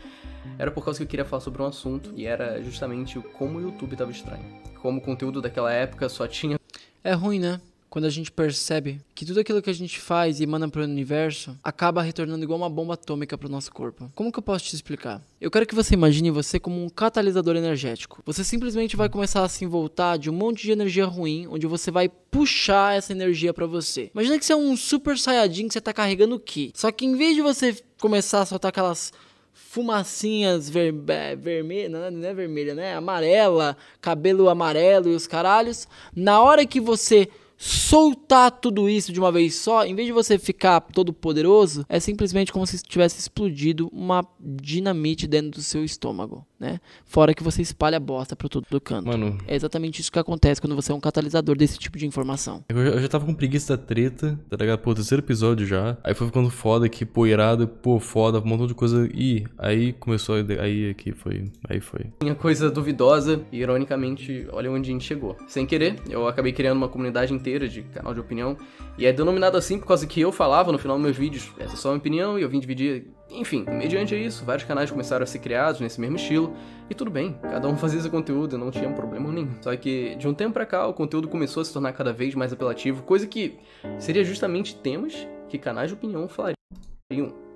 era por causa que eu queria falar sobre um assunto e era justamente como o YouTube estava estranho. Como o conteúdo daquela época só tinha. É ruim, né? quando a gente percebe que tudo aquilo que a gente faz e emana para o universo acaba retornando igual uma bomba atômica para o nosso corpo. Como que eu posso te explicar? Eu quero que você imagine você como um catalisador energético. Você simplesmente vai começar a se envoltar de um monte de energia ruim, onde você vai puxar essa energia para você. Imagina que você é um super saiyajin que você está carregando o ki. Só que em vez de você começar a soltar aquelas fumacinhas ver, é, vermelha, não é vermelha, né? Amarela, cabelo amarelo e os caralhos. Na hora que você soltar tudo isso de uma vez só, em vez de você ficar todo poderoso, é simplesmente como se tivesse explodido uma dinamite dentro do seu estômago né? Fora que você espalha bosta pra todo canto. Mano. É exatamente isso que acontece quando você é um catalisador desse tipo de informação. Eu, eu já tava com preguiça da treta, tá ligado? Pô, terceiro episódio já. Aí foi ficando foda aqui, pô, irado, pô, foda, um montão de coisa. E aí começou, aí aqui foi, aí foi. Minha coisa duvidosa, e ironicamente, olha onde a gente chegou. Sem querer, eu acabei criando uma comunidade inteira de canal de opinião. E é denominado assim por causa que eu falava no final dos meus vídeos, essa é só minha opinião, e eu vim dividir enfim, mediante isso, vários canais começaram a ser criados nesse mesmo estilo, e tudo bem, cada um fazia seu conteúdo, e não tinha problema nenhum. Só que, de um tempo pra cá, o conteúdo começou a se tornar cada vez mais apelativo, coisa que seria justamente temas que canais de opinião falariam.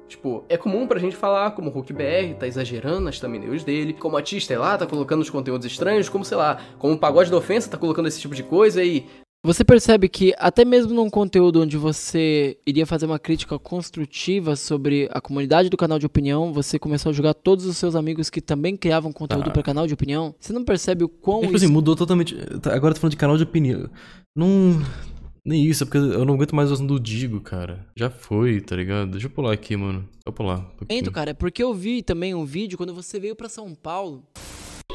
Tipo, é comum pra gente falar como o Hulk BR tá exagerando as thumbnails dele, como a é lá tá colocando os conteúdos estranhos, como sei lá, como o Pagode da Ofensa tá colocando esse tipo de coisa e você percebe que até mesmo num conteúdo onde você iria fazer uma crítica construtiva sobre a comunidade do canal de opinião, você começou a jogar todos os seus amigos que também criavam conteúdo ah. Tá. para canal de opinião. Você não percebe o quão é, Tipo assim, isso... assim, mudou totalmente. Tá, agora tô falando de canal de opinião. Não nem isso, é porque eu não aguento mais o do Digo, cara. Já foi, tá ligado? Deixa eu pular aqui, mano. Deixa eu pular. Um Entro, cara, é porque eu vi também um vídeo quando você veio para São Paulo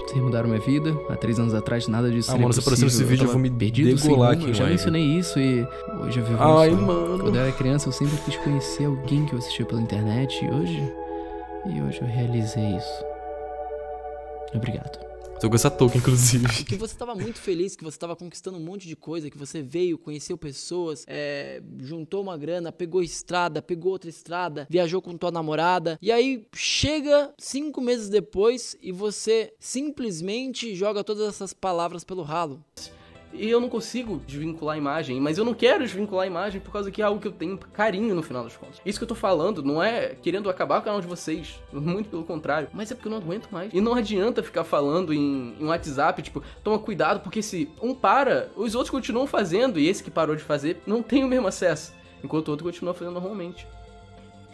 vocês mudaram minha vida. Há três anos atrás nada disso. Ah, mano, se aparecer esse vídeo eu, eu vou me perdido, degolar aqui, Eu já mencionei isso e hoje eu vivo Ai, mano. Quando eu era criança eu sempre quis conhecer alguém que eu assistia pela internet e hoje. E hoje eu realizei isso. Obrigado. Tô com essa toca, inclusive. Que você tava muito feliz, que você tava conquistando um monte de coisa, que você veio, conheceu pessoas, é, juntou uma grana, pegou estrada, pegou outra estrada, viajou com tua namorada. E aí chega cinco meses depois e você simplesmente joga todas essas palavras pelo ralo e eu não consigo desvincular a imagem, mas eu não quero desvincular a imagem por causa que é algo que eu tenho carinho no final das contas. Isso que eu tô falando não é querendo acabar o canal de vocês, [laughs] muito pelo contrário, mas é porque eu não aguento mais. E não adianta ficar falando em, em WhatsApp, tipo, toma cuidado, porque se um para, os outros continuam fazendo, e esse que parou de fazer não tem o mesmo acesso, enquanto o outro continua fazendo normalmente.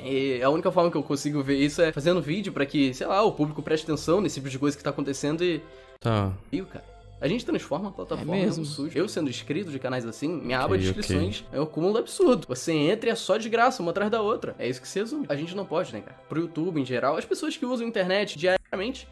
E a única forma que eu consigo ver isso é fazendo vídeo para que, sei lá, o público preste atenção nesse tipo de coisa que tá acontecendo e. Tá. E o cara. A gente transforma a plataforma é mesmo. sujo. Eu sendo inscrito de canais assim, minha okay, aba de inscrições okay. é um cúmulo absurdo. Você entra e é só de graça, uma atrás da outra. É isso que se resume. A gente não pode, né, cara? Pro YouTube em geral, as pessoas que usam a internet diariamente.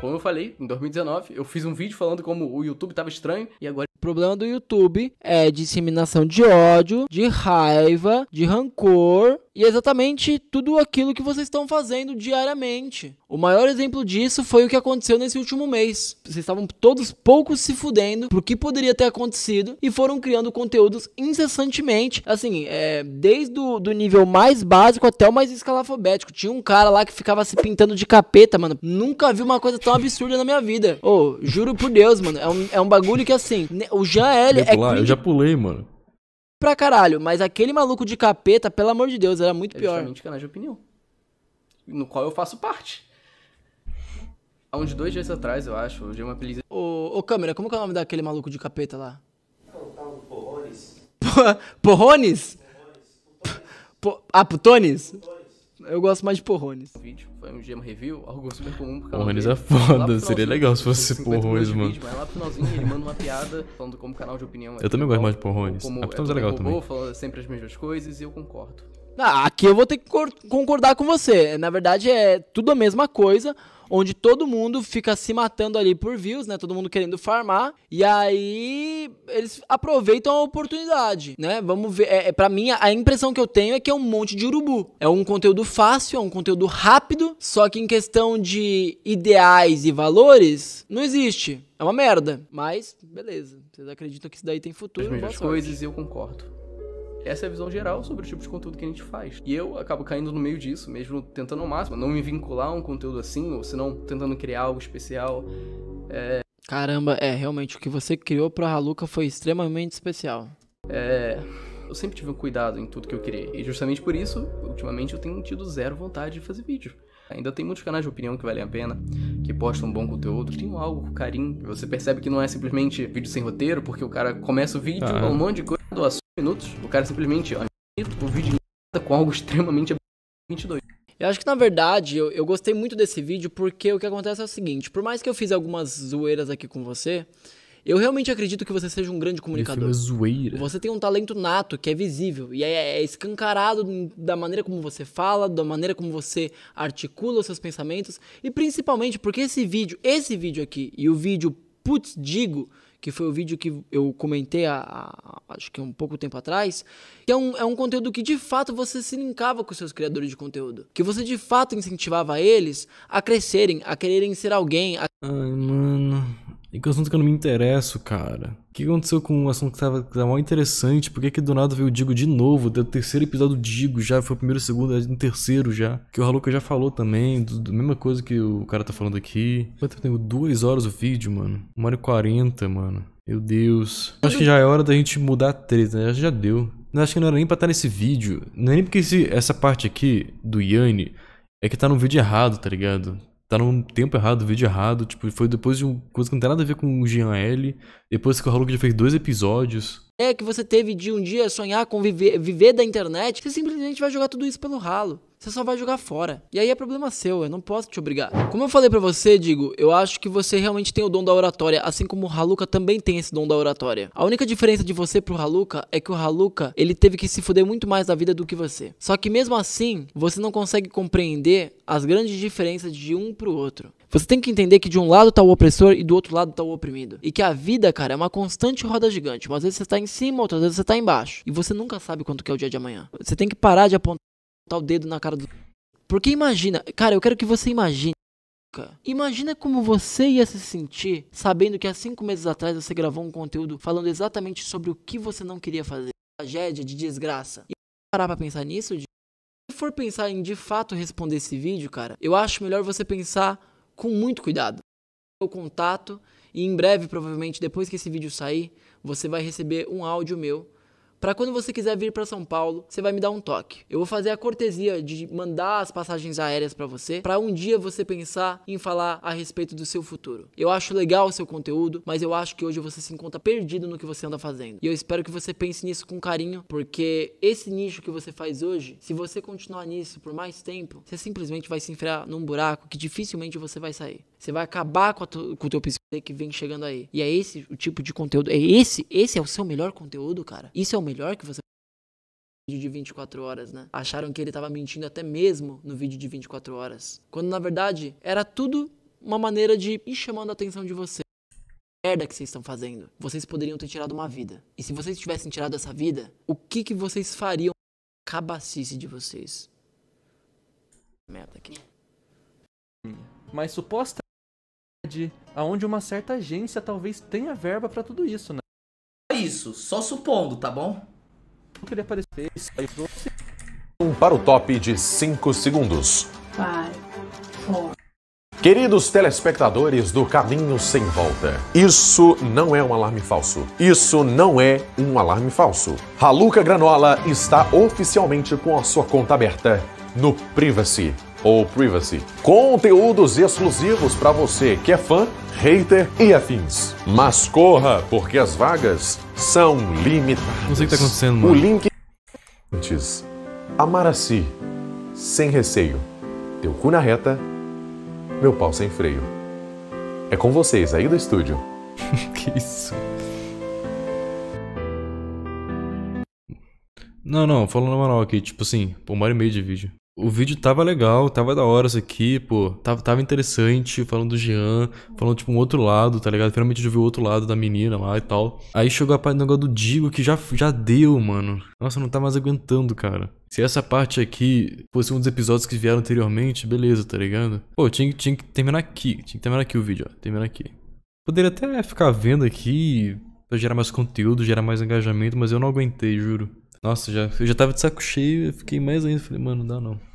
Como eu falei, em 2019, eu fiz um vídeo falando como o YouTube tava estranho e agora o problema do YouTube é disseminação de ódio, de raiva, de rancor e é exatamente tudo aquilo que vocês estão fazendo diariamente. O maior exemplo disso foi o que aconteceu nesse último mês. Vocês estavam todos poucos se fudendo pro que poderia ter acontecido e foram criando conteúdos incessantemente, assim, é, desde o do nível mais básico até o mais escalafobético. Tinha um cara lá que ficava se pintando de capeta, mano. Nunca vi uma coisa tão absurda na minha vida. Ô, oh, juro por Deus, mano. É um, é um bagulho que, assim, o Jean L. É, é eu já pulei, mano pra caralho, mas aquele maluco de capeta, pelo amor de Deus, era muito é pior. Justamente de opinião. No qual eu faço parte. Há uns dois dias atrás, eu acho, eu dei uma apelido. Ô, ô, câmera, como que é o nome daquele maluco de capeta lá? Porrones? [laughs] Porrones? Ah, Putones? Eu gosto mais de porrones. vídeo foi um gema review, algo super comum. Porrones é foda, seria legal se fosse porrones, mano. Vídeo, mas lá pro finalzinho ele manda uma piada falando como canal de opinião. É eu também gosto mais de porrones. Como, é, é legal também. falando sempre as mesmas coisas e eu concordo. Ah, aqui eu vou ter que concordar com você. Na verdade, é tudo a mesma coisa, onde todo mundo fica se matando ali por views, né? Todo mundo querendo farmar. E aí eles aproveitam a oportunidade, né? Vamos ver. É, é, para mim, a impressão que eu tenho é que é um monte de urubu. É um conteúdo fácil, é um conteúdo rápido. Só que em questão de ideais e valores, não existe. É uma merda. Mas, beleza. Vocês acreditam que isso daí tem futuro? As coisas e eu concordo. Essa é a visão geral sobre o tipo de conteúdo que a gente faz. E eu acabo caindo no meio disso, mesmo tentando ao máximo não me vincular a um conteúdo assim, ou se não tentando criar algo especial. É... Caramba, é, realmente, o que você criou pra Haluca foi extremamente especial. É eu sempre tive um cuidado em tudo que eu criei. E justamente por isso, ultimamente eu tenho tido zero vontade de fazer vídeo. Ainda tem muitos canais de opinião que valem a pena, que postam bom conteúdo, que tem algo com carinho. Você percebe que não é simplesmente vídeo sem roteiro, porque o cara começa o vídeo, ah. um monte de coisa do assunto minutos, o cara simplesmente ó, o vídeo com algo extremamente 22. Eu acho que na verdade eu, eu gostei muito desse vídeo porque o que acontece é o seguinte: por mais que eu fiz algumas zoeiras aqui com você, eu realmente acredito que você seja um grande é comunicador. Uma zoeira. Você tem um talento nato que é visível e é, é, escancarado da maneira como você fala, da maneira como você articula os seus pensamentos e principalmente porque esse vídeo, esse vídeo aqui e o vídeo Putz Digo que foi o vídeo que eu comentei há, há, acho que um pouco tempo atrás, que é um, é um conteúdo que de fato você se linkava com seus criadores de conteúdo. Que você de fato incentivava eles a crescerem, a quererem ser alguém. A... Ai, mano. e é que é assunto que eu não me interesso, cara. O que aconteceu com um assunto que tava, que tava mal interessante? Por que, que do nada veio o Digo de novo? Deu o terceiro episódio do Digo já, foi o primeiro, o segundo, no terceiro já. Que o Haluka já falou também, do, do, mesma coisa que o cara tá falando aqui. Quanto tempo? Duas horas o vídeo, mano. Uma hora e quarenta, mano. Meu Deus. Acho que já é hora da gente mudar a treta, né? já deu. acho que não era nem pra estar tá nesse vídeo. Não é nem porque esse, essa parte aqui do Yanni é que tá no vídeo errado, tá ligado? tá no tempo errado, vídeo errado. Tipo, foi depois de uma coisa que não tem nada a ver com o Jean L. Depois que o Haluka já fez dois episódios ideia é que você teve de um dia sonhar com viver, viver da internet, você simplesmente vai jogar tudo isso pelo ralo você só vai jogar fora. E aí é problema seu, eu não posso te obrigar. Como eu falei para você, digo, eu acho que você realmente tem o dom da oratória, assim como o Haluka também tem esse dom da oratória. A única diferença de você pro Haluka é que o Haluka, ele teve que se fuder muito mais na vida do que você. Só que mesmo assim, você não consegue compreender as grandes diferenças de um pro outro. Você tem que entender que de um lado tá o opressor e do outro lado tá o oprimido. E que a vida, cara, é uma constante roda gigante. Umas vezes você tá em cima, outras vezes você tá embaixo. E você nunca sabe quanto que é o dia de amanhã. Você tem que parar de apontar o dedo na cara do. Porque imagina, cara, eu quero que você imagine. Imagina como você ia se sentir sabendo que há cinco meses atrás você gravou um conteúdo falando exatamente sobre o que você não queria fazer. Tragédia de desgraça. E parar pra pensar nisso, de... se for pensar em de fato responder esse vídeo, cara, eu acho melhor você pensar com muito cuidado. O contato e em breve, provavelmente depois que esse vídeo sair, você vai receber um áudio meu para quando você quiser vir para São Paulo, você vai me dar um toque. Eu vou fazer a cortesia de mandar as passagens aéreas para você, para um dia você pensar em falar a respeito do seu futuro. Eu acho legal o seu conteúdo, mas eu acho que hoje você se encontra perdido no que você anda fazendo. E eu espero que você pense nisso com carinho, porque esse nicho que você faz hoje, se você continuar nisso por mais tempo, você simplesmente vai se enfiar num buraco que dificilmente você vai sair. Você vai acabar com, tu, com o teu psicólogo que vem chegando aí. E é esse o tipo de conteúdo, é esse, esse é o seu melhor conteúdo, cara. Isso é o melhor melhor que você vídeo de 24 horas, né? Acharam que ele estava mentindo até mesmo no vídeo de 24 horas, quando na verdade era tudo uma maneira de ir chamando a atenção de você. Merda que vocês estão fazendo. Vocês poderiam ter tirado uma vida. E se vocês tivessem tirado essa vida, o que que vocês fariam? Cabacice de vocês. Merda aqui. Mas suposta aonde uma certa agência talvez tenha verba para tudo isso, né? isso, só supondo, tá bom? Não queria aparecer, Para o top de 5 segundos. Five, Queridos telespectadores do Caminho Sem Volta, isso não é um alarme falso. Isso não é um alarme falso. Raluca Granola está oficialmente com a sua conta aberta no Privacy ou Privacy. Conteúdos exclusivos para você que é fã, hater e afins. Mas corra, porque as vagas são limitadas. Não sei o que tá acontecendo, mano. O link. Antes, amar a si, sem receio. Teu cu na reta, meu pau sem freio. É com vocês aí do estúdio. [laughs] que isso? Não, não, falando na moral aqui, tipo assim, por uma hora e meia de vídeo. O vídeo tava legal, tava da hora isso aqui, pô. Tava, tava interessante, falando do Jean, falando, tipo, um outro lado, tá ligado? Finalmente eu vi o outro lado da menina lá e tal. Aí chegou a parte do negócio do Digo, que já, já deu, mano. Nossa, não tá mais aguentando, cara. Se essa parte aqui fosse um dos episódios que vieram anteriormente, beleza, tá ligado? Pô, tinha, tinha que terminar aqui. Tinha que terminar aqui o vídeo, ó. Terminar aqui. Poderia até ficar vendo aqui pra gerar mais conteúdo, gerar mais engajamento, mas eu não aguentei, juro. Nossa, já, eu já tava de saco cheio, eu fiquei mais ainda. Falei, mano, não dá não.